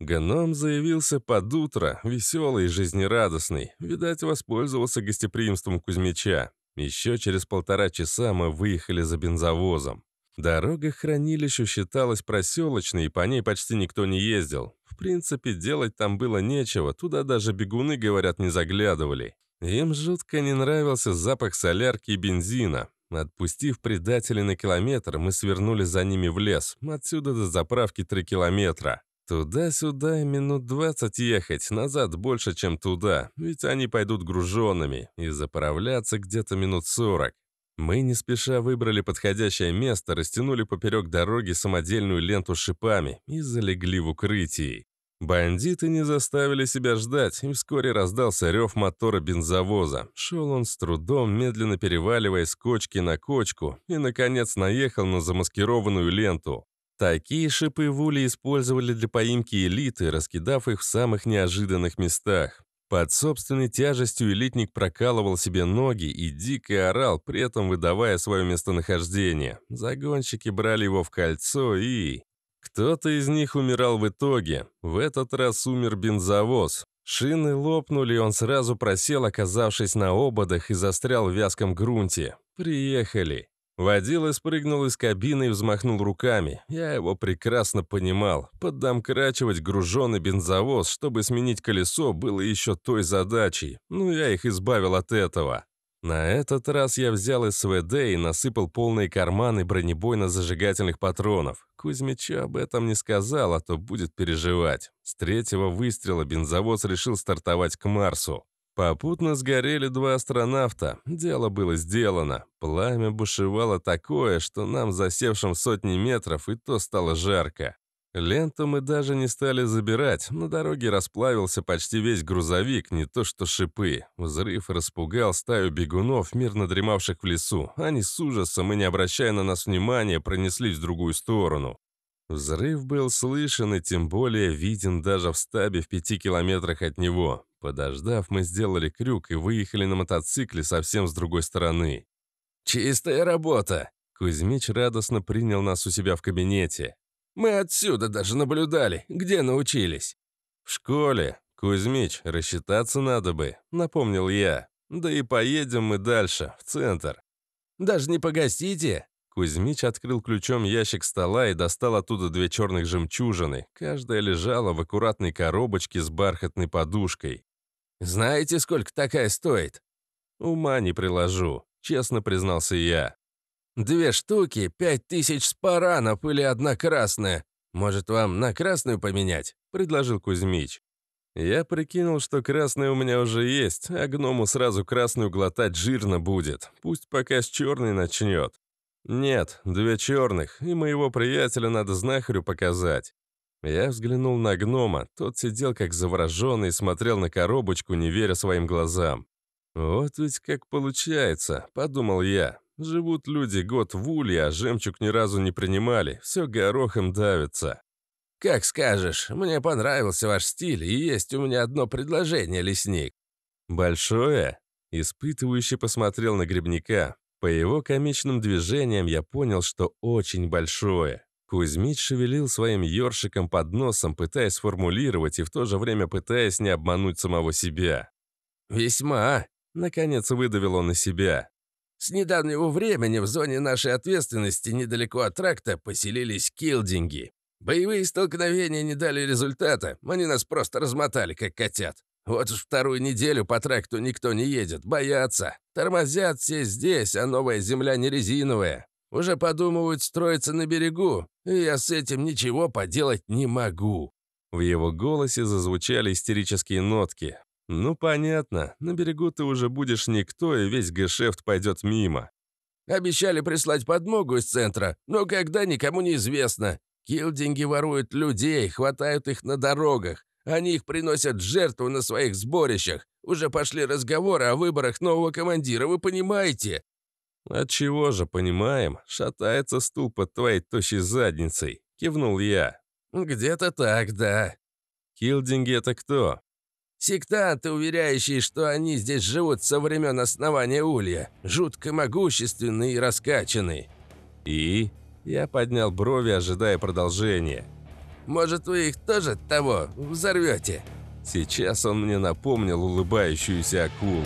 Speaker 1: Гном заявился под утро, веселый и жизнерадостный. Видать, воспользовался гостеприимством Кузьмича. Еще через полтора часа мы выехали за бензовозом. Дорога к хранилищу считалась проселочной, и по ней почти никто не ездил. В принципе, делать там было нечего, туда даже бегуны, говорят, не заглядывали. Им жутко не нравился запах солярки и бензина. Отпустив предателей на километр, мы свернули за ними в лес, отсюда до заправки 3 километра. Туда-сюда минут двадцать ехать, назад больше, чем туда, ведь они пойдут груженными, и заправляться где-то минут сорок. Мы не спеша выбрали подходящее место, растянули поперек дороги самодельную ленту с шипами и залегли в укрытии. Бандиты не заставили себя ждать, и вскоре раздался рев мотора бензовоза. Шел он с трудом, медленно переваливая с кочки на кочку, и, наконец, наехал на замаскированную ленту. Такие шипы Вули использовали для поимки элиты, раскидав их в самых неожиданных местах. Под собственной тяжестью элитник прокалывал себе ноги и дико орал, при этом выдавая свое местонахождение. Загонщики брали его в кольцо и... Кто-то из них умирал в итоге. В этот раз умер бензовоз. Шины лопнули, и он сразу просел, оказавшись на ободах, и застрял в вязком грунте. Приехали. Водила спрыгнул из кабины и взмахнул руками. Я его прекрасно понимал. Поддомкрачивать груженный бензовоз, чтобы сменить колесо, было еще той задачей. Но ну, я их избавил от этого. На этот раз я взял СВД и насыпал полные карманы бронебойно-зажигательных патронов. Кузьмичу об этом не сказал, а то будет переживать. С третьего выстрела бензовоз решил стартовать к Марсу. Попутно сгорели два астронавта. Дело было сделано. Пламя бушевало такое, что нам, засевшим сотни метров, и то стало жарко. Ленту мы даже не стали забирать. На дороге расплавился почти весь грузовик, не то что шипы. Взрыв распугал стаю бегунов, мирно дремавших в лесу. Они с ужасом и, не обращая на нас внимания, пронеслись в другую сторону. Взрыв был слышен и тем более виден даже в стабе в пяти километрах от него. Подождав, мы сделали крюк и выехали на мотоцикле совсем с другой стороны. «Чистая работа!» Кузьмич радостно принял нас у себя в кабинете. «Мы отсюда даже наблюдали. Где научились?» «В школе. Кузьмич, рассчитаться надо бы», — напомнил я. «Да и поедем мы дальше, в центр». «Даже не погостите?» Кузьмич открыл ключом ящик стола и достал оттуда две черных жемчужины. Каждая лежала в аккуратной коробочке с бархатной подушкой. «Знаете, сколько такая стоит?» «Ума не приложу», — честно признался я. «Две штуки, пять тысяч спаранов или одна красная. Может, вам на красную поменять?» — предложил Кузьмич. Я прикинул, что красная у меня уже есть, а гному сразу красную глотать жирно будет. Пусть пока с черной начнет. «Нет, две черных, и моего приятеля надо знахарю показать». Я взглянул на гнома, тот сидел как завороженный и смотрел на коробочку, не веря своим глазам. «Вот ведь как получается», — подумал я. «Живут люди год в улье, а жемчуг ни разу не принимали, все горохом давится». «Как скажешь, мне понравился ваш стиль, и есть у меня одно предложение, лесник». «Большое?» Испытывающий посмотрел на грибника. По его комичным движениям я понял, что очень большое. Кузьмич шевелил своим ёршиком под носом, пытаясь сформулировать и в то же время пытаясь не обмануть самого себя. «Весьма!» — наконец выдавил он из себя. «С недавнего времени в зоне нашей ответственности недалеко от тракта поселились килдинги. Боевые столкновения не дали результата, они нас просто размотали, как котят. Вот ж вторую неделю по тракту никто не едет, боятся. Тормозят все здесь, а новая земля не резиновая. Уже подумывают строиться на берегу, и я с этим ничего поделать не могу». В его голосе зазвучали истерические нотки. «Ну, понятно, на берегу ты уже будешь никто, и весь гешефт пойдет мимо». «Обещали прислать подмогу из центра, но когда никому не известно. Килдинги воруют людей, хватают их на дорогах. Они их приносят жертву на своих сборищах. Уже пошли разговоры о выборах нового командира, вы понимаете?» От чего же, понимаем, шатается стул под твоей тощей задницей», — кивнул я. «Где-то так, да». «Килдинги — это кто?» «Сектанты, уверяющие, что они здесь живут со времен основания Улья. Жутко могущественные и раскачанные». «И?» Я поднял брови, ожидая продолжения. Может, вы их тоже того взорвете?» Сейчас он мне напомнил улыбающуюся акулу.